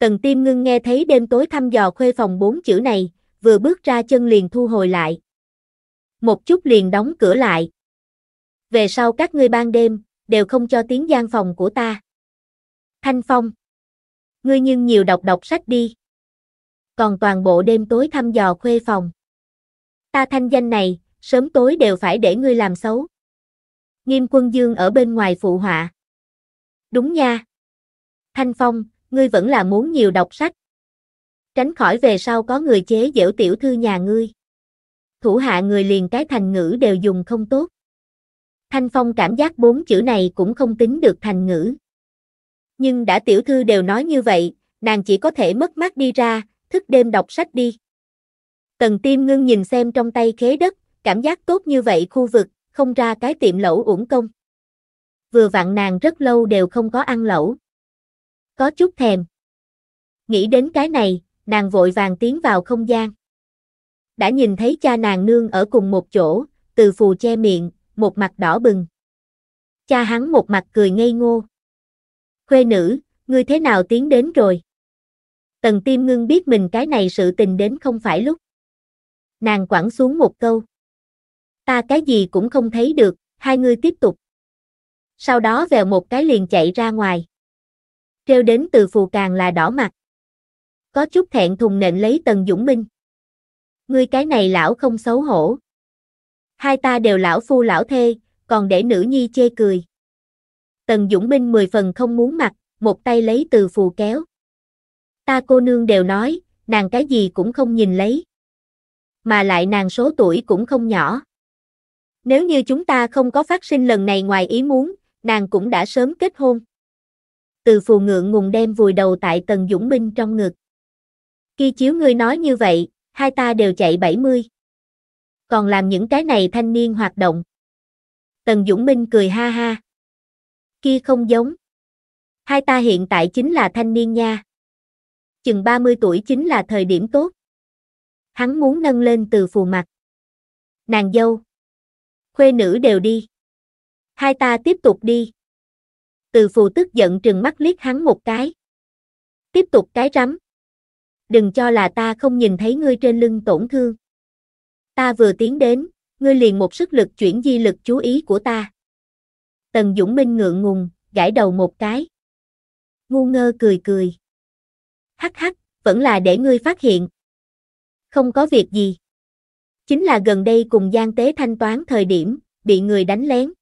Tần Tiêm Ngưng nghe thấy đêm tối thăm dò khuê phòng bốn chữ này, vừa bước ra chân liền thu hồi lại. Một chút liền đóng cửa lại. Về sau các ngươi ban đêm, đều không cho tiếng gian phòng của ta. Thanh Phong. Ngươi nhưng nhiều đọc đọc sách đi. Còn toàn bộ đêm tối thăm dò khuê phòng. Ta thanh danh này, sớm tối đều phải để ngươi làm xấu. Nghiêm quân dương ở bên ngoài phụ họa. Đúng nha. Thanh Phong, ngươi vẫn là muốn nhiều đọc sách. Tránh khỏi về sau có người chế giễu tiểu thư nhà ngươi. Thủ hạ người liền cái thành ngữ đều dùng không tốt. Thanh Phong cảm giác bốn chữ này cũng không tính được thành ngữ. Nhưng đã tiểu thư đều nói như vậy, nàng chỉ có thể mất mát đi ra, thức đêm đọc sách đi. Tần tiêm ngưng nhìn xem trong tay khế đất, cảm giác tốt như vậy khu vực, không ra cái tiệm lẩu uổng công. Vừa vặn nàng rất lâu đều không có ăn lẩu có chút thèm. Nghĩ đến cái này, nàng vội vàng tiến vào không gian. Đã nhìn thấy cha nàng nương ở cùng một chỗ, từ phù che miệng, một mặt đỏ bừng. Cha hắn một mặt cười ngây ngô. Khuê nữ, ngươi thế nào tiến đến rồi? Tần tim ngưng biết mình cái này sự tình đến không phải lúc. Nàng quẳng xuống một câu. Ta cái gì cũng không thấy được, hai ngươi tiếp tục. Sau đó vèo một cái liền chạy ra ngoài treo đến từ phù càng là đỏ mặt. Có chút thẹn thùng nện lấy Tần Dũng Minh. Ngươi cái này lão không xấu hổ. Hai ta đều lão phu lão thê, còn để nữ nhi chê cười. Tần Dũng Minh mười phần không muốn mặt, một tay lấy từ phù kéo. Ta cô nương đều nói, nàng cái gì cũng không nhìn lấy. Mà lại nàng số tuổi cũng không nhỏ. Nếu như chúng ta không có phát sinh lần này ngoài ý muốn, nàng cũng đã sớm kết hôn từ phù ngượng ngùng đem vùi đầu tại tần dũng minh trong ngực. Khi chiếu ngươi nói như vậy, hai ta đều chạy 70. Còn làm những cái này thanh niên hoạt động. Tần Dũng Minh cười ha ha. Kia không giống. Hai ta hiện tại chính là thanh niên nha. Chừng 30 tuổi chính là thời điểm tốt. Hắn muốn nâng lên từ phù mặt. Nàng dâu. Khuê nữ đều đi. Hai ta tiếp tục đi từ phù tức giận trừng mắt liếc hắn một cái. Tiếp tục cái rắm. Đừng cho là ta không nhìn thấy ngươi trên lưng tổn thương. Ta vừa tiến đến, ngươi liền một sức lực chuyển di lực chú ý của ta. Tần Dũng Minh ngượng ngùng, gãi đầu một cái. Ngu ngơ cười cười. Hắc hắc, vẫn là để ngươi phát hiện. Không có việc gì. Chính là gần đây cùng Giang Tế thanh toán thời điểm, bị người đánh lén.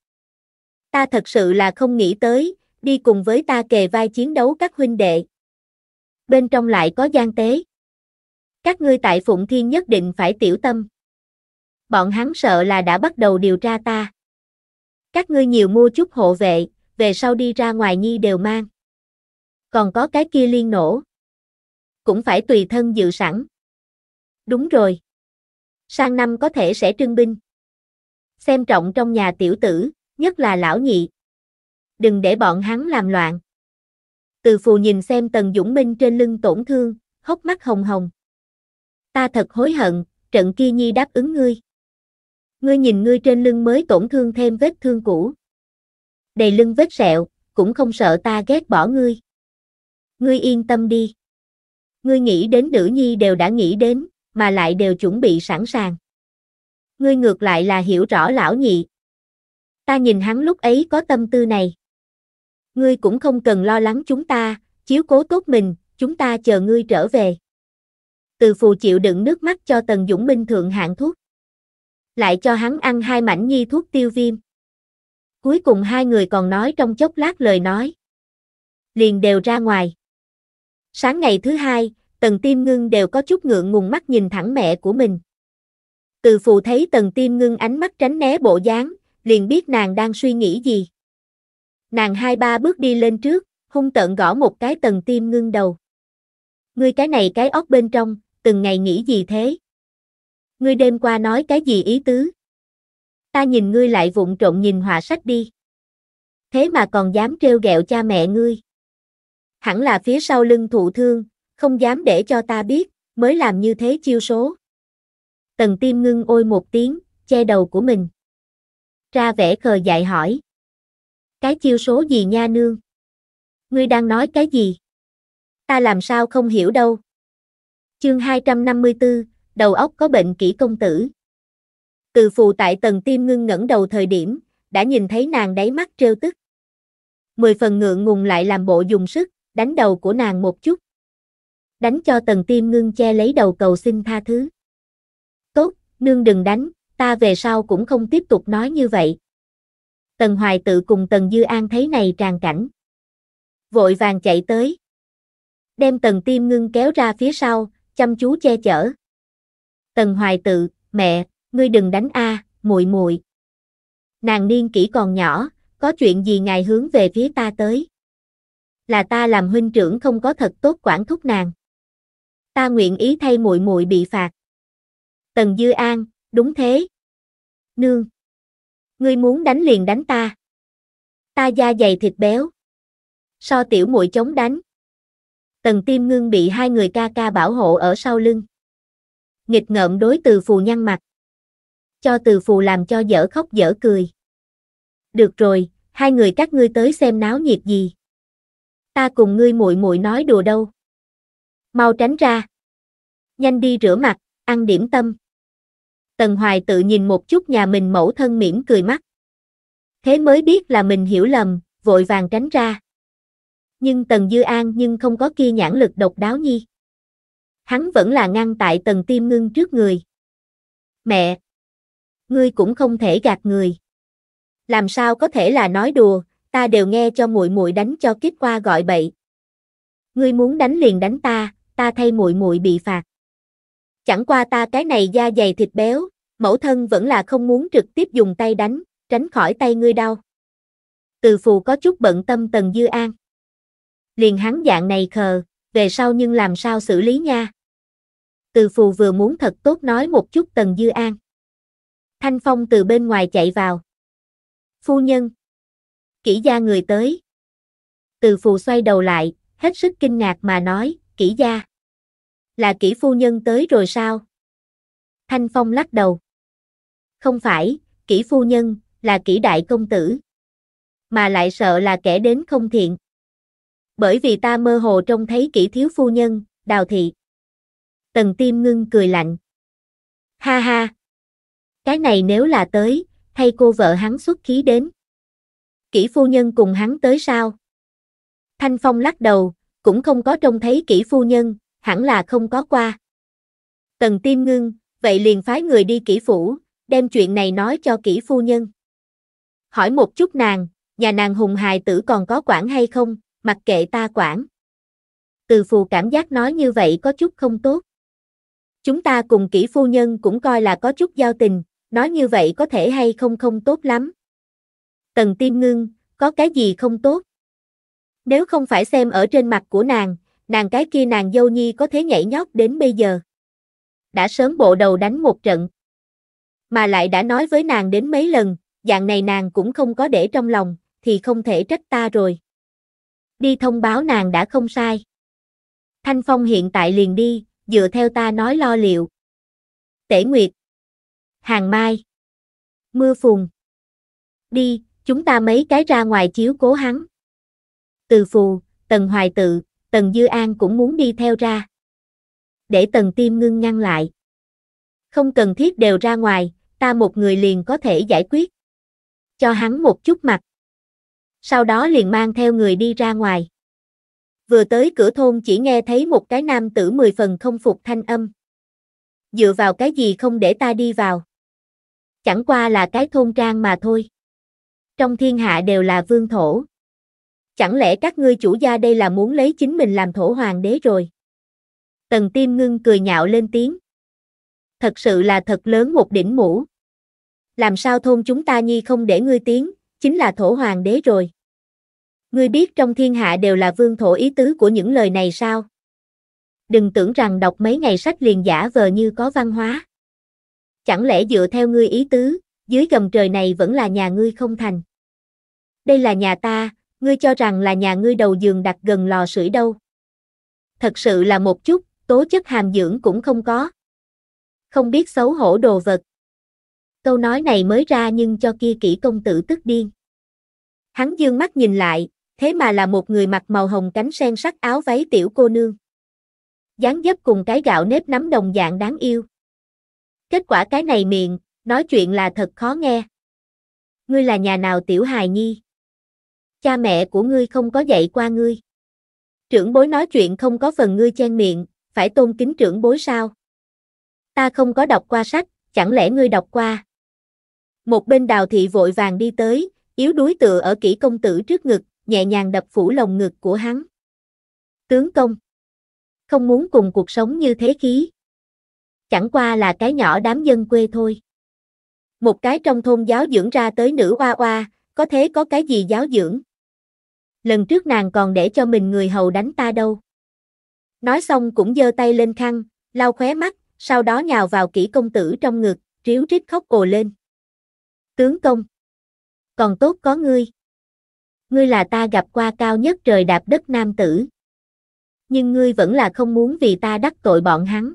Ta thật sự là không nghĩ tới, đi cùng với ta kề vai chiến đấu các huynh đệ. Bên trong lại có gian tế. Các ngươi tại Phụng Thiên nhất định phải tiểu tâm. Bọn hắn sợ là đã bắt đầu điều tra ta. Các ngươi nhiều mua chút hộ vệ, về sau đi ra ngoài nhi đều mang. Còn có cái kia liên nổ. Cũng phải tùy thân dự sẵn. Đúng rồi. Sang năm có thể sẽ trưng binh. Xem trọng trong nhà tiểu tử, nhất là lão nhị, đừng để bọn hắn làm loạn. Từ phù nhìn xem Tần Dũng Minh trên lưng tổn thương, hốc mắt hồng hồng. Ta thật hối hận, trận kia nhi đáp ứng ngươi. Ngươi nhìn ngươi trên lưng mới tổn thương thêm vết thương cũ. Đầy lưng vết sẹo, cũng không sợ ta ghét bỏ ngươi. Ngươi yên tâm đi. Ngươi nghĩ đến nữ nhi đều đã nghĩ đến, mà lại đều chuẩn bị sẵn sàng. Ngươi ngược lại là hiểu rõ lão nhị. Ta nhìn hắn lúc ấy có tâm tư này ngươi cũng không cần lo lắng chúng ta, chiếu cố tốt mình, chúng ta chờ ngươi trở về. Từ phù chịu đựng nước mắt cho Tần Dũng Minh thượng hạng thuốc. Lại cho hắn ăn hai mảnh nhi thuốc tiêu viêm. Cuối cùng hai người còn nói trong chốc lát lời nói. Liền đều ra ngoài. Sáng ngày thứ hai, Tần Tiêm Ngưng đều có chút ngượng ngùng mắt nhìn thẳng mẹ của mình. Từ phù thấy Tần Tiêm Ngưng ánh mắt tránh né bộ dáng, liền biết nàng đang suy nghĩ gì. Nàng hai ba bước đi lên trước, hung tợn gõ một cái tầng tim ngưng đầu. Ngươi cái này cái óc bên trong, từng ngày nghĩ gì thế? Ngươi đêm qua nói cái gì ý tứ? Ta nhìn ngươi lại vụng trộn nhìn họa sách đi. Thế mà còn dám trêu ghẹo cha mẹ ngươi. Hẳn là phía sau lưng thụ thương, không dám để cho ta biết, mới làm như thế chiêu số. Tần tim ngưng ôi một tiếng, che đầu của mình. Ra vẻ khờ dại hỏi. Cái chiêu số gì nha nương? Ngươi đang nói cái gì? Ta làm sao không hiểu đâu. Chương 254, đầu óc có bệnh kỹ công tử. Từ phù tại tầng tim ngưng ngẩn đầu thời điểm, đã nhìn thấy nàng đáy mắt trêu tức. Mười phần ngượng ngùng lại làm bộ dùng sức, đánh đầu của nàng một chút. Đánh cho tầng tim ngưng che lấy đầu cầu xin tha thứ. Tốt, nương đừng đánh, ta về sau cũng không tiếp tục nói như vậy. Tần Hoài tự cùng Tần Dư An thấy này tràn cảnh. Vội vàng chạy tới. Đem Tần Tiêm Ngưng kéo ra phía sau, chăm chú che chở. Tần Hoài tự, mẹ, ngươi đừng đánh a, à, muội muội. Nàng niên kỹ còn nhỏ, có chuyện gì ngài hướng về phía ta tới? Là ta làm huynh trưởng không có thật tốt quản thúc nàng. Ta nguyện ý thay muội muội bị phạt. Tần Dư An, đúng thế. Nương ngươi muốn đánh liền đánh ta. Ta da dày thịt béo. So tiểu muội chống đánh. Tần Tiêm Ngưng bị hai người ca ca bảo hộ ở sau lưng. Nghịch ngợm đối Từ Phù nhăn mặt. Cho Từ Phù làm cho dở khóc dở cười. Được rồi, hai người các ngươi tới xem náo nhiệt gì. Ta cùng ngươi muội muội nói đùa đâu. Mau tránh ra. Nhanh đi rửa mặt, ăn điểm tâm. Tần Hoài tự nhìn một chút nhà mình mẫu thân mỉm cười mắt. Thế mới biết là mình hiểu lầm, vội vàng tránh ra. Nhưng Tần Dư An nhưng không có kia nhãn lực độc đáo nhi. Hắn vẫn là ngăn tại Tần Tiêm Ngưng trước người. Mẹ! Ngươi cũng không thể gạt người. Làm sao có thể là nói đùa, ta đều nghe cho muội muội đánh cho Kiếp qua gọi bậy. Ngươi muốn đánh liền đánh ta, ta thay muội muội bị phạt chẳng qua ta cái này da dày thịt béo, mẫu thân vẫn là không muốn trực tiếp dùng tay đánh, tránh khỏi tay ngươi đau. Từ phù có chút bận tâm Tần Dư An. Liền hắn dạng này khờ, về sau nhưng làm sao xử lý nha. Từ phù vừa muốn thật tốt nói một chút Tần Dư An. Thanh Phong từ bên ngoài chạy vào. Phu nhân. Kỹ gia người tới. Từ phù xoay đầu lại, hết sức kinh ngạc mà nói, kỹ gia là kỹ phu nhân tới rồi sao? Thanh Phong lắc đầu. Không phải, kỹ phu nhân, là kỹ đại công tử. Mà lại sợ là kẻ đến không thiện. Bởi vì ta mơ hồ trông thấy kỹ thiếu phu nhân, đào thị. Tần tim ngưng cười lạnh. Ha ha! Cái này nếu là tới, thay cô vợ hắn xuất khí đến. Kỹ phu nhân cùng hắn tới sao? Thanh Phong lắc đầu, cũng không có trông thấy kỹ phu nhân, hẳn là không có qua. Tần tiêm ngưng, vậy liền phái người đi kỹ phủ, đem chuyện này nói cho kỹ phu nhân. Hỏi một chút nàng, nhà nàng hùng hài tử còn có quản hay không, mặc kệ ta quản. Từ phù cảm giác nói như vậy có chút không tốt. Chúng ta cùng kỹ phu nhân cũng coi là có chút giao tình, nói như vậy có thể hay không không tốt lắm. Tần tiêm ngưng, có cái gì không tốt? Nếu không phải xem ở trên mặt của nàng, nàng cái kia nàng dâu nhi có thế nhảy nhót đến bây giờ. Đã sớm bộ đầu đánh một trận. Mà lại đã nói với nàng đến mấy lần, dạng này nàng cũng không có để trong lòng, thì không thể trách ta rồi. Đi thông báo nàng đã không sai. Thanh Phong hiện tại liền đi, dựa theo ta nói lo liệu. Tể Nguyệt. Hàng Mai. Mưa phùn. Đi, chúng ta mấy cái ra ngoài chiếu cố hắn. Từ phù, Tần Hoài Tự, Tần Dư An cũng muốn đi theo ra. Để Tần Tiêm ngưng ngăn lại. Không cần thiết đều ra ngoài, ta một người liền có thể giải quyết. Cho hắn một chút mặt. Sau đó liền mang theo người đi ra ngoài. Vừa tới cửa thôn chỉ nghe thấy một cái nam tử mười phần không phục thanh âm. Dựa vào cái gì không để ta đi vào. Chẳng qua là cái thôn trang mà thôi. Trong thiên hạ đều là vương thổ, chẳng lẽ các ngươi chủ gia đây là muốn lấy chính mình làm thổ hoàng đế rồi? Tần tiêm ngưng cười nhạo lên tiếng. Thật sự là thật lớn một đỉnh mũ. Làm sao thôn chúng ta nhi không để ngươi tiếng chính là thổ hoàng đế rồi. Ngươi biết trong thiên hạ đều là vương thổ ý tứ của những lời này sao? Đừng tưởng rằng đọc mấy ngày sách liền giả vờ như có văn hóa. Chẳng lẽ dựa theo ngươi ý tứ, dưới gầm trời này vẫn là nhà ngươi không thành? Đây là nhà ta, ngươi cho rằng là nhà ngươi đầu giường đặt gần lò sưởi đâu. Thật sự là một chút, tố chất hàm dưỡng cũng không có. Không biết xấu hổ đồ vật. Câu nói này mới ra nhưng cho kia kỹ công tử tức điên. Hắn dương mắt nhìn lại, thế mà là một người mặc màu hồng cánh sen sắc áo váy tiểu cô nương. dáng dấp cùng cái gạo nếp nắm đồng dạng đáng yêu. Kết quả cái này miệng, nói chuyện là thật khó nghe. Ngươi là nhà nào tiểu hài nhi? cha mẹ của ngươi không có dạy qua ngươi. Trưởng bối nói chuyện không có phần ngươi chen miệng, phải tôn kính trưởng bối sao? Ta không có đọc qua sách, chẳng lẽ ngươi đọc qua? Một bên đào thị vội vàng đi tới, yếu đuối tựa ở kỹ công tử trước ngực, nhẹ nhàng đập phủ lồng ngực của hắn. Tướng công, không muốn cùng cuộc sống như thế khí. Chẳng qua là cái nhỏ đám dân quê thôi. Một cái trong thôn giáo dưỡng ra tới nữ hoa hoa, có thế có cái gì giáo dưỡng? lần trước nàng còn để cho mình người hầu đánh ta đâu. Nói xong cũng giơ tay lên khăn, lau khóe mắt, sau đó nhào vào kỹ công tử trong ngực, ríu rít khóc ồ lên. Tướng công, còn tốt có ngươi. Ngươi là ta gặp qua cao nhất trời đạp đất nam tử. Nhưng ngươi vẫn là không muốn vì ta đắc tội bọn hắn.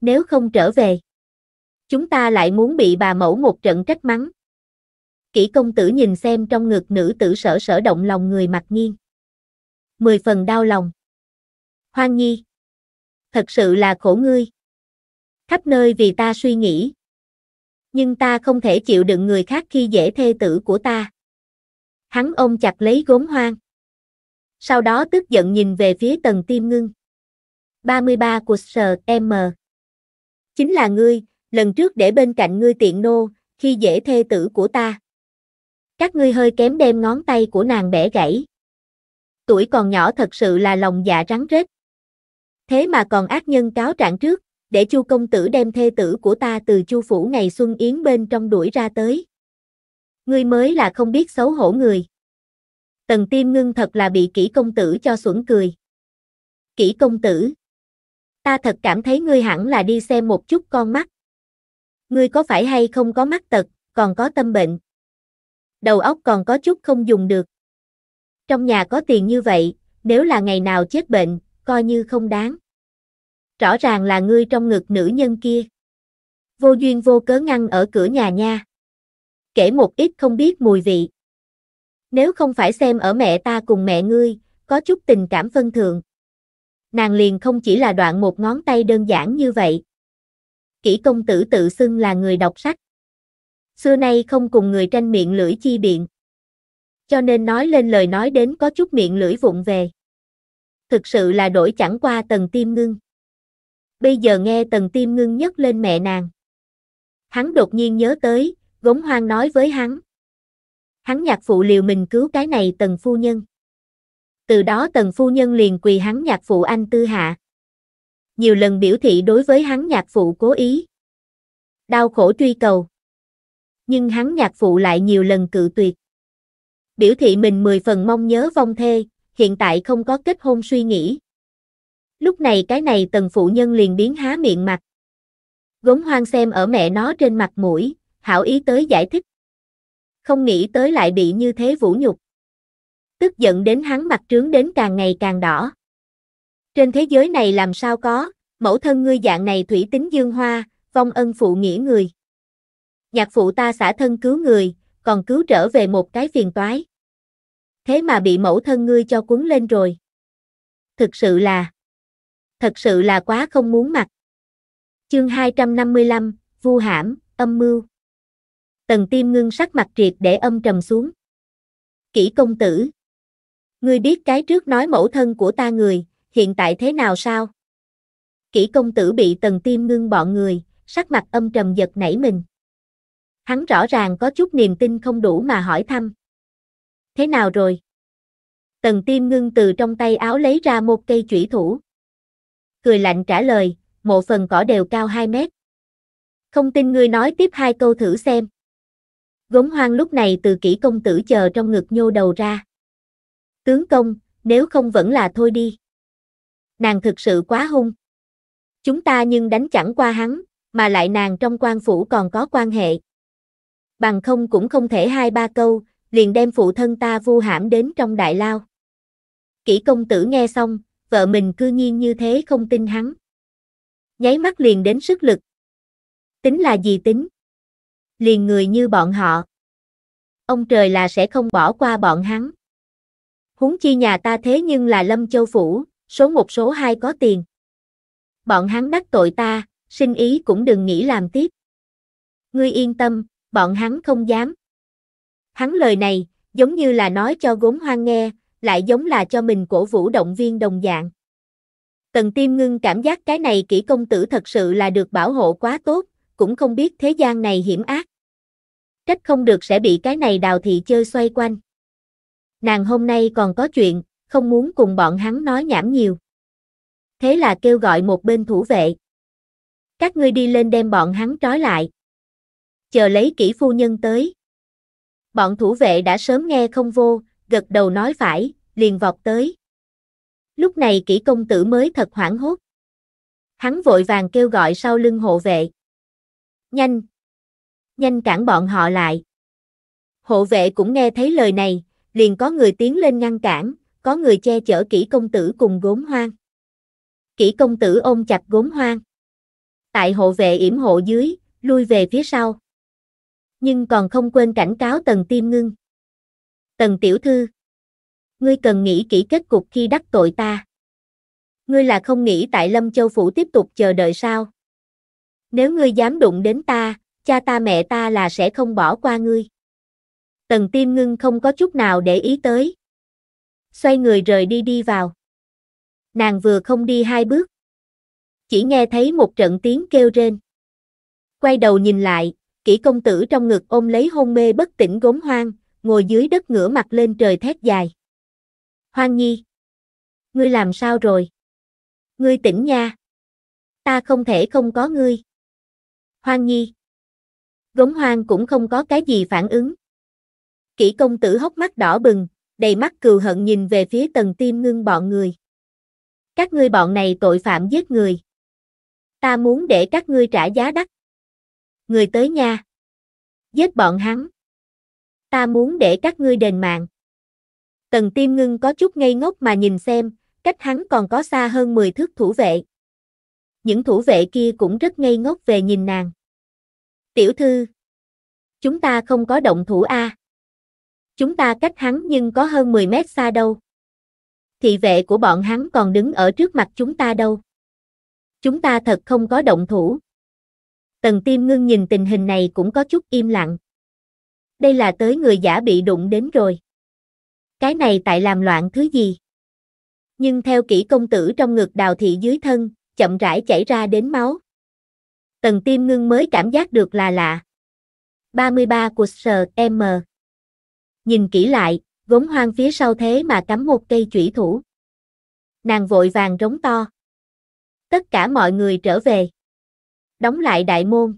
Nếu không trở về, chúng ta lại muốn bị bà mẫu một trận trách mắng kỹ công tử nhìn xem trong ngực nữ tử sở sở động lòng người mặc nhiên. Mười phần đau lòng. Hoang nhi. Thật sự là khổ ngươi. Khắp nơi vì ta suy nghĩ. Nhưng ta không thể chịu đựng người khác khi dễ thê tử của ta. Hắn ôm chặt lấy gốm hoang. Sau đó tức giận nhìn về phía tầng tim ngưng. 33 của sở M. Chính là ngươi, lần trước để bên cạnh ngươi tiện nô, khi dễ thê tử của ta các ngươi hơi kém đem ngón tay của nàng bẻ gãy. Tuổi còn nhỏ thật sự là lòng dạ rắn rết. Thế mà còn ác nhân cáo trạng trước, để Chu công tử đem thê tử của ta từ Chu phủ ngày xuân yến bên trong đuổi ra tới. Ngươi mới là không biết xấu hổ người. Tần Tiêm Ngưng thật là bị kỹ công tử cho xuẩn cười. Kỹ công tử, ta thật cảm thấy ngươi hẳn là đi xem một chút con mắt. Ngươi có phải hay không có mắt tật, còn có tâm bệnh? đầu óc còn có chút không dùng được. Trong nhà có tiền như vậy, nếu là ngày nào chết bệnh, coi như không đáng. Rõ ràng là ngươi trong ngực nữ nhân kia. Vô duyên vô cớ ngăn ở cửa nhà nha. Kể một ít không biết mùi vị. Nếu không phải xem ở mẹ ta cùng mẹ ngươi, có chút tình cảm phân thượng. Nàng liền không chỉ là đoạn một ngón tay đơn giản như vậy. Kỷ công tử tự xưng là người đọc sách xưa nay không cùng người tranh miệng lưỡi chi biện. Cho nên nói lên lời nói đến có chút miệng lưỡi vụng về. Thực sự là đổi chẳng qua tầng tim ngưng. Bây giờ nghe tầng tim ngưng nhấc lên mẹ nàng. Hắn đột nhiên nhớ tới, gống hoang nói với hắn. Hắn nhạc phụ liều mình cứu cái này tầng phu nhân. Từ đó tầng phu nhân liền quỳ hắn nhạc phụ anh tư hạ. Nhiều lần biểu thị đối với hắn nhạc phụ cố ý. Đau khổ truy cầu nhưng hắn nhạc phụ lại nhiều lần cự tuyệt. Biểu thị mình mười phần mong nhớ vong thê, hiện tại không có kết hôn suy nghĩ. Lúc này cái này tần phụ nhân liền biến há miệng mặt. Gống hoang xem ở mẹ nó trên mặt mũi, hảo ý tới giải thích. Không nghĩ tới lại bị như thế vũ nhục. Tức giận đến hắn mặt trướng đến càng ngày càng đỏ. Trên thế giới này làm sao có, mẫu thân ngươi dạng này thủy tính dương hoa, vong ân phụ nghĩa người. Nhạc phụ ta xả thân cứu người, còn cứu trở về một cái phiền toái. Thế mà bị mẫu thân ngươi cho cuốn lên rồi. Thực sự là, thật sự là quá không muốn mặt. Chương 255, Vu hãm, âm mưu. Tần Tiêm ngưng sắc mặt triệt để âm trầm xuống. Kỷ công tử, ngươi biết cái trước nói mẫu thân của ta người, hiện tại thế nào sao? Kỷ công tử bị Tần Tiêm ngưng bọn người, sắc mặt âm trầm giật nảy mình. Hắn rõ ràng có chút niềm tin không đủ mà hỏi thăm. Thế nào rồi? Tần tiêm ngưng từ trong tay áo lấy ra một cây chủy thủ. Cười lạnh trả lời, mộ phần cỏ đều cao 2 mét. Không tin ngươi nói tiếp hai câu thử xem. Gống hoang lúc này từ kỹ công tử chờ trong ngực nhô đầu ra. Tướng công, nếu không vẫn là thôi đi. Nàng thực sự quá hung. Chúng ta nhưng đánh chẳng qua hắn, mà lại nàng trong quan phủ còn có quan hệ bằng không cũng không thể hai ba câu, liền đem phụ thân ta vu hãm đến trong đại lao. Kỷ công tử nghe xong, vợ mình cư nhiên như thế không tin hắn. Nháy mắt liền đến sức lực. Tính là gì tính? Liền người như bọn họ. Ông trời là sẽ không bỏ qua bọn hắn. húng chi nhà ta thế nhưng là Lâm Châu Phủ, số một số hai có tiền. Bọn hắn đắc tội ta, sinh ý cũng đừng nghĩ làm tiếp. Ngươi yên tâm, bọn hắn không dám. Hắn lời này, giống như là nói cho gốm hoang nghe, lại giống là cho mình cổ vũ động viên đồng dạng. Tần Tiêm Ngưng cảm giác cái này kỹ công tử thật sự là được bảo hộ quá tốt, cũng không biết thế gian này hiểm ác. Trách không được sẽ bị cái này đào thị chơi xoay quanh. Nàng hôm nay còn có chuyện, không muốn cùng bọn hắn nói nhảm nhiều. Thế là kêu gọi một bên thủ vệ. Các ngươi đi lên đem bọn hắn trói lại chờ lấy kỹ phu nhân tới. Bọn thủ vệ đã sớm nghe không vô, gật đầu nói phải, liền vọt tới. Lúc này kỹ công tử mới thật hoảng hốt. Hắn vội vàng kêu gọi sau lưng hộ vệ. Nhanh! Nhanh cản bọn họ lại. Hộ vệ cũng nghe thấy lời này, liền có người tiến lên ngăn cản, có người che chở kỹ công tử cùng gốm hoang. Kỹ công tử ôm chặt gốm hoang. Tại hộ vệ yểm hộ dưới, lui về phía sau nhưng còn không quên cảnh cáo tần tiêm ngưng. Tần tiểu thư, ngươi cần nghĩ kỹ kết cục khi đắc tội ta. Ngươi là không nghĩ tại Lâm Châu Phủ tiếp tục chờ đợi sao? Nếu ngươi dám đụng đến ta, cha ta mẹ ta là sẽ không bỏ qua ngươi. Tần tiêm ngưng không có chút nào để ý tới. Xoay người rời đi đi vào. Nàng vừa không đi hai bước. Chỉ nghe thấy một trận tiếng kêu rên. Quay đầu nhìn lại, kỹ công tử trong ngực ôm lấy hôn mê bất tỉnh gốm hoang, ngồi dưới đất ngửa mặt lên trời thét dài. Hoang nhi! Ngươi làm sao rồi? Ngươi tỉnh nha! Ta không thể không có ngươi. Hoang nhi! Gốm hoang cũng không có cái gì phản ứng. Kỹ công tử hốc mắt đỏ bừng, đầy mắt cừu hận nhìn về phía tầng tim ngưng bọn người. Các ngươi bọn này tội phạm giết người. Ta muốn để các ngươi trả giá đắt người tới nha. Giết bọn hắn. Ta muốn để các ngươi đền mạng. Tần tiêm ngưng có chút ngây ngốc mà nhìn xem, cách hắn còn có xa hơn 10 thước thủ vệ. Những thủ vệ kia cũng rất ngây ngốc về nhìn nàng. Tiểu thư. Chúng ta không có động thủ A. Chúng ta cách hắn nhưng có hơn 10 mét xa đâu. Thị vệ của bọn hắn còn đứng ở trước mặt chúng ta đâu. Chúng ta thật không có động thủ. Tần Tiêm Ngưng nhìn tình hình này cũng có chút im lặng. Đây là tới người giả bị đụng đến rồi. Cái này tại làm loạn thứ gì? Nhưng theo kỹ công tử trong ngực đào thị dưới thân, chậm rãi chảy ra đến máu. Tần Tiêm Ngưng mới cảm giác được là lạ. 33 của sờ M. Nhìn kỹ lại, gốm hoang phía sau thế mà cắm một cây chủy thủ. Nàng vội vàng rống to. Tất cả mọi người trở về đóng lại đại môn.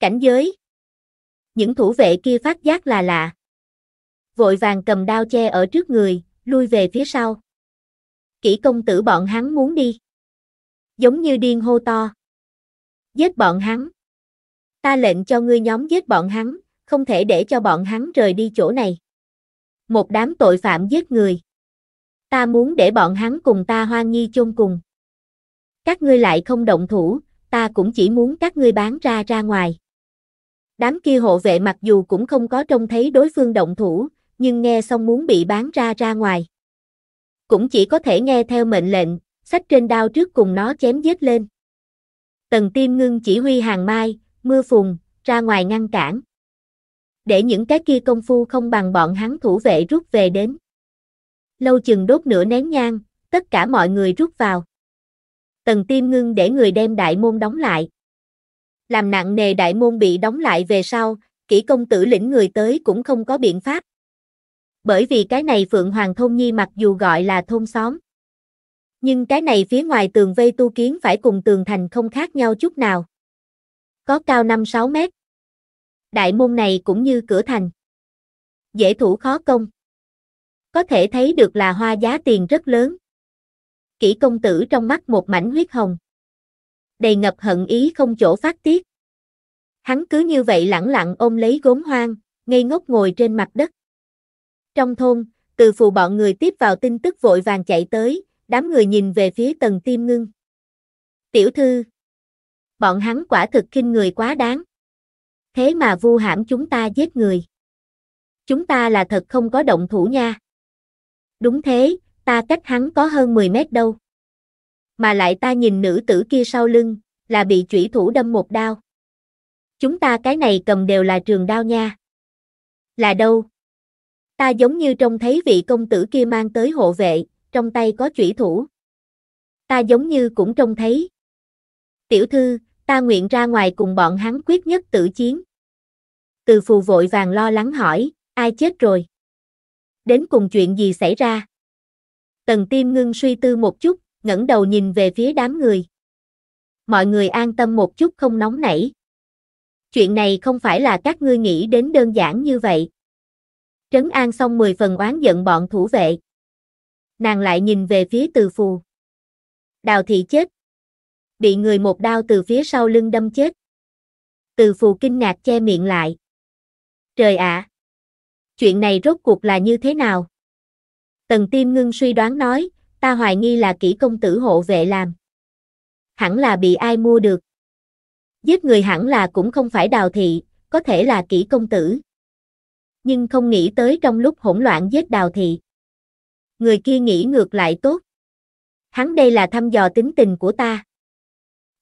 Cảnh giới. Những thủ vệ kia phát giác là lạ. Vội vàng cầm đao che ở trước người, lui về phía sau. Kỹ công tử bọn hắn muốn đi. Giống như điên hô to. Giết bọn hắn. Ta lệnh cho ngươi nhóm giết bọn hắn, không thể để cho bọn hắn rời đi chỗ này. Một đám tội phạm giết người. Ta muốn để bọn hắn cùng ta hoan nghi chôn cùng. Các ngươi lại không động thủ, ta cũng chỉ muốn các ngươi bán ra ra ngoài. Đám kia hộ vệ mặc dù cũng không có trông thấy đối phương động thủ, nhưng nghe xong muốn bị bán ra ra ngoài. Cũng chỉ có thể nghe theo mệnh lệnh, sách trên đao trước cùng nó chém giết lên. Tần tiêm ngưng chỉ huy hàng mai, mưa phùng, ra ngoài ngăn cản. Để những cái kia công phu không bằng bọn hắn thủ vệ rút về đến. Lâu chừng đốt nửa nén nhang, tất cả mọi người rút vào tần tiêm ngưng để người đem đại môn đóng lại. Làm nặng nề đại môn bị đóng lại về sau, kỹ công tử lĩnh người tới cũng không có biện pháp. Bởi vì cái này Phượng Hoàng Thôn Nhi mặc dù gọi là thôn xóm. Nhưng cái này phía ngoài tường vây tu kiến phải cùng tường thành không khác nhau chút nào. Có cao 5-6 mét. Đại môn này cũng như cửa thành. Dễ thủ khó công. Có thể thấy được là hoa giá tiền rất lớn kỹ công tử trong mắt một mảnh huyết hồng. Đầy ngập hận ý không chỗ phát tiết. Hắn cứ như vậy lẳng lặng ôm lấy gốm hoang, ngây ngốc ngồi trên mặt đất. Trong thôn, từ phù bọn người tiếp vào tin tức vội vàng chạy tới, đám người nhìn về phía tầng tim ngưng. Tiểu thư, bọn hắn quả thực khinh người quá đáng. Thế mà vu hãm chúng ta giết người. Chúng ta là thật không có động thủ nha. Đúng thế, ta cách hắn có hơn 10 mét đâu. Mà lại ta nhìn nữ tử kia sau lưng, là bị chủy thủ đâm một đao. Chúng ta cái này cầm đều là trường đao nha. Là đâu? Ta giống như trông thấy vị công tử kia mang tới hộ vệ, trong tay có chủy thủ. Ta giống như cũng trông thấy. Tiểu thư, ta nguyện ra ngoài cùng bọn hắn quyết nhất tử chiến. Từ phù vội vàng lo lắng hỏi, ai chết rồi? Đến cùng chuyện gì xảy ra? Tần Tiêm ngưng suy tư một chút, ngẩng đầu nhìn về phía đám người. Mọi người an tâm một chút không nóng nảy. Chuyện này không phải là các ngươi nghĩ đến đơn giản như vậy. Trấn an xong 10 phần oán giận bọn thủ vệ. Nàng lại nhìn về phía từ phù. Đào thị chết. Bị người một đao từ phía sau lưng đâm chết. Từ phù kinh ngạc che miệng lại. Trời ạ! À, chuyện này rốt cuộc là như thế nào? Tần Tiêm ngưng suy đoán nói, ta hoài nghi là kỹ công tử hộ vệ làm. Hẳn là bị ai mua được. Giết người hẳn là cũng không phải đào thị, có thể là kỹ công tử. Nhưng không nghĩ tới trong lúc hỗn loạn giết đào thị. Người kia nghĩ ngược lại tốt. Hắn đây là thăm dò tính tình của ta.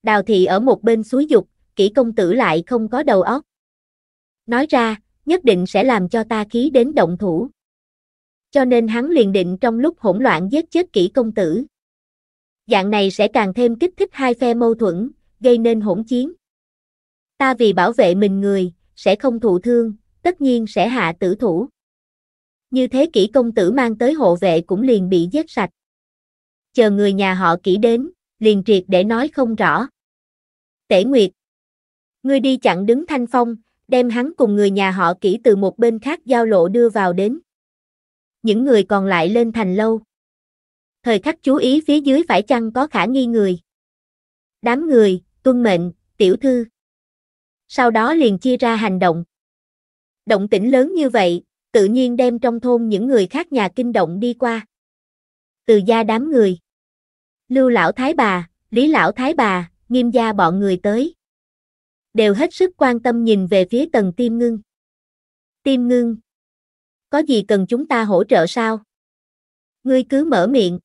Đào thị ở một bên suối dục, kỹ công tử lại không có đầu óc. Nói ra, nhất định sẽ làm cho ta khí đến động thủ cho nên hắn liền định trong lúc hỗn loạn giết chết kỹ công tử. Dạng này sẽ càng thêm kích thích hai phe mâu thuẫn, gây nên hỗn chiến. Ta vì bảo vệ mình người, sẽ không thụ thương, tất nhiên sẽ hạ tử thủ. Như thế kỹ công tử mang tới hộ vệ cũng liền bị giết sạch. Chờ người nhà họ kỹ đến, liền triệt để nói không rõ. Tể Nguyệt. Ngươi đi chặn đứng thanh phong, đem hắn cùng người nhà họ kỹ từ một bên khác giao lộ đưa vào đến những người còn lại lên thành lâu. Thời khắc chú ý phía dưới phải chăng có khả nghi người. Đám người, tuân mệnh, tiểu thư. Sau đó liền chia ra hành động. Động tĩnh lớn như vậy, tự nhiên đem trong thôn những người khác nhà kinh động đi qua. Từ gia đám người. Lưu lão thái bà, Lý lão thái bà, Nghiêm gia bọn người tới. Đều hết sức quan tâm nhìn về phía Tần Tiêm Ngưng. Tiêm Ngưng, có gì cần chúng ta hỗ trợ sao? Ngươi cứ mở miệng.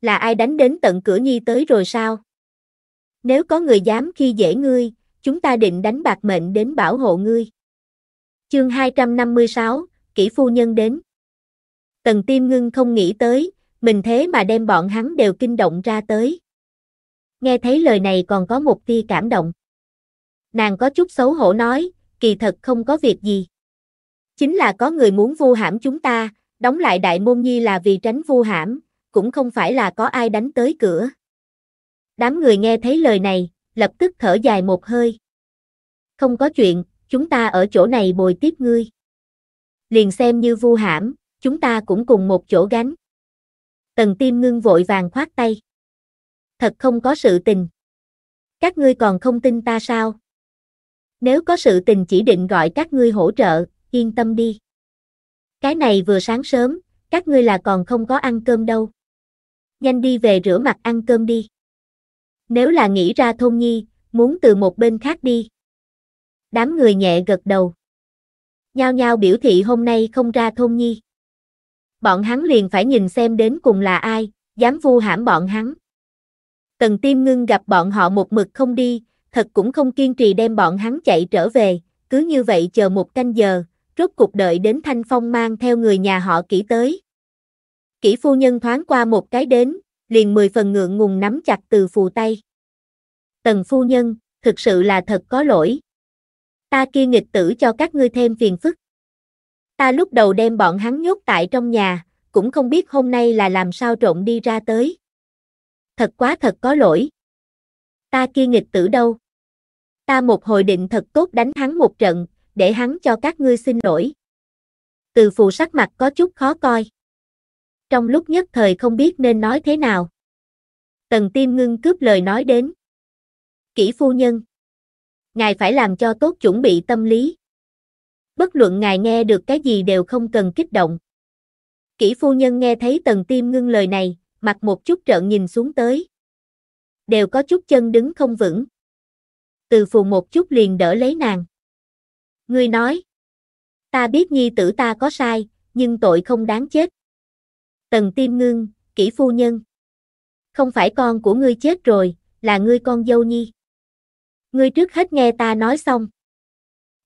Là ai đánh đến tận cửa nhi tới rồi sao? Nếu có người dám khi dễ ngươi, chúng ta định đánh bạc mệnh đến bảo hộ ngươi. Chương 256, kỹ phu nhân đến. Tần Tiêm Ngưng không nghĩ tới, mình thế mà đem bọn hắn đều kinh động ra tới. Nghe thấy lời này còn có một tia cảm động. Nàng có chút xấu hổ nói, kỳ thật không có việc gì. Chính là có người muốn vu hãm chúng ta, đóng lại đại môn nhi là vì tránh vu hãm, cũng không phải là có ai đánh tới cửa. Đám người nghe thấy lời này, lập tức thở dài một hơi. Không có chuyện, chúng ta ở chỗ này bồi tiếp ngươi. Liền xem như vu hãm, chúng ta cũng cùng một chỗ gánh. Tần tim ngưng vội vàng khoát tay. Thật không có sự tình. Các ngươi còn không tin ta sao? Nếu có sự tình chỉ định gọi các ngươi hỗ trợ, yên tâm đi. Cái này vừa sáng sớm, các ngươi là còn không có ăn cơm đâu. Nhanh đi về rửa mặt ăn cơm đi. Nếu là nghĩ ra thôn nhi, muốn từ một bên khác đi. Đám người nhẹ gật đầu. Nhao nhao biểu thị hôm nay không ra thôn nhi. Bọn hắn liền phải nhìn xem đến cùng là ai, dám vu hãm bọn hắn. Tần Tiêm Ngưng gặp bọn họ một mực không đi, thật cũng không kiên trì đem bọn hắn chạy trở về, cứ như vậy chờ một canh giờ, rốt cuộc đợi đến Thanh Phong mang theo người nhà họ kỹ tới. Kỹ phu nhân thoáng qua một cái đến, liền mười phần ngượng ngùng nắm chặt từ phù tay. Tần phu nhân, thực sự là thật có lỗi. Ta kia nghịch tử cho các ngươi thêm phiền phức. Ta lúc đầu đem bọn hắn nhốt tại trong nhà, cũng không biết hôm nay là làm sao trộn đi ra tới. Thật quá thật có lỗi. Ta kia nghịch tử đâu? Ta một hồi định thật tốt đánh hắn một trận, để hắn cho các ngươi xin lỗi. Từ phù sắc mặt có chút khó coi. Trong lúc nhất thời không biết nên nói thế nào. Tần tiêm ngưng cướp lời nói đến. Kỹ phu nhân. Ngài phải làm cho tốt chuẩn bị tâm lý. Bất luận ngài nghe được cái gì đều không cần kích động. Kỹ phu nhân nghe thấy tần tiêm ngưng lời này, mặt một chút trợn nhìn xuống tới. Đều có chút chân đứng không vững. Từ phù một chút liền đỡ lấy nàng. Ngươi nói, ta biết nhi tử ta có sai, nhưng tội không đáng chết. Tần Tiêm Ngưng, kỹ phu nhân. Không phải con của ngươi chết rồi, là ngươi con dâu nhi. Ngươi trước hết nghe ta nói xong.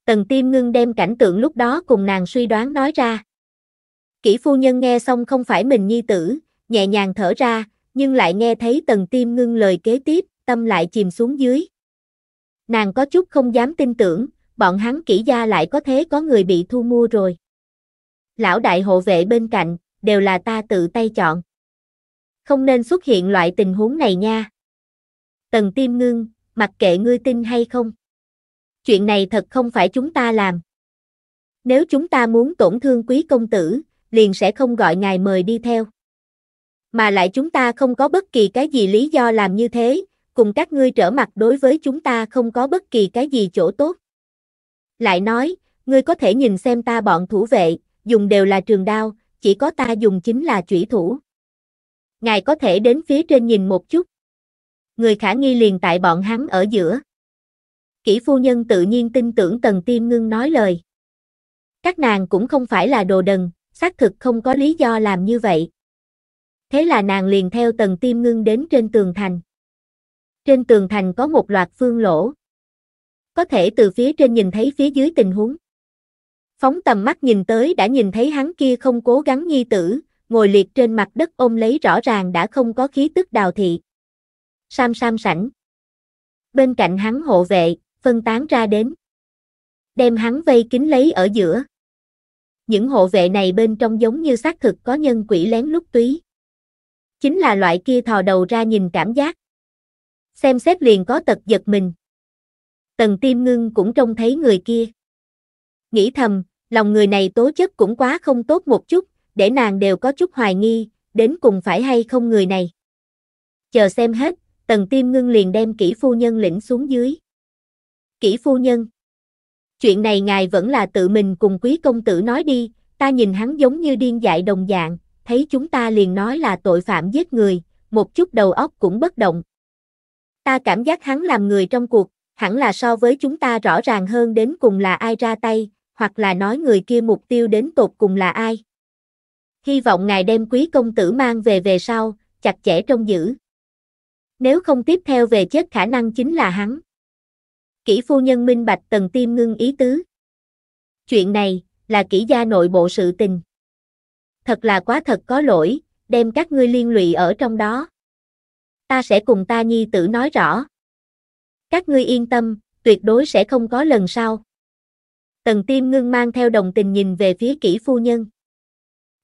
Tần Tiêm Ngưng đem cảnh tượng lúc đó cùng nàng suy đoán nói ra. Kỹ phu nhân nghe xong không phải mình nhi tử, nhẹ nhàng thở ra, nhưng lại nghe thấy Tần Tiêm Ngưng lời kế tiếp, tâm lại chìm xuống dưới. Nàng có chút không dám tin tưởng, bọn hắn kỹ gia lại có thế có người bị thu mua rồi. Lão đại hộ vệ bên cạnh, đều là ta tự tay chọn. Không nên xuất hiện loại tình huống này nha. Tần tiêm ngưng, mặc kệ ngươi tin hay không. Chuyện này thật không phải chúng ta làm. Nếu chúng ta muốn tổn thương quý công tử, liền sẽ không gọi ngài mời đi theo. Mà lại chúng ta không có bất kỳ cái gì lý do làm như thế, cùng các ngươi trở mặt đối với chúng ta không có bất kỳ cái gì chỗ tốt. Lại nói, ngươi có thể nhìn xem ta bọn thủ vệ, dùng đều là trường đao, chỉ có ta dùng chính là chủy thủ. Ngài có thể đến phía trên nhìn một chút. Người khả nghi liền tại bọn hắn ở giữa. Kỹ phu nhân tự nhiên tin tưởng Tần Tiêm Ngưng nói lời. Các nàng cũng không phải là đồ đần, xác thực không có lý do làm như vậy. Thế là nàng liền theo Tần Tiêm Ngưng đến trên tường thành. Trên tường thành có một loạt phương lỗ, có thể từ phía trên nhìn thấy phía dưới tình huống. Phóng tầm mắt nhìn tới đã nhìn thấy hắn kia không cố gắng nhi tử, ngồi liệt trên mặt đất ôm lấy rõ ràng đã không có khí tức đào thị. Sam sam sảnh. Bên cạnh hắn hộ vệ, phân tán ra đến. Đem hắn vây kín lấy ở giữa. Những hộ vệ này bên trong giống như xác thực có nhân quỷ lén lúc túy. Chính là loại kia thò đầu ra nhìn cảm giác. Xem xét liền có tật giật mình. Tần Tiêm Ngưng cũng trông thấy người kia. Nghĩ thầm, lòng người này tố chất cũng quá không tốt một chút, để nàng đều có chút hoài nghi, đến cùng phải hay không người này. Chờ xem hết, Tần Tiêm Ngưng liền đem kỹ phu nhân lĩnh xuống dưới. Kỹ phu nhân Chuyện này ngài vẫn là tự mình cùng quý công tử nói đi, ta nhìn hắn giống như điên dại đồng dạng, thấy chúng ta liền nói là tội phạm giết người, một chút đầu óc cũng bất động. Ta cảm giác hắn làm người trong cuộc hẳn là so với chúng ta rõ ràng hơn đến cùng là ai ra tay, hoặc là nói người kia mục tiêu đến tột cùng là ai. Hy vọng ngài đem quý công tử mang về về sau, chặt chẽ trông giữ. Nếu không tiếp theo về chết khả năng chính là hắn. Kỹ phu nhân minh bạch tần tim ngưng ý tứ. Chuyện này, là kỹ gia nội bộ sự tình. Thật là quá thật có lỗi, đem các ngươi liên lụy ở trong đó. Ta sẽ cùng ta nhi tử nói rõ các ngươi yên tâm, tuyệt đối sẽ không có lần sau. Tần tiêm ngưng mang theo đồng tình nhìn về phía kỹ phu nhân.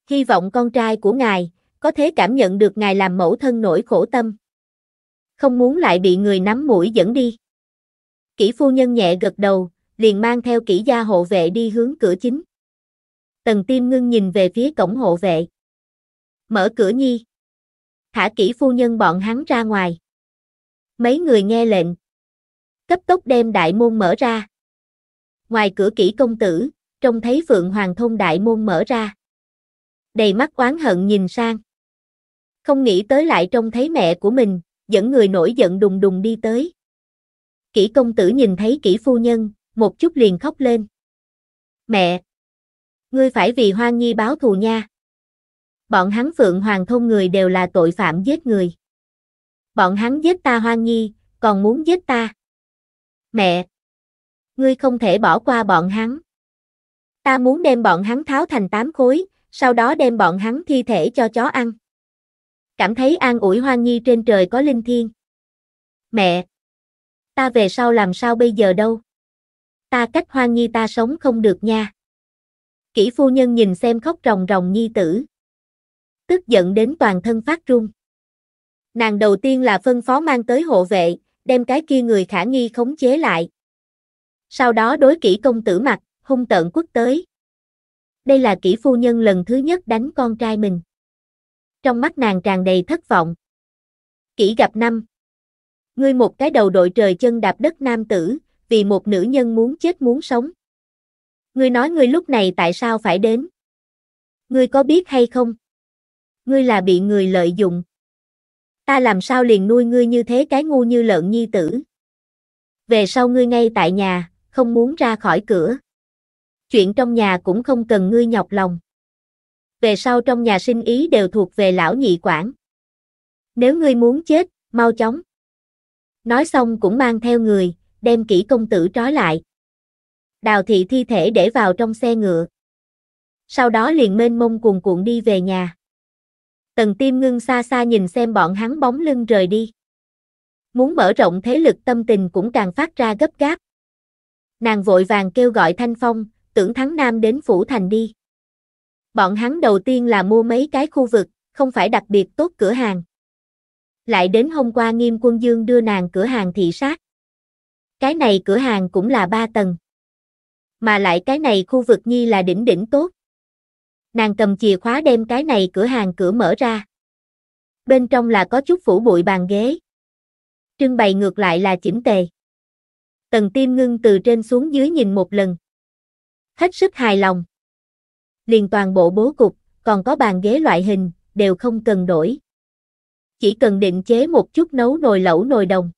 Hy vọng con trai của ngài, có thể cảm nhận được ngài làm mẫu thân nỗi khổ tâm. Không muốn lại bị người nắm mũi dẫn đi. Kỹ phu nhân nhẹ gật đầu, liền mang theo kỹ gia hộ vệ đi hướng cửa chính. Tần tiêm ngưng nhìn về phía cổng hộ vệ. Mở cửa nhi. Thả kỹ phu nhân bọn hắn ra ngoài. Mấy người nghe lệnh, cấp tốc đem đại môn mở ra. Ngoài cửa kỹ công tử, trông thấy Phượng Hoàng thôn đại môn mở ra. Đầy mắt oán hận nhìn sang. Không nghĩ tới lại trông thấy mẹ của mình, dẫn người nổi giận đùng đùng đi tới. Kỹ công tử nhìn thấy kỹ phu nhân, một chút liền khóc lên. Mẹ! Ngươi phải vì Hoang Nhi báo thù nha. Bọn hắn Phượng Hoàng thôn người đều là tội phạm giết người. Bọn hắn giết ta Hoang Nhi, còn muốn giết ta. Mẹ! Ngươi không thể bỏ qua bọn hắn. Ta muốn đem bọn hắn tháo thành tám khối, sau đó đem bọn hắn thi thể cho chó ăn. Cảm thấy an ủi hoang nhi trên trời có linh thiên. Mẹ! Ta về sau làm sao bây giờ đâu? Ta cách hoang nhi ta sống không được nha. Kỷ phu nhân nhìn xem khóc ròng ròng nhi tử. Tức giận đến toàn thân phát run. Nàng đầu tiên là phân phó mang tới hộ vệ, đem cái kia người khả nghi khống chế lại. Sau đó đối kỹ công tử mặt, hung tợn quốc tới. Đây là kỹ phu nhân lần thứ nhất đánh con trai mình. Trong mắt nàng tràn đầy thất vọng. Kỹ gặp năm. Ngươi một cái đầu đội trời chân đạp đất nam tử, vì một nữ nhân muốn chết muốn sống. Ngươi nói ngươi lúc này tại sao phải đến? Ngươi có biết hay không? Ngươi là bị người lợi dụng ta làm sao liền nuôi ngươi như thế cái ngu như lợn nhi tử. Về sau ngươi ngay tại nhà, không muốn ra khỏi cửa. Chuyện trong nhà cũng không cần ngươi nhọc lòng. Về sau trong nhà sinh ý đều thuộc về lão nhị quản. Nếu ngươi muốn chết, mau chóng. Nói xong cũng mang theo người, đem kỹ công tử trói lại. Đào thị thi thể để vào trong xe ngựa. Sau đó liền mênh mông cuồn cuộn đi về nhà. Tần Tiêm ngưng xa xa nhìn xem bọn hắn bóng lưng rời đi. Muốn mở rộng thế lực tâm tình cũng càng phát ra gấp gáp. Nàng vội vàng kêu gọi Thanh Phong, tưởng thắng Nam đến Phủ Thành đi. Bọn hắn đầu tiên là mua mấy cái khu vực, không phải đặc biệt tốt cửa hàng. Lại đến hôm qua nghiêm quân dương đưa nàng cửa hàng thị sát. Cái này cửa hàng cũng là ba tầng. Mà lại cái này khu vực nhi là đỉnh đỉnh tốt nàng cầm chìa khóa đem cái này cửa hàng cửa mở ra. Bên trong là có chút phủ bụi bàn ghế. Trưng bày ngược lại là chỉnh tề. Tần tim ngưng từ trên xuống dưới nhìn một lần. Hết sức hài lòng. Liền toàn bộ bố cục, còn có bàn ghế loại hình, đều không cần đổi. Chỉ cần định chế một chút nấu nồi lẩu nồi đồng.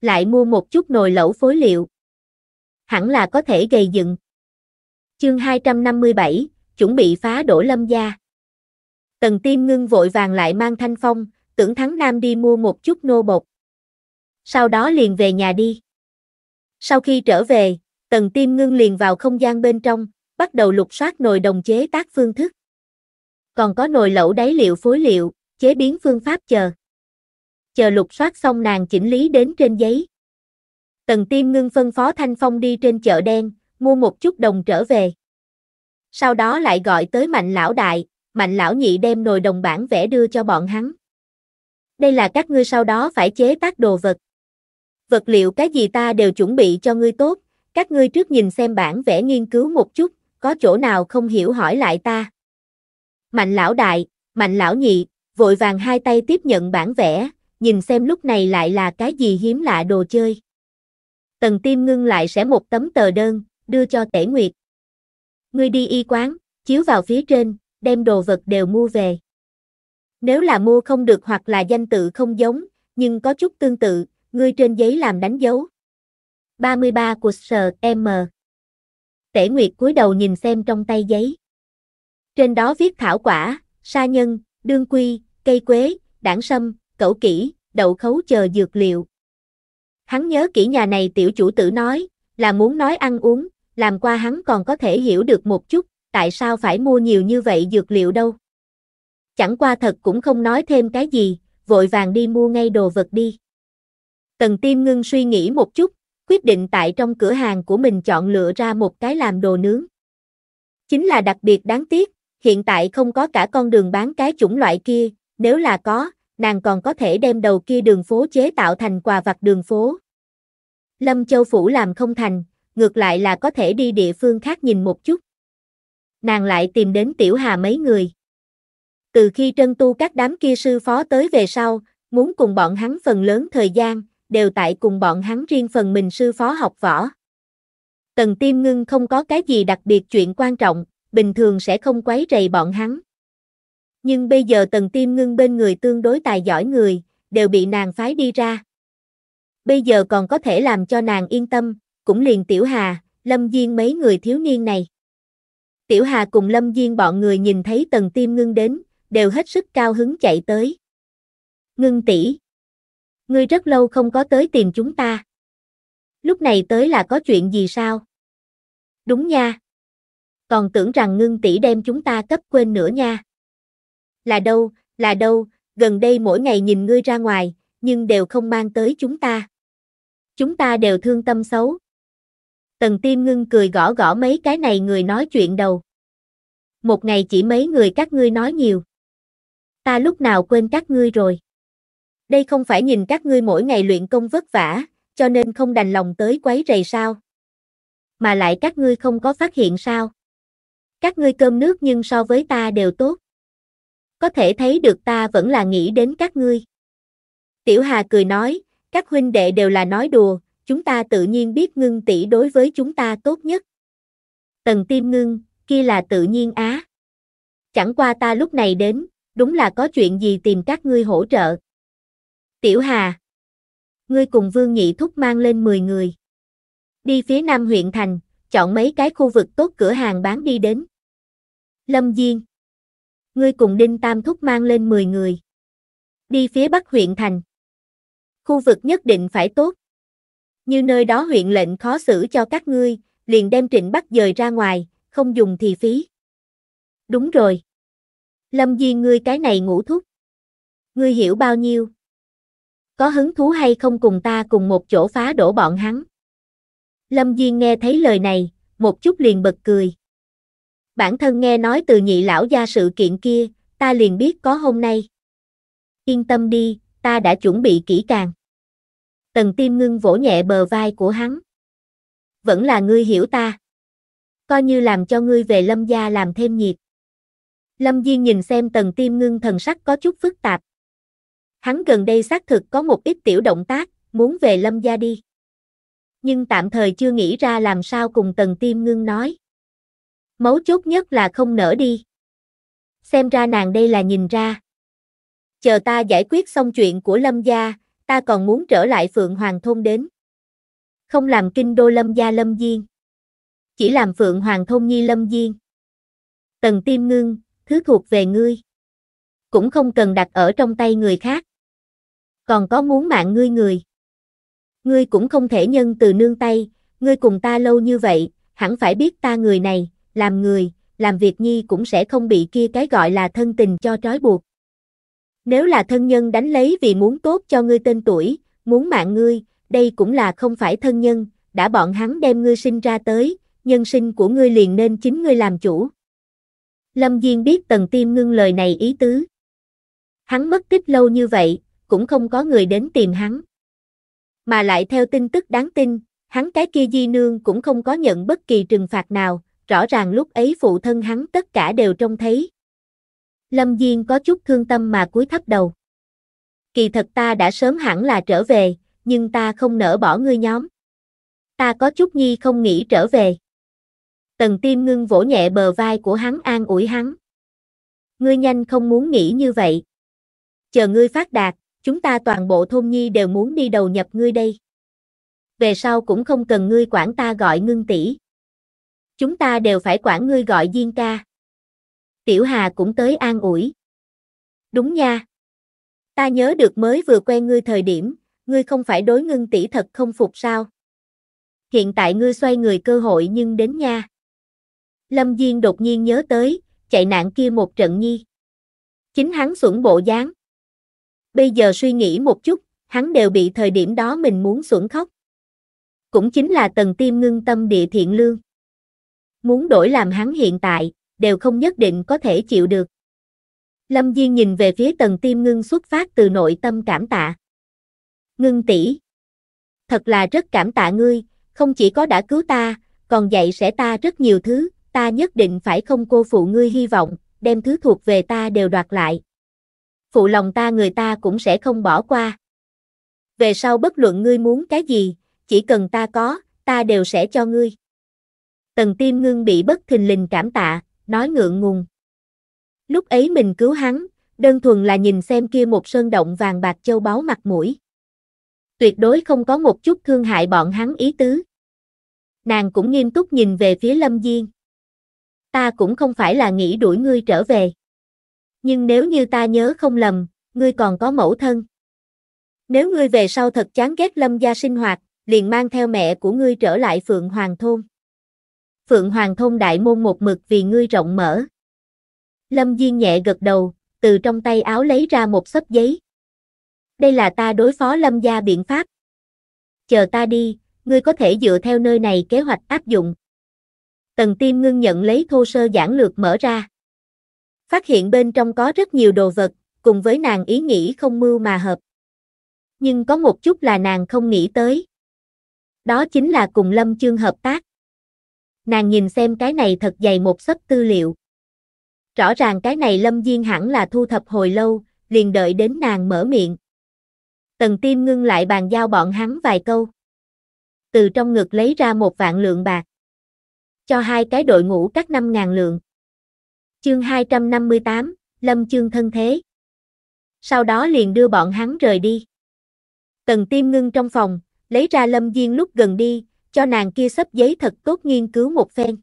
Lại mua một chút nồi lẩu phối liệu. Hẳn là có thể gây dựng. Chương 257, chuẩn bị phá đổ lâm gia. Tần tiêm ngưng vội vàng lại mang thanh phong, tưởng thắng nam đi mua một chút nô bột. Sau đó liền về nhà đi. Sau khi trở về, tần tiêm ngưng liền vào không gian bên trong, bắt đầu lục soát nồi đồng chế tác phương thức. Còn có nồi lẩu đáy liệu phối liệu, chế biến phương pháp chờ. Chờ lục soát xong nàng chỉnh lý đến trên giấy. Tần tiêm ngưng phân phó Thanh Phong đi trên chợ đen, mua một chút đồng trở về sau đó lại gọi tới mạnh lão đại, mạnh lão nhị đem nồi đồng bản vẽ đưa cho bọn hắn. Đây là các ngươi sau đó phải chế tác đồ vật. Vật liệu cái gì ta đều chuẩn bị cho ngươi tốt, các ngươi trước nhìn xem bản vẽ nghiên cứu một chút, có chỗ nào không hiểu hỏi lại ta. Mạnh lão đại, mạnh lão nhị, vội vàng hai tay tiếp nhận bản vẽ, nhìn xem lúc này lại là cái gì hiếm lạ đồ chơi. Tần tim ngưng lại sẽ một tấm tờ đơn, đưa cho tể nguyệt. Ngươi đi y quán, chiếu vào phía trên, đem đồ vật đều mua về. Nếu là mua không được hoặc là danh tự không giống, nhưng có chút tương tự, ngươi trên giấy làm đánh dấu. 33 của sở M. Tể Nguyệt cúi đầu nhìn xem trong tay giấy. Trên đó viết thảo quả, sa nhân, đương quy, cây quế, đảng sâm, cẩu kỷ, đậu khấu chờ dược liệu. Hắn nhớ kỹ nhà này tiểu chủ tử nói, là muốn nói ăn uống, làm qua hắn còn có thể hiểu được một chút, tại sao phải mua nhiều như vậy dược liệu đâu. Chẳng qua thật cũng không nói thêm cái gì, vội vàng đi mua ngay đồ vật đi. Tần Tiêm ngưng suy nghĩ một chút, quyết định tại trong cửa hàng của mình chọn lựa ra một cái làm đồ nướng. Chính là đặc biệt đáng tiếc, hiện tại không có cả con đường bán cái chủng loại kia, nếu là có, nàng còn có thể đem đầu kia đường phố chế tạo thành quà vặt đường phố. Lâm Châu Phủ làm không thành, ngược lại là có thể đi địa phương khác nhìn một chút. Nàng lại tìm đến Tiểu Hà mấy người. Từ khi trân tu các đám kia sư phó tới về sau, muốn cùng bọn hắn phần lớn thời gian, đều tại cùng bọn hắn riêng phần mình sư phó học võ. Tần Tiêm Ngưng không có cái gì đặc biệt chuyện quan trọng, bình thường sẽ không quấy rầy bọn hắn. Nhưng bây giờ Tần Tiêm Ngưng bên người tương đối tài giỏi người, đều bị nàng phái đi ra. Bây giờ còn có thể làm cho nàng yên tâm, cũng liền Tiểu Hà, Lâm Diên mấy người thiếu niên này. Tiểu Hà cùng Lâm Diên bọn người nhìn thấy tần tiêm ngưng đến, đều hết sức cao hứng chạy tới. Ngưng tỷ, Ngươi rất lâu không có tới tìm chúng ta. Lúc này tới là có chuyện gì sao? Đúng nha. Còn tưởng rằng ngưng tỷ đem chúng ta cấp quên nữa nha. Là đâu, là đâu, gần đây mỗi ngày nhìn ngươi ra ngoài, nhưng đều không mang tới chúng ta. Chúng ta đều thương tâm xấu, Tần Tiêm ngưng cười gõ gõ mấy cái này người nói chuyện đầu. Một ngày chỉ mấy người các ngươi nói nhiều. Ta lúc nào quên các ngươi rồi. Đây không phải nhìn các ngươi mỗi ngày luyện công vất vả, cho nên không đành lòng tới quấy rầy sao. Mà lại các ngươi không có phát hiện sao. Các ngươi cơm nước nhưng so với ta đều tốt. Có thể thấy được ta vẫn là nghĩ đến các ngươi. Tiểu Hà cười nói, các huynh đệ đều là nói đùa, chúng ta tự nhiên biết ngưng tỷ đối với chúng ta tốt nhất. Tần tiêm ngưng, kia là tự nhiên á. Chẳng qua ta lúc này đến, đúng là có chuyện gì tìm các ngươi hỗ trợ. Tiểu Hà, ngươi cùng Vương Nhị Thúc mang lên 10 người. Đi phía Nam huyện thành, chọn mấy cái khu vực tốt cửa hàng bán đi đến. Lâm Diên, ngươi cùng Đinh Tam Thúc mang lên 10 người. Đi phía Bắc huyện thành. Khu vực nhất định phải tốt, như nơi đó huyện lệnh khó xử cho các ngươi, liền đem Trịnh bắt dời ra ngoài, không dùng thì phí. Đúng rồi. Lâm Di ngươi cái này ngủ thúc. Ngươi hiểu bao nhiêu? Có hứng thú hay không cùng ta cùng một chỗ phá đổ bọn hắn? Lâm Duyên nghe thấy lời này, một chút liền bật cười. Bản thân nghe nói từ nhị lão gia sự kiện kia, ta liền biết có hôm nay. Yên tâm đi, ta đã chuẩn bị kỹ càng tần tim ngưng vỗ nhẹ bờ vai của hắn. Vẫn là ngươi hiểu ta. Coi như làm cho ngươi về lâm gia làm thêm nhiệt. Lâm Diên nhìn xem tần tim ngưng thần sắc có chút phức tạp. Hắn gần đây xác thực có một ít tiểu động tác, muốn về lâm gia đi. Nhưng tạm thời chưa nghĩ ra làm sao cùng tần tim ngưng nói. Mấu chốt nhất là không nở đi. Xem ra nàng đây là nhìn ra. Chờ ta giải quyết xong chuyện của lâm gia, ta còn muốn trở lại Phượng Hoàng Thôn đến. Không làm kinh đô lâm gia lâm diên. Chỉ làm Phượng Hoàng Thôn nhi lâm diên. Tần tiêm ngưng, thứ thuộc về ngươi. Cũng không cần đặt ở trong tay người khác. Còn có muốn mạng ngươi người. Ngươi cũng không thể nhân từ nương tay, ngươi cùng ta lâu như vậy, hẳn phải biết ta người này, làm người, làm việc nhi cũng sẽ không bị kia cái gọi là thân tình cho trói buộc. Nếu là thân nhân đánh lấy vì muốn tốt cho ngươi tên tuổi, muốn mạng ngươi, đây cũng là không phải thân nhân, đã bọn hắn đem ngươi sinh ra tới, nhân sinh của ngươi liền nên chính ngươi làm chủ. Lâm Diên biết Tần Tiêm ngưng lời này ý tứ. Hắn mất tích lâu như vậy, cũng không có người đến tìm hắn. Mà lại theo tin tức đáng tin, hắn cái kia di nương cũng không có nhận bất kỳ trừng phạt nào, rõ ràng lúc ấy phụ thân hắn tất cả đều trông thấy. Lâm Diên có chút thương tâm mà cúi thấp đầu. Kỳ thật ta đã sớm hẳn là trở về, nhưng ta không nỡ bỏ ngươi nhóm. Ta có chút nhi không nghĩ trở về. Tần tim ngưng vỗ nhẹ bờ vai của hắn an ủi hắn. Ngươi nhanh không muốn nghĩ như vậy. Chờ ngươi phát đạt, chúng ta toàn bộ thôn nhi đều muốn đi đầu nhập ngươi đây. Về sau cũng không cần ngươi quản ta gọi ngưng tỷ. Chúng ta đều phải quản ngươi gọi Diên ca. Tiểu Hà cũng tới an ủi. Đúng nha. Ta nhớ được mới vừa quen ngươi thời điểm, ngươi không phải đối ngưng tỷ thật không phục sao? Hiện tại ngươi xoay người cơ hội nhưng đến nha. Lâm Diên đột nhiên nhớ tới, chạy nạn kia một trận nhi. Chính hắn xuẩn bộ dáng. Bây giờ suy nghĩ một chút, hắn đều bị thời điểm đó mình muốn xuẩn khóc. Cũng chính là tầng tim ngưng tâm địa thiện lương. Muốn đổi làm hắn hiện tại, đều không nhất định có thể chịu được. Lâm Diên nhìn về phía tần tiêm ngưng xuất phát từ nội tâm cảm tạ. Ngưng tỷ, Thật là rất cảm tạ ngươi, không chỉ có đã cứu ta, còn dạy sẽ ta rất nhiều thứ, ta nhất định phải không cô phụ ngươi hy vọng, đem thứ thuộc về ta đều đoạt lại. Phụ lòng ta người ta cũng sẽ không bỏ qua. Về sau bất luận ngươi muốn cái gì, chỉ cần ta có, ta đều sẽ cho ngươi. Tần tiêm ngưng bị bất thình lình cảm tạ, nói ngượng ngùng. Lúc ấy mình cứu hắn, đơn thuần là nhìn xem kia một sơn động vàng bạc châu báu mặt mũi. Tuyệt đối không có một chút thương hại bọn hắn ý tứ. Nàng cũng nghiêm túc nhìn về phía Lâm Diên. Ta cũng không phải là nghĩ đuổi ngươi trở về. Nhưng nếu như ta nhớ không lầm, ngươi còn có mẫu thân. Nếu ngươi về sau thật chán ghét Lâm gia sinh hoạt, liền mang theo mẹ của ngươi trở lại Phượng Hoàng Thôn. Phượng Hoàng Thông Đại Môn một mực vì ngươi rộng mở. Lâm Diên nhẹ gật đầu, từ trong tay áo lấy ra một xấp giấy. Đây là ta đối phó Lâm gia biện pháp. Chờ ta đi, ngươi có thể dựa theo nơi này kế hoạch áp dụng. Tần Tiêm ngưng nhận lấy thô sơ giản lược mở ra. Phát hiện bên trong có rất nhiều đồ vật, cùng với nàng ý nghĩ không mưu mà hợp. Nhưng có một chút là nàng không nghĩ tới. Đó chính là cùng Lâm Chương hợp tác. Nàng nhìn xem cái này thật dày một sấp tư liệu. Rõ ràng cái này Lâm Diên hẳn là thu thập hồi lâu, liền đợi đến nàng mở miệng. Tần tim ngưng lại bàn giao bọn hắn vài câu. Từ trong ngực lấy ra một vạn lượng bạc. Cho hai cái đội ngũ các năm ngàn lượng. Chương 258, Lâm chương thân thế. Sau đó liền đưa bọn hắn rời đi. Tần tim ngưng trong phòng, lấy ra Lâm Diên lúc gần đi, cho nàng kia sấp giấy thật tốt nghiên cứu một phen.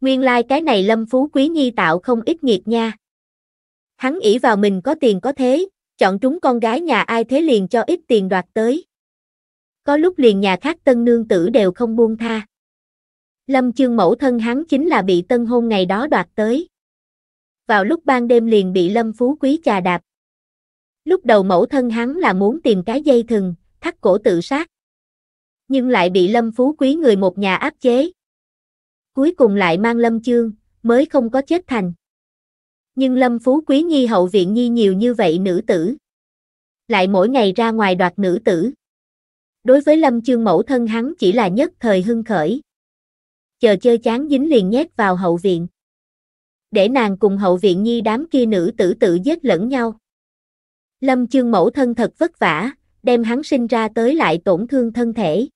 Nguyên lai like cái này Lâm Phú Quý Nhi tạo không ít nghiệt nha. Hắn ỷ vào mình có tiền có thế, chọn trúng con gái nhà ai thế liền cho ít tiền đoạt tới. Có lúc liền nhà khác tân nương tử đều không buông tha. Lâm chương mẫu thân hắn chính là bị tân hôn ngày đó đoạt tới. Vào lúc ban đêm liền bị Lâm Phú Quý chà đạp. Lúc đầu mẫu thân hắn là muốn tìm cái dây thừng, thắt cổ tự sát nhưng lại bị Lâm Phú Quý người một nhà áp chế. Cuối cùng lại mang Lâm Chương, mới không có chết thành. Nhưng Lâm Phú Quý Nhi hậu viện Nhi nhiều như vậy nữ tử. Lại mỗi ngày ra ngoài đoạt nữ tử. Đối với Lâm Chương mẫu thân hắn chỉ là nhất thời hưng khởi. Chờ chơi chán dính liền nhét vào hậu viện. Để nàng cùng hậu viện Nhi đám kia nữ tử tự giết lẫn nhau. Lâm Chương mẫu thân thật vất vả, đem hắn sinh ra tới lại tổn thương thân thể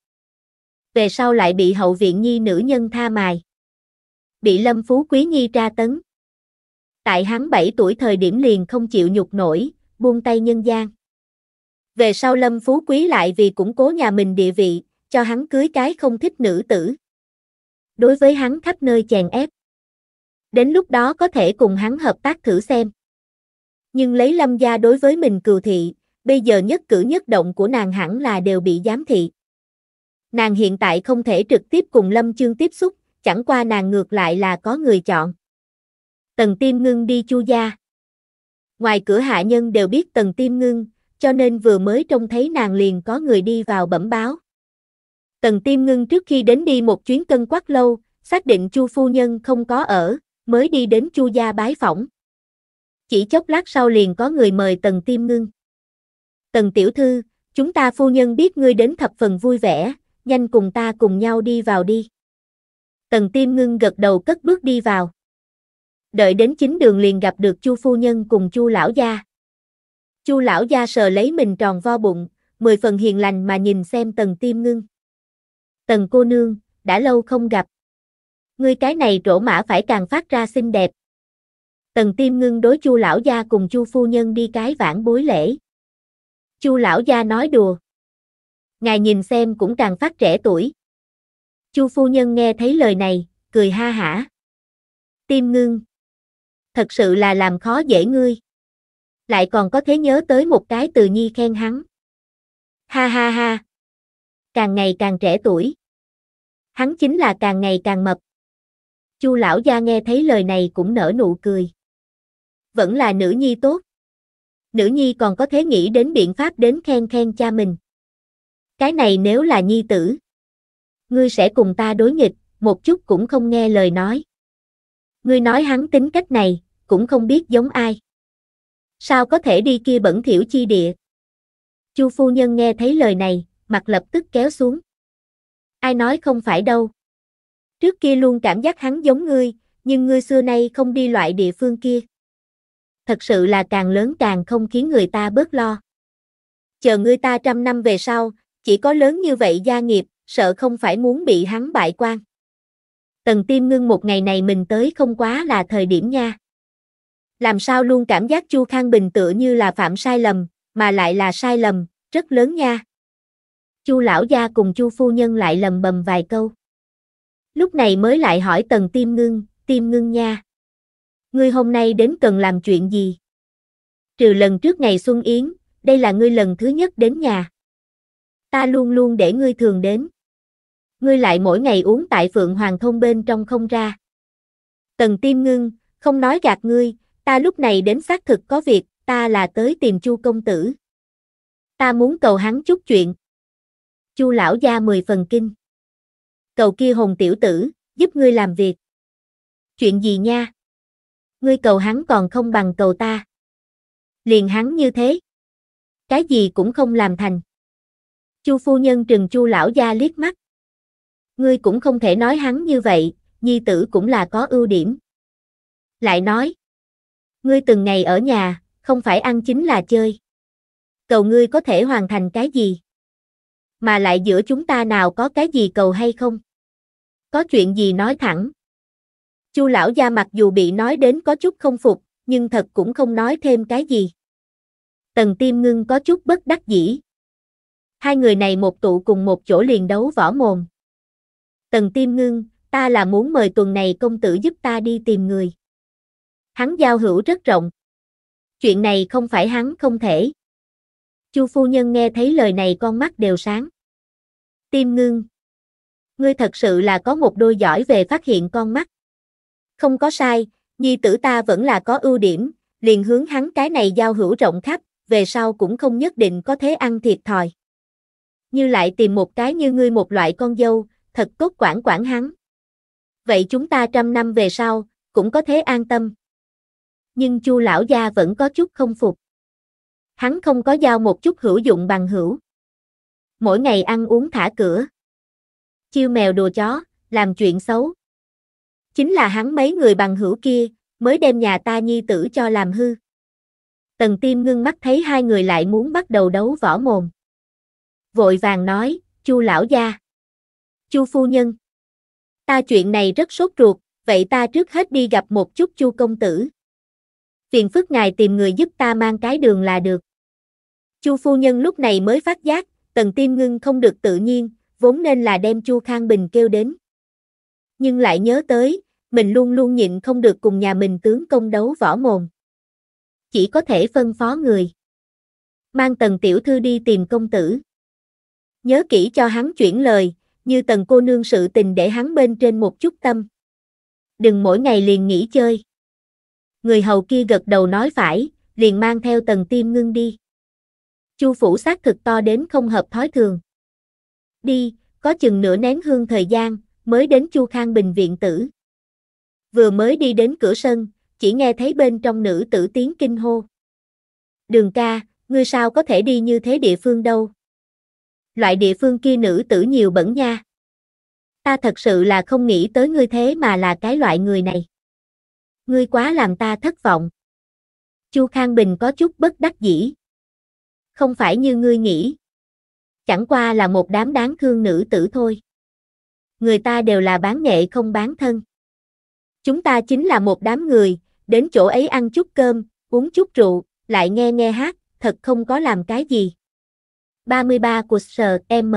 về sau lại bị hậu viện nhi nữ nhân tha mài. Bị Lâm Phú Quý Nhi tra tấn. Tại hắn 7 tuổi thời điểm liền không chịu nhục nổi, buông tay nhân gian. Về sau Lâm Phú Quý lại vì củng cố nhà mình địa vị, cho hắn cưới cái không thích nữ tử. Đối với hắn khắp nơi chèn ép. Đến lúc đó có thể cùng hắn hợp tác thử xem. Nhưng lấy Lâm gia đối với mình cừu thị, bây giờ nhất cử nhất động của nàng hẳn là đều bị giám thị. Nàng hiện tại không thể trực tiếp cùng Lâm Chương tiếp xúc, chẳng qua nàng ngược lại là có người chọn. Tần Tiêm Ngưng đi Chu gia. Ngoài cửa hạ nhân đều biết Tần Tiêm Ngưng, cho nên vừa mới trông thấy nàng liền có người đi vào bẩm báo. Tần Tiêm Ngưng trước khi đến đi một chuyến cân quắc lâu, xác định Chu phu nhân không có ở, mới đi đến Chu gia bái phỏng. Chỉ chốc lát sau liền có người mời Tần Tiêm Ngưng. Tần tiểu thư, chúng ta phu nhân biết ngươi đến thập phần vui vẻ, nhanh cùng ta cùng nhau đi vào đi. Tần tiêm ngưng gật đầu cất bước đi vào. Đợi đến chính đường liền gặp được chu phu nhân cùng chu lão gia. Chu lão gia sờ lấy mình tròn vo bụng, mười phần hiền lành mà nhìn xem tần tiêm ngưng. Tần cô nương, đã lâu không gặp. Ngươi cái này rỗ mã phải càng phát ra xinh đẹp. Tần tiêm ngưng đối chu lão gia cùng chu phu nhân đi cái vãn bối lễ. Chu lão gia nói đùa ngài nhìn xem cũng càng phát trẻ tuổi. Chu phu nhân nghe thấy lời này, cười ha hả. Tim ngưng. Thật sự là làm khó dễ ngươi. Lại còn có thể nhớ tới một cái từ nhi khen hắn. Ha ha ha. Càng ngày càng trẻ tuổi. Hắn chính là càng ngày càng mập. Chu lão gia nghe thấy lời này cũng nở nụ cười. Vẫn là nữ nhi tốt. Nữ nhi còn có thể nghĩ đến biện pháp đến khen khen cha mình cái này nếu là nhi tử. Ngươi sẽ cùng ta đối nghịch, một chút cũng không nghe lời nói. Ngươi nói hắn tính cách này, cũng không biết giống ai. Sao có thể đi kia bẩn thiểu chi địa? Chu phu nhân nghe thấy lời này, mặt lập tức kéo xuống. Ai nói không phải đâu. Trước kia luôn cảm giác hắn giống ngươi, nhưng ngươi xưa nay không đi loại địa phương kia. Thật sự là càng lớn càng không khiến người ta bớt lo. Chờ ngươi ta trăm năm về sau, chỉ có lớn như vậy gia nghiệp, sợ không phải muốn bị hắn bại quan. Tần tim ngưng một ngày này mình tới không quá là thời điểm nha. Làm sao luôn cảm giác Chu Khang Bình tựa như là phạm sai lầm, mà lại là sai lầm, rất lớn nha. Chu lão gia cùng Chu phu nhân lại lầm bầm vài câu. Lúc này mới lại hỏi Tần Tiêm Ngưng, Tiêm Ngưng nha, ngươi hôm nay đến cần làm chuyện gì?" Trừ lần trước ngày xuân yến, đây là ngươi lần thứ nhất đến nhà ta luôn luôn để ngươi thường đến. Ngươi lại mỗi ngày uống tại Phượng Hoàng Thông bên trong không ra. Tần Tiêm ngưng, không nói gạt ngươi, ta lúc này đến xác thực có việc, ta là tới tìm Chu công tử. Ta muốn cầu hắn chút chuyện. Chu lão gia mười phần kinh. Cầu kia hồn tiểu tử, giúp ngươi làm việc. Chuyện gì nha? Ngươi cầu hắn còn không bằng cầu ta. Liền hắn như thế. Cái gì cũng không làm thành. Chu phu nhân trừng Chu lão gia liếc mắt. Ngươi cũng không thể nói hắn như vậy, nhi tử cũng là có ưu điểm. Lại nói, ngươi từng ngày ở nhà, không phải ăn chính là chơi. Cầu ngươi có thể hoàn thành cái gì? Mà lại giữa chúng ta nào có cái gì cầu hay không? Có chuyện gì nói thẳng. Chu lão gia mặc dù bị nói đến có chút không phục, nhưng thật cũng không nói thêm cái gì. Tần Tiêm Ngưng có chút bất đắc dĩ, Hai người này một tụ cùng một chỗ liền đấu võ mồm. Tần Tiêm Ngưng, ta là muốn mời tuần này công tử giúp ta đi tìm người. Hắn giao hữu rất rộng. Chuyện này không phải hắn không thể. Chu phu nhân nghe thấy lời này con mắt đều sáng. Tiêm Ngưng, ngươi thật sự là có một đôi giỏi về phát hiện con mắt. Không có sai, nhi tử ta vẫn là có ưu điểm, liền hướng hắn cái này giao hữu rộng khắp, về sau cũng không nhất định có thế ăn thiệt thòi như lại tìm một cái như ngươi một loại con dâu, thật tốt quản quản hắn. Vậy chúng ta trăm năm về sau, cũng có thế an tâm. Nhưng chu lão gia vẫn có chút không phục. Hắn không có giao một chút hữu dụng bằng hữu. Mỗi ngày ăn uống thả cửa. Chiêu mèo đùa chó, làm chuyện xấu. Chính là hắn mấy người bằng hữu kia, mới đem nhà ta nhi tử cho làm hư. Tần tim ngưng mắt thấy hai người lại muốn bắt đầu đấu võ mồm vội vàng nói, chu lão gia. Chu phu nhân. Ta chuyện này rất sốt ruột, vậy ta trước hết đi gặp một chút chu công tử. Phiền phức ngài tìm người giúp ta mang cái đường là được. Chu phu nhân lúc này mới phát giác, tần tiên ngưng không được tự nhiên, vốn nên là đem chu khang bình kêu đến. Nhưng lại nhớ tới, mình luôn luôn nhịn không được cùng nhà mình tướng công đấu võ mồm. Chỉ có thể phân phó người. Mang tần tiểu thư đi tìm công tử. Nhớ kỹ cho hắn chuyển lời, như tần cô nương sự tình để hắn bên trên một chút tâm. Đừng mỗi ngày liền nghỉ chơi. Người hầu kia gật đầu nói phải, liền mang theo tần tim ngưng đi. Chu phủ xác thực to đến không hợp thói thường. Đi, có chừng nửa nén hương thời gian, mới đến Chu Khang Bình viện tử. Vừa mới đi đến cửa sân, chỉ nghe thấy bên trong nữ tử tiếng kinh hô. Đường ca, ngươi sao có thể đi như thế địa phương đâu? loại địa phương kia nữ tử nhiều bẩn nha. Ta thật sự là không nghĩ tới ngươi thế mà là cái loại người này. Ngươi quá làm ta thất vọng. Chu Khang Bình có chút bất đắc dĩ. Không phải như ngươi nghĩ. Chẳng qua là một đám đáng thương nữ tử thôi. Người ta đều là bán nghệ không bán thân. Chúng ta chính là một đám người, đến chỗ ấy ăn chút cơm, uống chút rượu, lại nghe nghe hát, thật không có làm cái gì. 33 của sờ m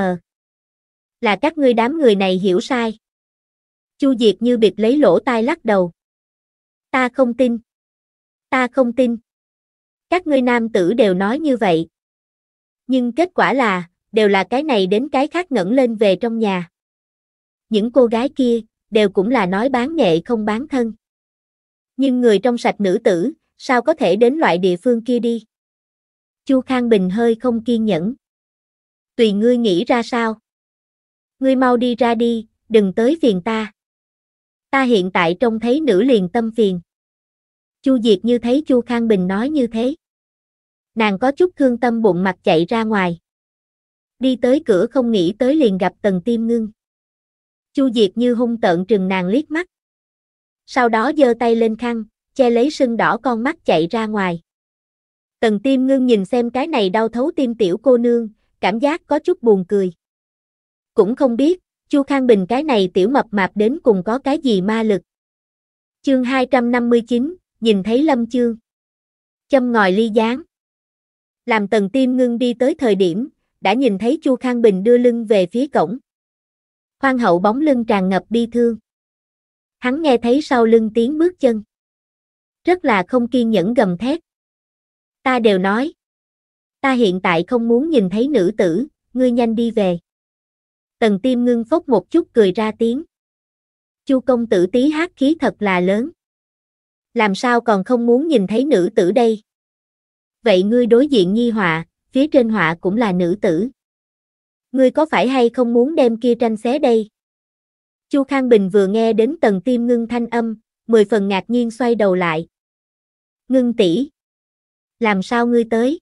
Là các ngươi đám người này hiểu sai. Chu Diệt như biệt lấy lỗ tai lắc đầu. Ta không tin. Ta không tin. Các ngươi nam tử đều nói như vậy. Nhưng kết quả là, đều là cái này đến cái khác ngẩng lên về trong nhà. Những cô gái kia, đều cũng là nói bán nghệ không bán thân. Nhưng người trong sạch nữ tử, sao có thể đến loại địa phương kia đi? Chu Khang Bình hơi không kiên nhẫn tùy ngươi nghĩ ra sao. Ngươi mau đi ra đi, đừng tới phiền ta. Ta hiện tại trông thấy nữ liền tâm phiền. Chu Diệt như thấy Chu Khang Bình nói như thế. Nàng có chút thương tâm bụng mặt chạy ra ngoài. Đi tới cửa không nghĩ tới liền gặp Tần Tiêm Ngưng. Chu Diệt như hung tợn trừng nàng liếc mắt. Sau đó giơ tay lên khăn, che lấy sưng đỏ con mắt chạy ra ngoài. Tần Tiêm Ngưng nhìn xem cái này đau thấu tim tiểu cô nương, cảm giác có chút buồn cười. Cũng không biết, Chu Khang Bình cái này tiểu mập mạp đến cùng có cái gì ma lực. Chương 259, nhìn thấy Lâm Chương. Châm ngòi ly gián. Làm tần tim ngưng đi tới thời điểm, đã nhìn thấy Chu Khang Bình đưa lưng về phía cổng. Hoàng hậu bóng lưng tràn ngập bi thương. Hắn nghe thấy sau lưng tiếng bước chân. Rất là không kiên nhẫn gầm thét. Ta đều nói ta hiện tại không muốn nhìn thấy nữ tử, ngươi nhanh đi về. Tần tiêm ngưng phốc một chút cười ra tiếng. Chu công tử tí hát khí thật là lớn. Làm sao còn không muốn nhìn thấy nữ tử đây? Vậy ngươi đối diện nhi họa, phía trên họa cũng là nữ tử. Ngươi có phải hay không muốn đem kia tranh xé đây? Chu Khang Bình vừa nghe đến tần tiêm ngưng thanh âm, mười phần ngạc nhiên xoay đầu lại. Ngưng tỷ, Làm sao ngươi tới?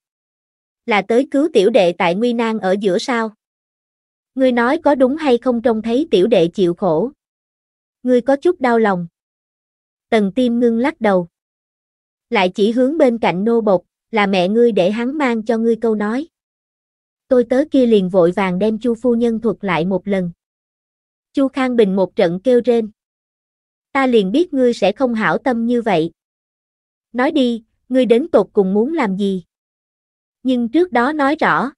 là tới cứu tiểu đệ tại nguy nan ở giữa sao? Ngươi nói có đúng hay không trông thấy tiểu đệ chịu khổ? Ngươi có chút đau lòng. Tần tim ngưng lắc đầu. Lại chỉ hướng bên cạnh nô bột, là mẹ ngươi để hắn mang cho ngươi câu nói. Tôi tới kia liền vội vàng đem chu phu nhân thuật lại một lần. Chu Khang Bình một trận kêu rên. Ta liền biết ngươi sẽ không hảo tâm như vậy. Nói đi, ngươi đến tột cùng muốn làm gì? Nhưng trước đó nói rõ.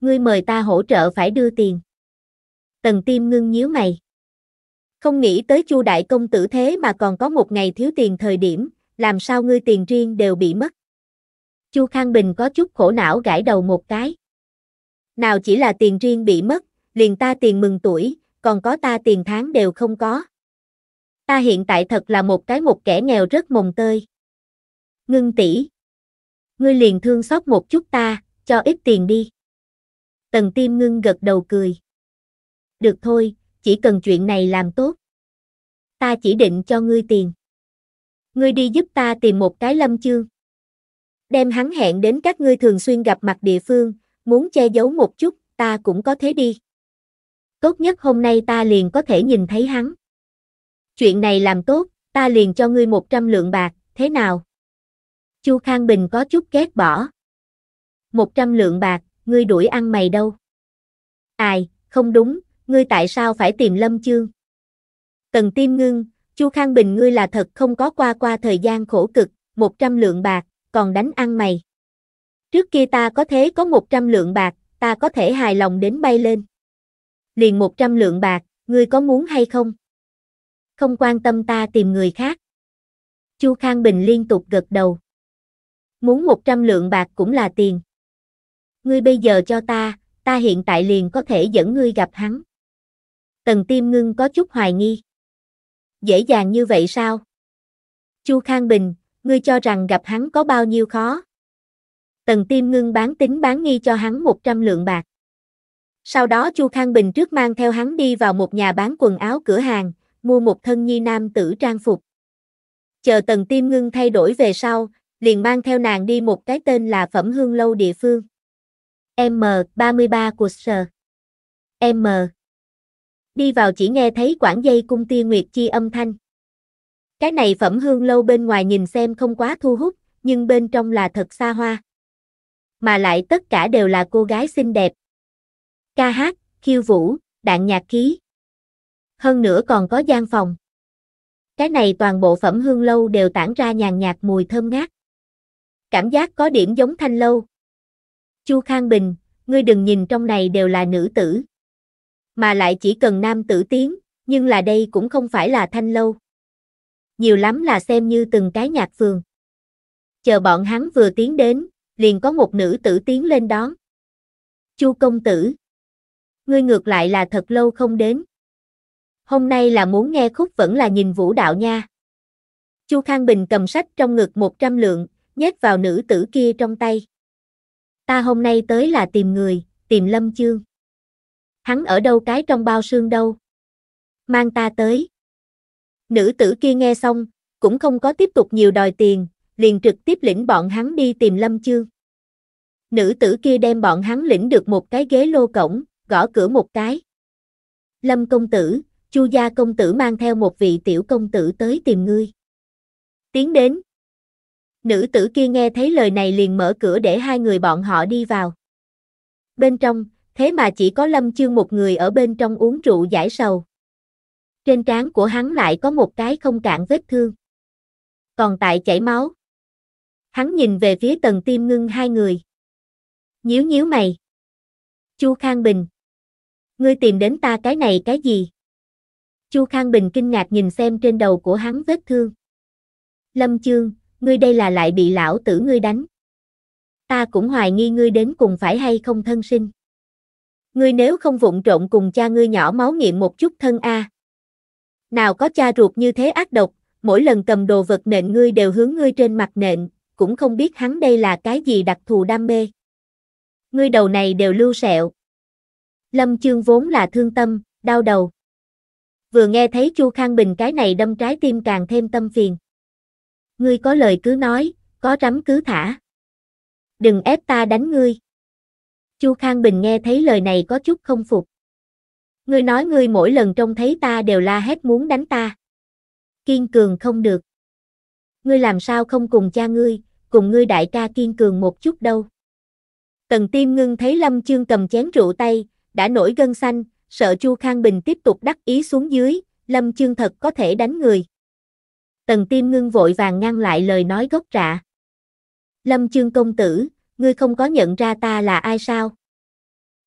Ngươi mời ta hỗ trợ phải đưa tiền. Tần tim ngưng nhíu mày. Không nghĩ tới chu đại công tử thế mà còn có một ngày thiếu tiền thời điểm, làm sao ngươi tiền riêng đều bị mất. Chu Khang Bình có chút khổ não gãi đầu một cái. Nào chỉ là tiền riêng bị mất, liền ta tiền mừng tuổi, còn có ta tiền tháng đều không có. Ta hiện tại thật là một cái một kẻ nghèo rất mồng tơi. Ngưng tỷ ngươi liền thương xót một chút ta, cho ít tiền đi. Tần tim ngưng gật đầu cười. Được thôi, chỉ cần chuyện này làm tốt. Ta chỉ định cho ngươi tiền. Ngươi đi giúp ta tìm một cái lâm chương. Đem hắn hẹn đến các ngươi thường xuyên gặp mặt địa phương, muốn che giấu một chút, ta cũng có thế đi. Tốt nhất hôm nay ta liền có thể nhìn thấy hắn. Chuyện này làm tốt, ta liền cho ngươi 100 lượng bạc, thế nào? Chu Khang Bình có chút ghét bỏ. Một trăm lượng bạc, ngươi đuổi ăn mày đâu? Ai, không đúng, ngươi tại sao phải tìm lâm chương? Tần tim ngưng, Chu Khang Bình ngươi là thật không có qua qua thời gian khổ cực, một trăm lượng bạc, còn đánh ăn mày. Trước kia ta có thế có một trăm lượng bạc, ta có thể hài lòng đến bay lên. Liền một trăm lượng bạc, ngươi có muốn hay không? Không quan tâm ta tìm người khác. Chu Khang Bình liên tục gật đầu muốn 100 lượng bạc cũng là tiền. Ngươi bây giờ cho ta, ta hiện tại liền có thể dẫn ngươi gặp hắn. Tần Tiêm Ngưng có chút hoài nghi. Dễ dàng như vậy sao? Chu Khang Bình, ngươi cho rằng gặp hắn có bao nhiêu khó? Tần Tiêm Ngưng bán tính bán nghi cho hắn 100 lượng bạc. Sau đó Chu Khang Bình trước mang theo hắn đi vào một nhà bán quần áo cửa hàng, mua một thân nhi nam tử trang phục. Chờ Tần Tiêm Ngưng thay đổi về sau, liền mang theo nàng đi một cái tên là Phẩm Hương Lâu địa phương. M33 của sờ M. Đi vào chỉ nghe thấy quảng dây cung tiên nguyệt chi âm thanh. Cái này Phẩm Hương Lâu bên ngoài nhìn xem không quá thu hút, nhưng bên trong là thật xa hoa. Mà lại tất cả đều là cô gái xinh đẹp. Ca hát, khiêu vũ, đạn nhạc khí. Hơn nữa còn có gian phòng. Cái này toàn bộ phẩm hương lâu đều tản ra nhàn nhạt mùi thơm ngát cảm giác có điểm giống thanh lâu. Chu Khang Bình, ngươi đừng nhìn trong này đều là nữ tử. Mà lại chỉ cần nam tử tiến nhưng là đây cũng không phải là thanh lâu. Nhiều lắm là xem như từng cái nhạc phường. Chờ bọn hắn vừa tiến đến, liền có một nữ tử tiến lên đón. Chu công tử. Ngươi ngược lại là thật lâu không đến. Hôm nay là muốn nghe khúc vẫn là nhìn vũ đạo nha. Chu Khang Bình cầm sách trong ngực 100 lượng, nhét vào nữ tử kia trong tay. Ta hôm nay tới là tìm người, tìm lâm chương. Hắn ở đâu cái trong bao xương đâu? Mang ta tới. Nữ tử kia nghe xong, cũng không có tiếp tục nhiều đòi tiền, liền trực tiếp lĩnh bọn hắn đi tìm lâm chương. Nữ tử kia đem bọn hắn lĩnh được một cái ghế lô cổng, gõ cửa một cái. Lâm công tử, chu gia công tử mang theo một vị tiểu công tử tới tìm ngươi. Tiến đến, Nữ tử kia nghe thấy lời này liền mở cửa để hai người bọn họ đi vào. Bên trong, thế mà chỉ có Lâm Chương một người ở bên trong uống rượu giải sầu. Trên trán của hắn lại có một cái không cạn vết thương. Còn tại chảy máu. Hắn nhìn về phía tần tiêm ngưng hai người. Nhíu nhíu mày. Chu Khang Bình. Ngươi tìm đến ta cái này cái gì? Chu Khang Bình kinh ngạc nhìn xem trên đầu của hắn vết thương. Lâm Chương, ngươi đây là lại bị lão tử ngươi đánh. Ta cũng hoài nghi ngươi đến cùng phải hay không thân sinh. Ngươi nếu không vụng trộn cùng cha ngươi nhỏ máu nghiệm một chút thân a. Nào có cha ruột như thế ác độc, mỗi lần cầm đồ vật nện ngươi đều hướng ngươi trên mặt nện, cũng không biết hắn đây là cái gì đặc thù đam mê. Ngươi đầu này đều lưu sẹo. Lâm Chương vốn là thương tâm, đau đầu. Vừa nghe thấy Chu Khang Bình cái này đâm trái tim càng thêm tâm phiền ngươi có lời cứ nói, có rắm cứ thả. Đừng ép ta đánh ngươi. Chu Khang Bình nghe thấy lời này có chút không phục. Ngươi nói ngươi mỗi lần trông thấy ta đều la hét muốn đánh ta. Kiên cường không được. Ngươi làm sao không cùng cha ngươi, cùng ngươi đại ca kiên cường một chút đâu. Tần Tiêm Ngưng thấy Lâm Chương cầm chén rượu tay, đã nổi gân xanh, sợ Chu Khang Bình tiếp tục đắc ý xuống dưới, Lâm Chương thật có thể đánh người. Tần Tiêm Ngưng vội vàng ngăn lại lời nói gốc rạ. Lâm Chương công tử, ngươi không có nhận ra ta là ai sao?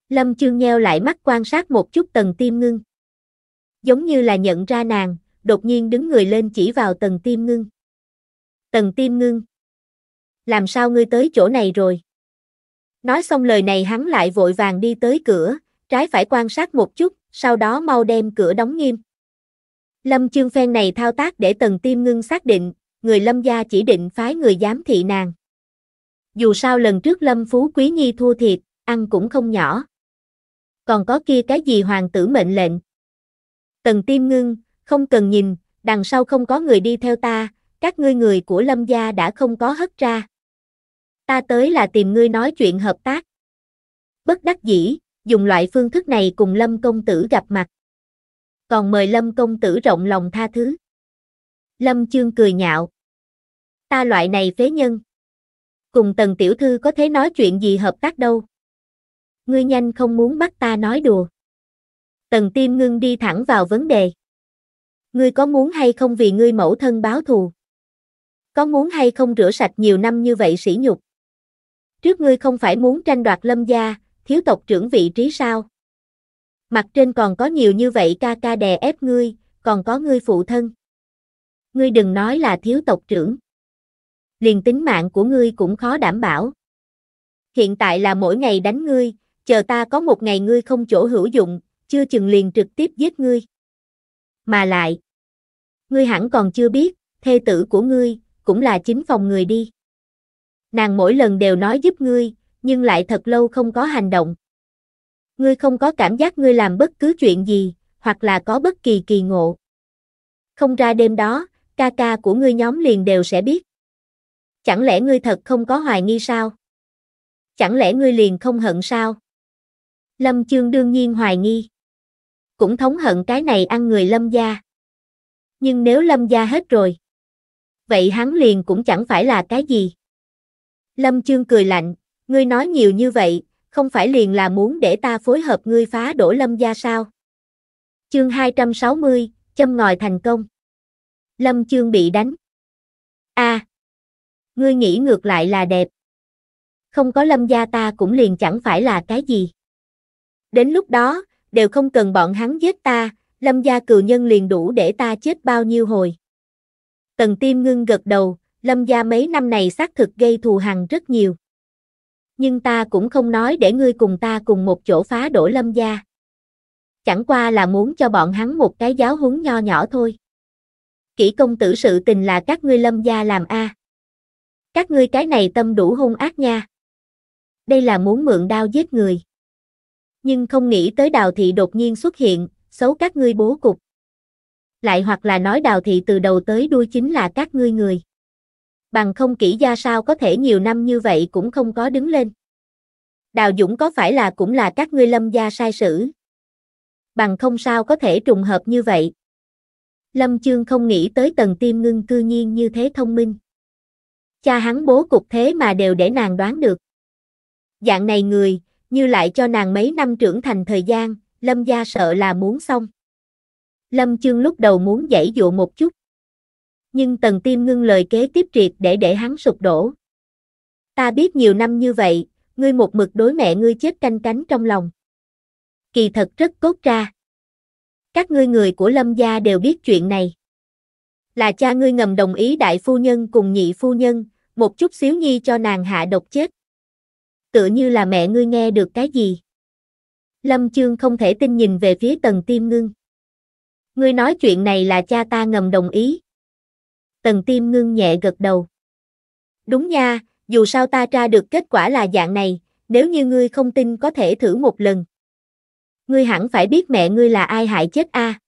Lâm Chương nheo lại mắt quan sát một chút Tần Tiêm Ngưng. Giống như là nhận ra nàng, đột nhiên đứng người lên chỉ vào Tần Tiêm Ngưng. Tần Tiêm Ngưng. Làm sao ngươi tới chỗ này rồi? Nói xong lời này hắn lại vội vàng đi tới cửa, trái phải quan sát một chút, sau đó mau đem cửa đóng nghiêm. Lâm Chương phen này thao tác để Tần Tiêm Ngưng xác định, người Lâm gia chỉ định phái người giám thị nàng. Dù sao lần trước Lâm Phú Quý Nhi thua thiệt, ăn cũng không nhỏ. Còn có kia cái gì hoàng tử mệnh lệnh. Tần Tiêm Ngưng, không cần nhìn, đằng sau không có người đi theo ta, các ngươi người của Lâm gia đã không có hất ra. Ta tới là tìm ngươi nói chuyện hợp tác. Bất đắc dĩ, dùng loại phương thức này cùng Lâm công tử gặp mặt còn mời Lâm công tử rộng lòng tha thứ. Lâm chương cười nhạo. Ta loại này phế nhân. Cùng tần tiểu thư có thể nói chuyện gì hợp tác đâu. Ngươi nhanh không muốn bắt ta nói đùa. Tần tiêm ngưng đi thẳng vào vấn đề. Ngươi có muốn hay không vì ngươi mẫu thân báo thù? Có muốn hay không rửa sạch nhiều năm như vậy sỉ nhục? Trước ngươi không phải muốn tranh đoạt lâm gia, thiếu tộc trưởng vị trí sao? Mặt trên còn có nhiều như vậy ca ca đè ép ngươi, còn có ngươi phụ thân. Ngươi đừng nói là thiếu tộc trưởng. Liền tính mạng của ngươi cũng khó đảm bảo. Hiện tại là mỗi ngày đánh ngươi, chờ ta có một ngày ngươi không chỗ hữu dụng, chưa chừng liền trực tiếp giết ngươi. Mà lại, ngươi hẳn còn chưa biết, thê tử của ngươi, cũng là chính phòng người đi. Nàng mỗi lần đều nói giúp ngươi, nhưng lại thật lâu không có hành động ngươi không có cảm giác ngươi làm bất cứ chuyện gì, hoặc là có bất kỳ kỳ ngộ. Không ra đêm đó, ca ca của ngươi nhóm liền đều sẽ biết. Chẳng lẽ ngươi thật không có hoài nghi sao? Chẳng lẽ ngươi liền không hận sao? Lâm Chương đương nhiên hoài nghi. Cũng thống hận cái này ăn người Lâm gia. Nhưng nếu Lâm gia hết rồi, vậy hắn liền cũng chẳng phải là cái gì. Lâm Chương cười lạnh, ngươi nói nhiều như vậy, không phải liền là muốn để ta phối hợp ngươi phá đổ lâm gia sao? Chương 260, châm ngòi thành công. Lâm chương bị đánh. a à, ngươi nghĩ ngược lại là đẹp. Không có lâm gia ta cũng liền chẳng phải là cái gì. Đến lúc đó, đều không cần bọn hắn giết ta, lâm gia cừu nhân liền đủ để ta chết bao nhiêu hồi. Tần tim ngưng gật đầu, lâm gia mấy năm này xác thực gây thù hằn rất nhiều nhưng ta cũng không nói để ngươi cùng ta cùng một chỗ phá đổ lâm gia. Chẳng qua là muốn cho bọn hắn một cái giáo huấn nho nhỏ thôi. Kỹ công tử sự tình là các ngươi lâm gia làm a. Các ngươi cái này tâm đủ hung ác nha. Đây là muốn mượn đao giết người. Nhưng không nghĩ tới đào thị đột nhiên xuất hiện, xấu các ngươi bố cục. Lại hoặc là nói đào thị từ đầu tới đuôi chính là các ngươi người bằng không kỹ gia sao có thể nhiều năm như vậy cũng không có đứng lên. Đào Dũng có phải là cũng là các ngươi lâm gia sai sử? Bằng không sao có thể trùng hợp như vậy? Lâm Chương không nghĩ tới tần tiêm ngưng cư nhiên như thế thông minh. Cha hắn bố cục thế mà đều để nàng đoán được. Dạng này người, như lại cho nàng mấy năm trưởng thành thời gian, Lâm gia sợ là muốn xong. Lâm Chương lúc đầu muốn giải dụ một chút, nhưng tần tiêm ngưng lời kế tiếp triệt để để hắn sụp đổ. Ta biết nhiều năm như vậy, ngươi một mực đối mẹ ngươi chết canh cánh trong lòng. Kỳ thật rất cốt ra. Các ngươi người của Lâm gia đều biết chuyện này. Là cha ngươi ngầm đồng ý đại phu nhân cùng nhị phu nhân, một chút xíu nhi cho nàng hạ độc chết. Tựa như là mẹ ngươi nghe được cái gì. Lâm Chương không thể tin nhìn về phía tần tiêm ngưng. Ngươi nói chuyện này là cha ta ngầm đồng ý tần tim ngưng nhẹ gật đầu. Đúng nha, dù sao ta tra được kết quả là dạng này, nếu như ngươi không tin có thể thử một lần. Ngươi hẳn phải biết mẹ ngươi là ai hại chết a. À?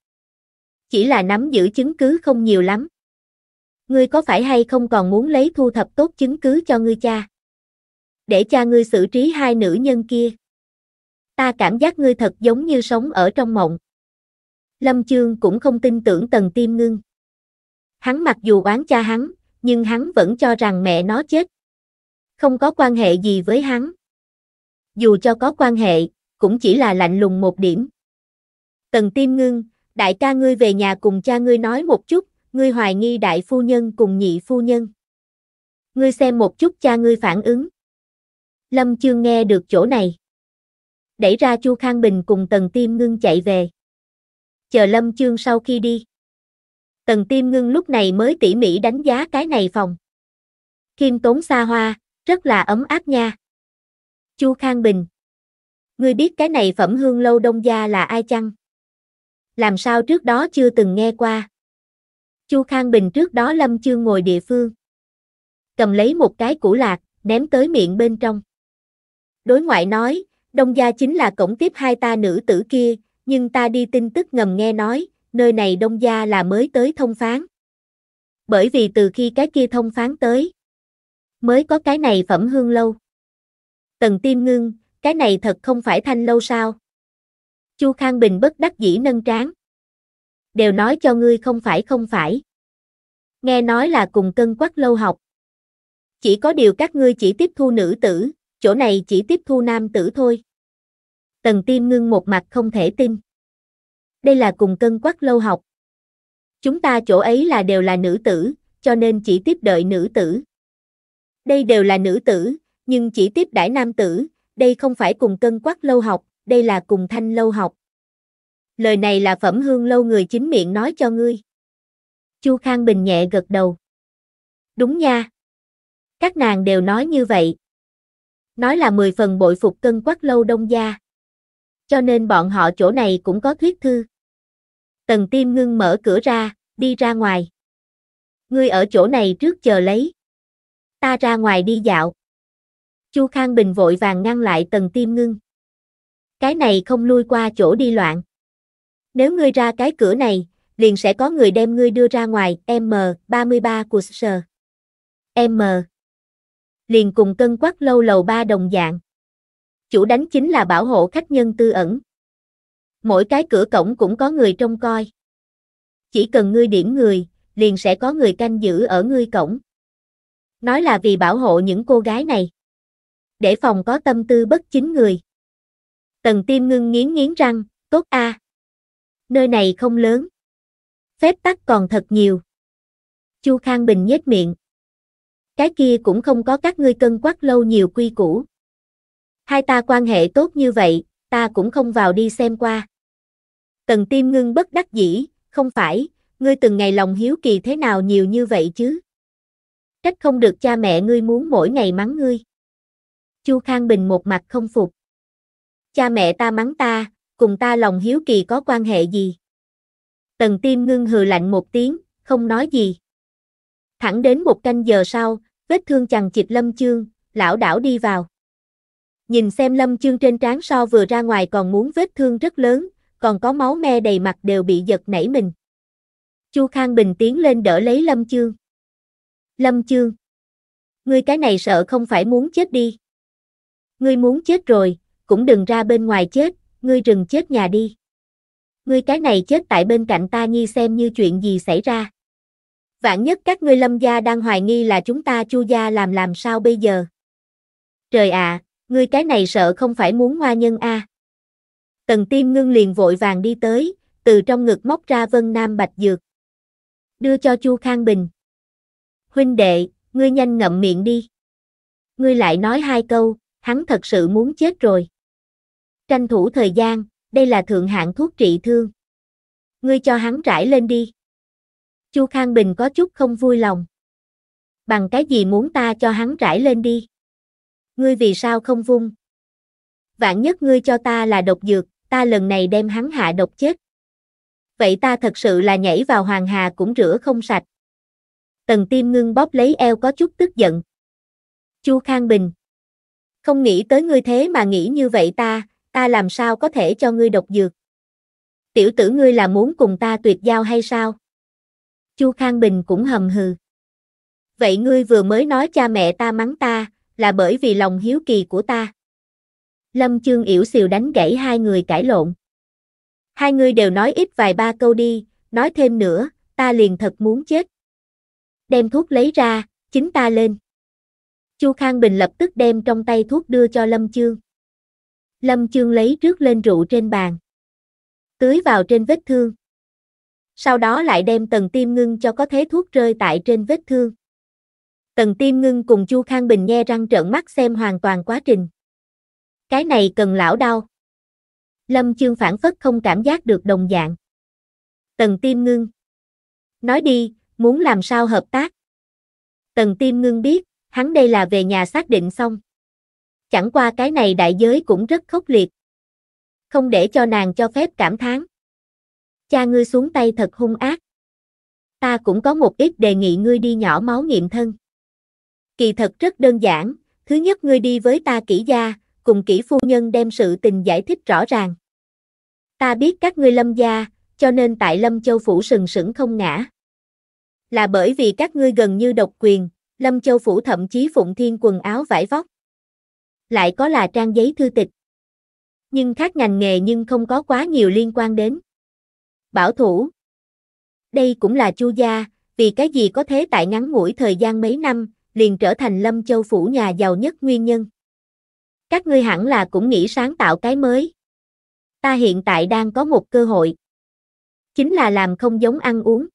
Chỉ là nắm giữ chứng cứ không nhiều lắm. Ngươi có phải hay không còn muốn lấy thu thập tốt chứng cứ cho ngươi cha? Để cha ngươi xử trí hai nữ nhân kia. Ta cảm giác ngươi thật giống như sống ở trong mộng. Lâm Chương cũng không tin tưởng Tần Tiêm Ngưng. Hắn mặc dù oán cha hắn, nhưng hắn vẫn cho rằng mẹ nó chết. Không có quan hệ gì với hắn. Dù cho có quan hệ, cũng chỉ là lạnh lùng một điểm. Tần tim ngưng, đại ca ngươi về nhà cùng cha ngươi nói một chút, ngươi hoài nghi đại phu nhân cùng nhị phu nhân. Ngươi xem một chút cha ngươi phản ứng. Lâm Chương nghe được chỗ này. Đẩy ra Chu Khang Bình cùng Tần Tiêm Ngưng chạy về. Chờ Lâm Chương sau khi đi. Tần Tiêm Ngưng lúc này mới tỉ mỉ đánh giá cái này phòng. Kim tốn xa hoa, rất là ấm áp nha. Chu Khang Bình. Ngươi biết cái này phẩm hương lâu đông gia là ai chăng? Làm sao trước đó chưa từng nghe qua? Chu Khang Bình trước đó lâm chương ngồi địa phương. Cầm lấy một cái củ lạc, ném tới miệng bên trong. Đối ngoại nói, đông gia chính là cổng tiếp hai ta nữ tử kia, nhưng ta đi tin tức ngầm nghe nói, nơi này đông gia là mới tới thông phán. Bởi vì từ khi cái kia thông phán tới, mới có cái này phẩm hương lâu. Tần tiêm ngưng, cái này thật không phải thanh lâu sao? Chu Khang Bình bất đắc dĩ nâng trán. Đều nói cho ngươi không phải không phải. Nghe nói là cùng cân quắc lâu học. Chỉ có điều các ngươi chỉ tiếp thu nữ tử, chỗ này chỉ tiếp thu nam tử thôi. Tần tiêm ngưng một mặt không thể tin đây là cùng cân quắc lâu học. Chúng ta chỗ ấy là đều là nữ tử, cho nên chỉ tiếp đợi nữ tử. Đây đều là nữ tử, nhưng chỉ tiếp đãi nam tử, đây không phải cùng cân quắc lâu học, đây là cùng thanh lâu học. Lời này là phẩm hương lâu người chính miệng nói cho ngươi. Chu Khang Bình nhẹ gật đầu. Đúng nha. Các nàng đều nói như vậy. Nói là mười phần bội phục cân quắc lâu đông gia. Cho nên bọn họ chỗ này cũng có thuyết thư. Tần Tiêm ngưng mở cửa ra, đi ra ngoài. Ngươi ở chỗ này trước chờ lấy. Ta ra ngoài đi dạo. Chu Khang Bình vội vàng ngăn lại Tần Tiêm ngưng. Cái này không lui qua chỗ đi loạn. Nếu ngươi ra cái cửa này, liền sẽ có người đem ngươi đưa ra ngoài M33 của sờ. M. Liền cùng cân quắc lâu lầu ba đồng dạng. Chủ đánh chính là bảo hộ khách nhân tư ẩn mỗi cái cửa cổng cũng có người trông coi. Chỉ cần ngươi điểm người, liền sẽ có người canh giữ ở ngươi cổng. Nói là vì bảo hộ những cô gái này. Để phòng có tâm tư bất chính người. Tần Tiêm ngưng nghiến nghiến răng, tốt a. Nơi này không lớn. Phép tắc còn thật nhiều. Chu Khang Bình nhếch miệng. Cái kia cũng không có các ngươi cân quắc lâu nhiều quy củ. Hai ta quan hệ tốt như vậy, ta cũng không vào đi xem qua. Tần Tiêm ngưng bất đắc dĩ, không phải, ngươi từng ngày lòng hiếu kỳ thế nào nhiều như vậy chứ? Trách không được cha mẹ ngươi muốn mỗi ngày mắng ngươi. Chu Khang Bình một mặt không phục. Cha mẹ ta mắng ta, cùng ta lòng hiếu kỳ có quan hệ gì? Tần Tiêm ngưng hừ lạnh một tiếng, không nói gì. Thẳng đến một canh giờ sau, vết thương chằng chịt Lâm Chương, lão đảo đi vào. Nhìn xem Lâm Chương trên trán so vừa ra ngoài còn muốn vết thương rất lớn, còn có máu me đầy mặt đều bị giật nảy mình. Chu Khang Bình tiến lên đỡ lấy Lâm Chương. Lâm Chương. Ngươi cái này sợ không phải muốn chết đi. Ngươi muốn chết rồi, cũng đừng ra bên ngoài chết, ngươi rừng chết nhà đi. Ngươi cái này chết tại bên cạnh ta nhi xem như chuyện gì xảy ra. Vạn nhất các ngươi lâm gia đang hoài nghi là chúng ta chu gia làm làm sao bây giờ. Trời ạ, ngươi cái này sợ không phải muốn hoa nhân a. À. Tần Tiêm Ngưng liền vội vàng đi tới, từ trong ngực móc ra Vân Nam Bạch Dược. Đưa cho Chu Khang Bình. Huynh đệ, ngươi nhanh ngậm miệng đi. Ngươi lại nói hai câu, hắn thật sự muốn chết rồi. Tranh thủ thời gian, đây là thượng hạng thuốc trị thương. Ngươi cho hắn trải lên đi. Chu Khang Bình có chút không vui lòng. Bằng cái gì muốn ta cho hắn trải lên đi? Ngươi vì sao không vung? Vạn nhất ngươi cho ta là độc dược, ta lần này đem hắn hạ độc chết. Vậy ta thật sự là nhảy vào hoàng hà cũng rửa không sạch. Tần tim ngưng bóp lấy eo có chút tức giận. Chu Khang Bình. Không nghĩ tới ngươi thế mà nghĩ như vậy ta, ta làm sao có thể cho ngươi độc dược. Tiểu tử ngươi là muốn cùng ta tuyệt giao hay sao? Chu Khang Bình cũng hầm hừ. Vậy ngươi vừa mới nói cha mẹ ta mắng ta, là bởi vì lòng hiếu kỳ của ta. Lâm Chương yểu xìu đánh gãy hai người cãi lộn. Hai người đều nói ít vài ba câu đi, nói thêm nữa, ta liền thật muốn chết. Đem thuốc lấy ra, chính ta lên. Chu Khang Bình lập tức đem trong tay thuốc đưa cho Lâm Chương. Lâm Chương lấy rước lên rượu trên bàn. Tưới vào trên vết thương. Sau đó lại đem tầng tim ngưng cho có thế thuốc rơi tại trên vết thương. Tần Tiêm Ngưng cùng Chu Khang Bình nghe răng trợn mắt xem hoàn toàn quá trình. Cái này cần lão đau. Lâm chương phản phất không cảm giác được đồng dạng. Tần tiêm ngưng. Nói đi, muốn làm sao hợp tác? Tần tiêm ngưng biết, hắn đây là về nhà xác định xong. Chẳng qua cái này đại giới cũng rất khốc liệt. Không để cho nàng cho phép cảm thán. Cha ngươi xuống tay thật hung ác. Ta cũng có một ít đề nghị ngươi đi nhỏ máu nghiệm thân. Kỳ thật rất đơn giản, thứ nhất ngươi đi với ta kỹ gia, cùng kỹ phu nhân đem sự tình giải thích rõ ràng. Ta biết các ngươi lâm gia, cho nên tại lâm châu phủ sừng sững không ngã. Là bởi vì các ngươi gần như độc quyền, lâm châu phủ thậm chí phụng thiên quần áo vải vóc. Lại có là trang giấy thư tịch. Nhưng khác ngành nghề nhưng không có quá nhiều liên quan đến. Bảo thủ. Đây cũng là chu gia, vì cái gì có thế tại ngắn ngủi thời gian mấy năm, liền trở thành lâm châu phủ nhà giàu nhất nguyên nhân. Các ngươi hẳn là cũng nghĩ sáng tạo cái mới. Ta hiện tại đang có một cơ hội. Chính là làm không giống ăn uống.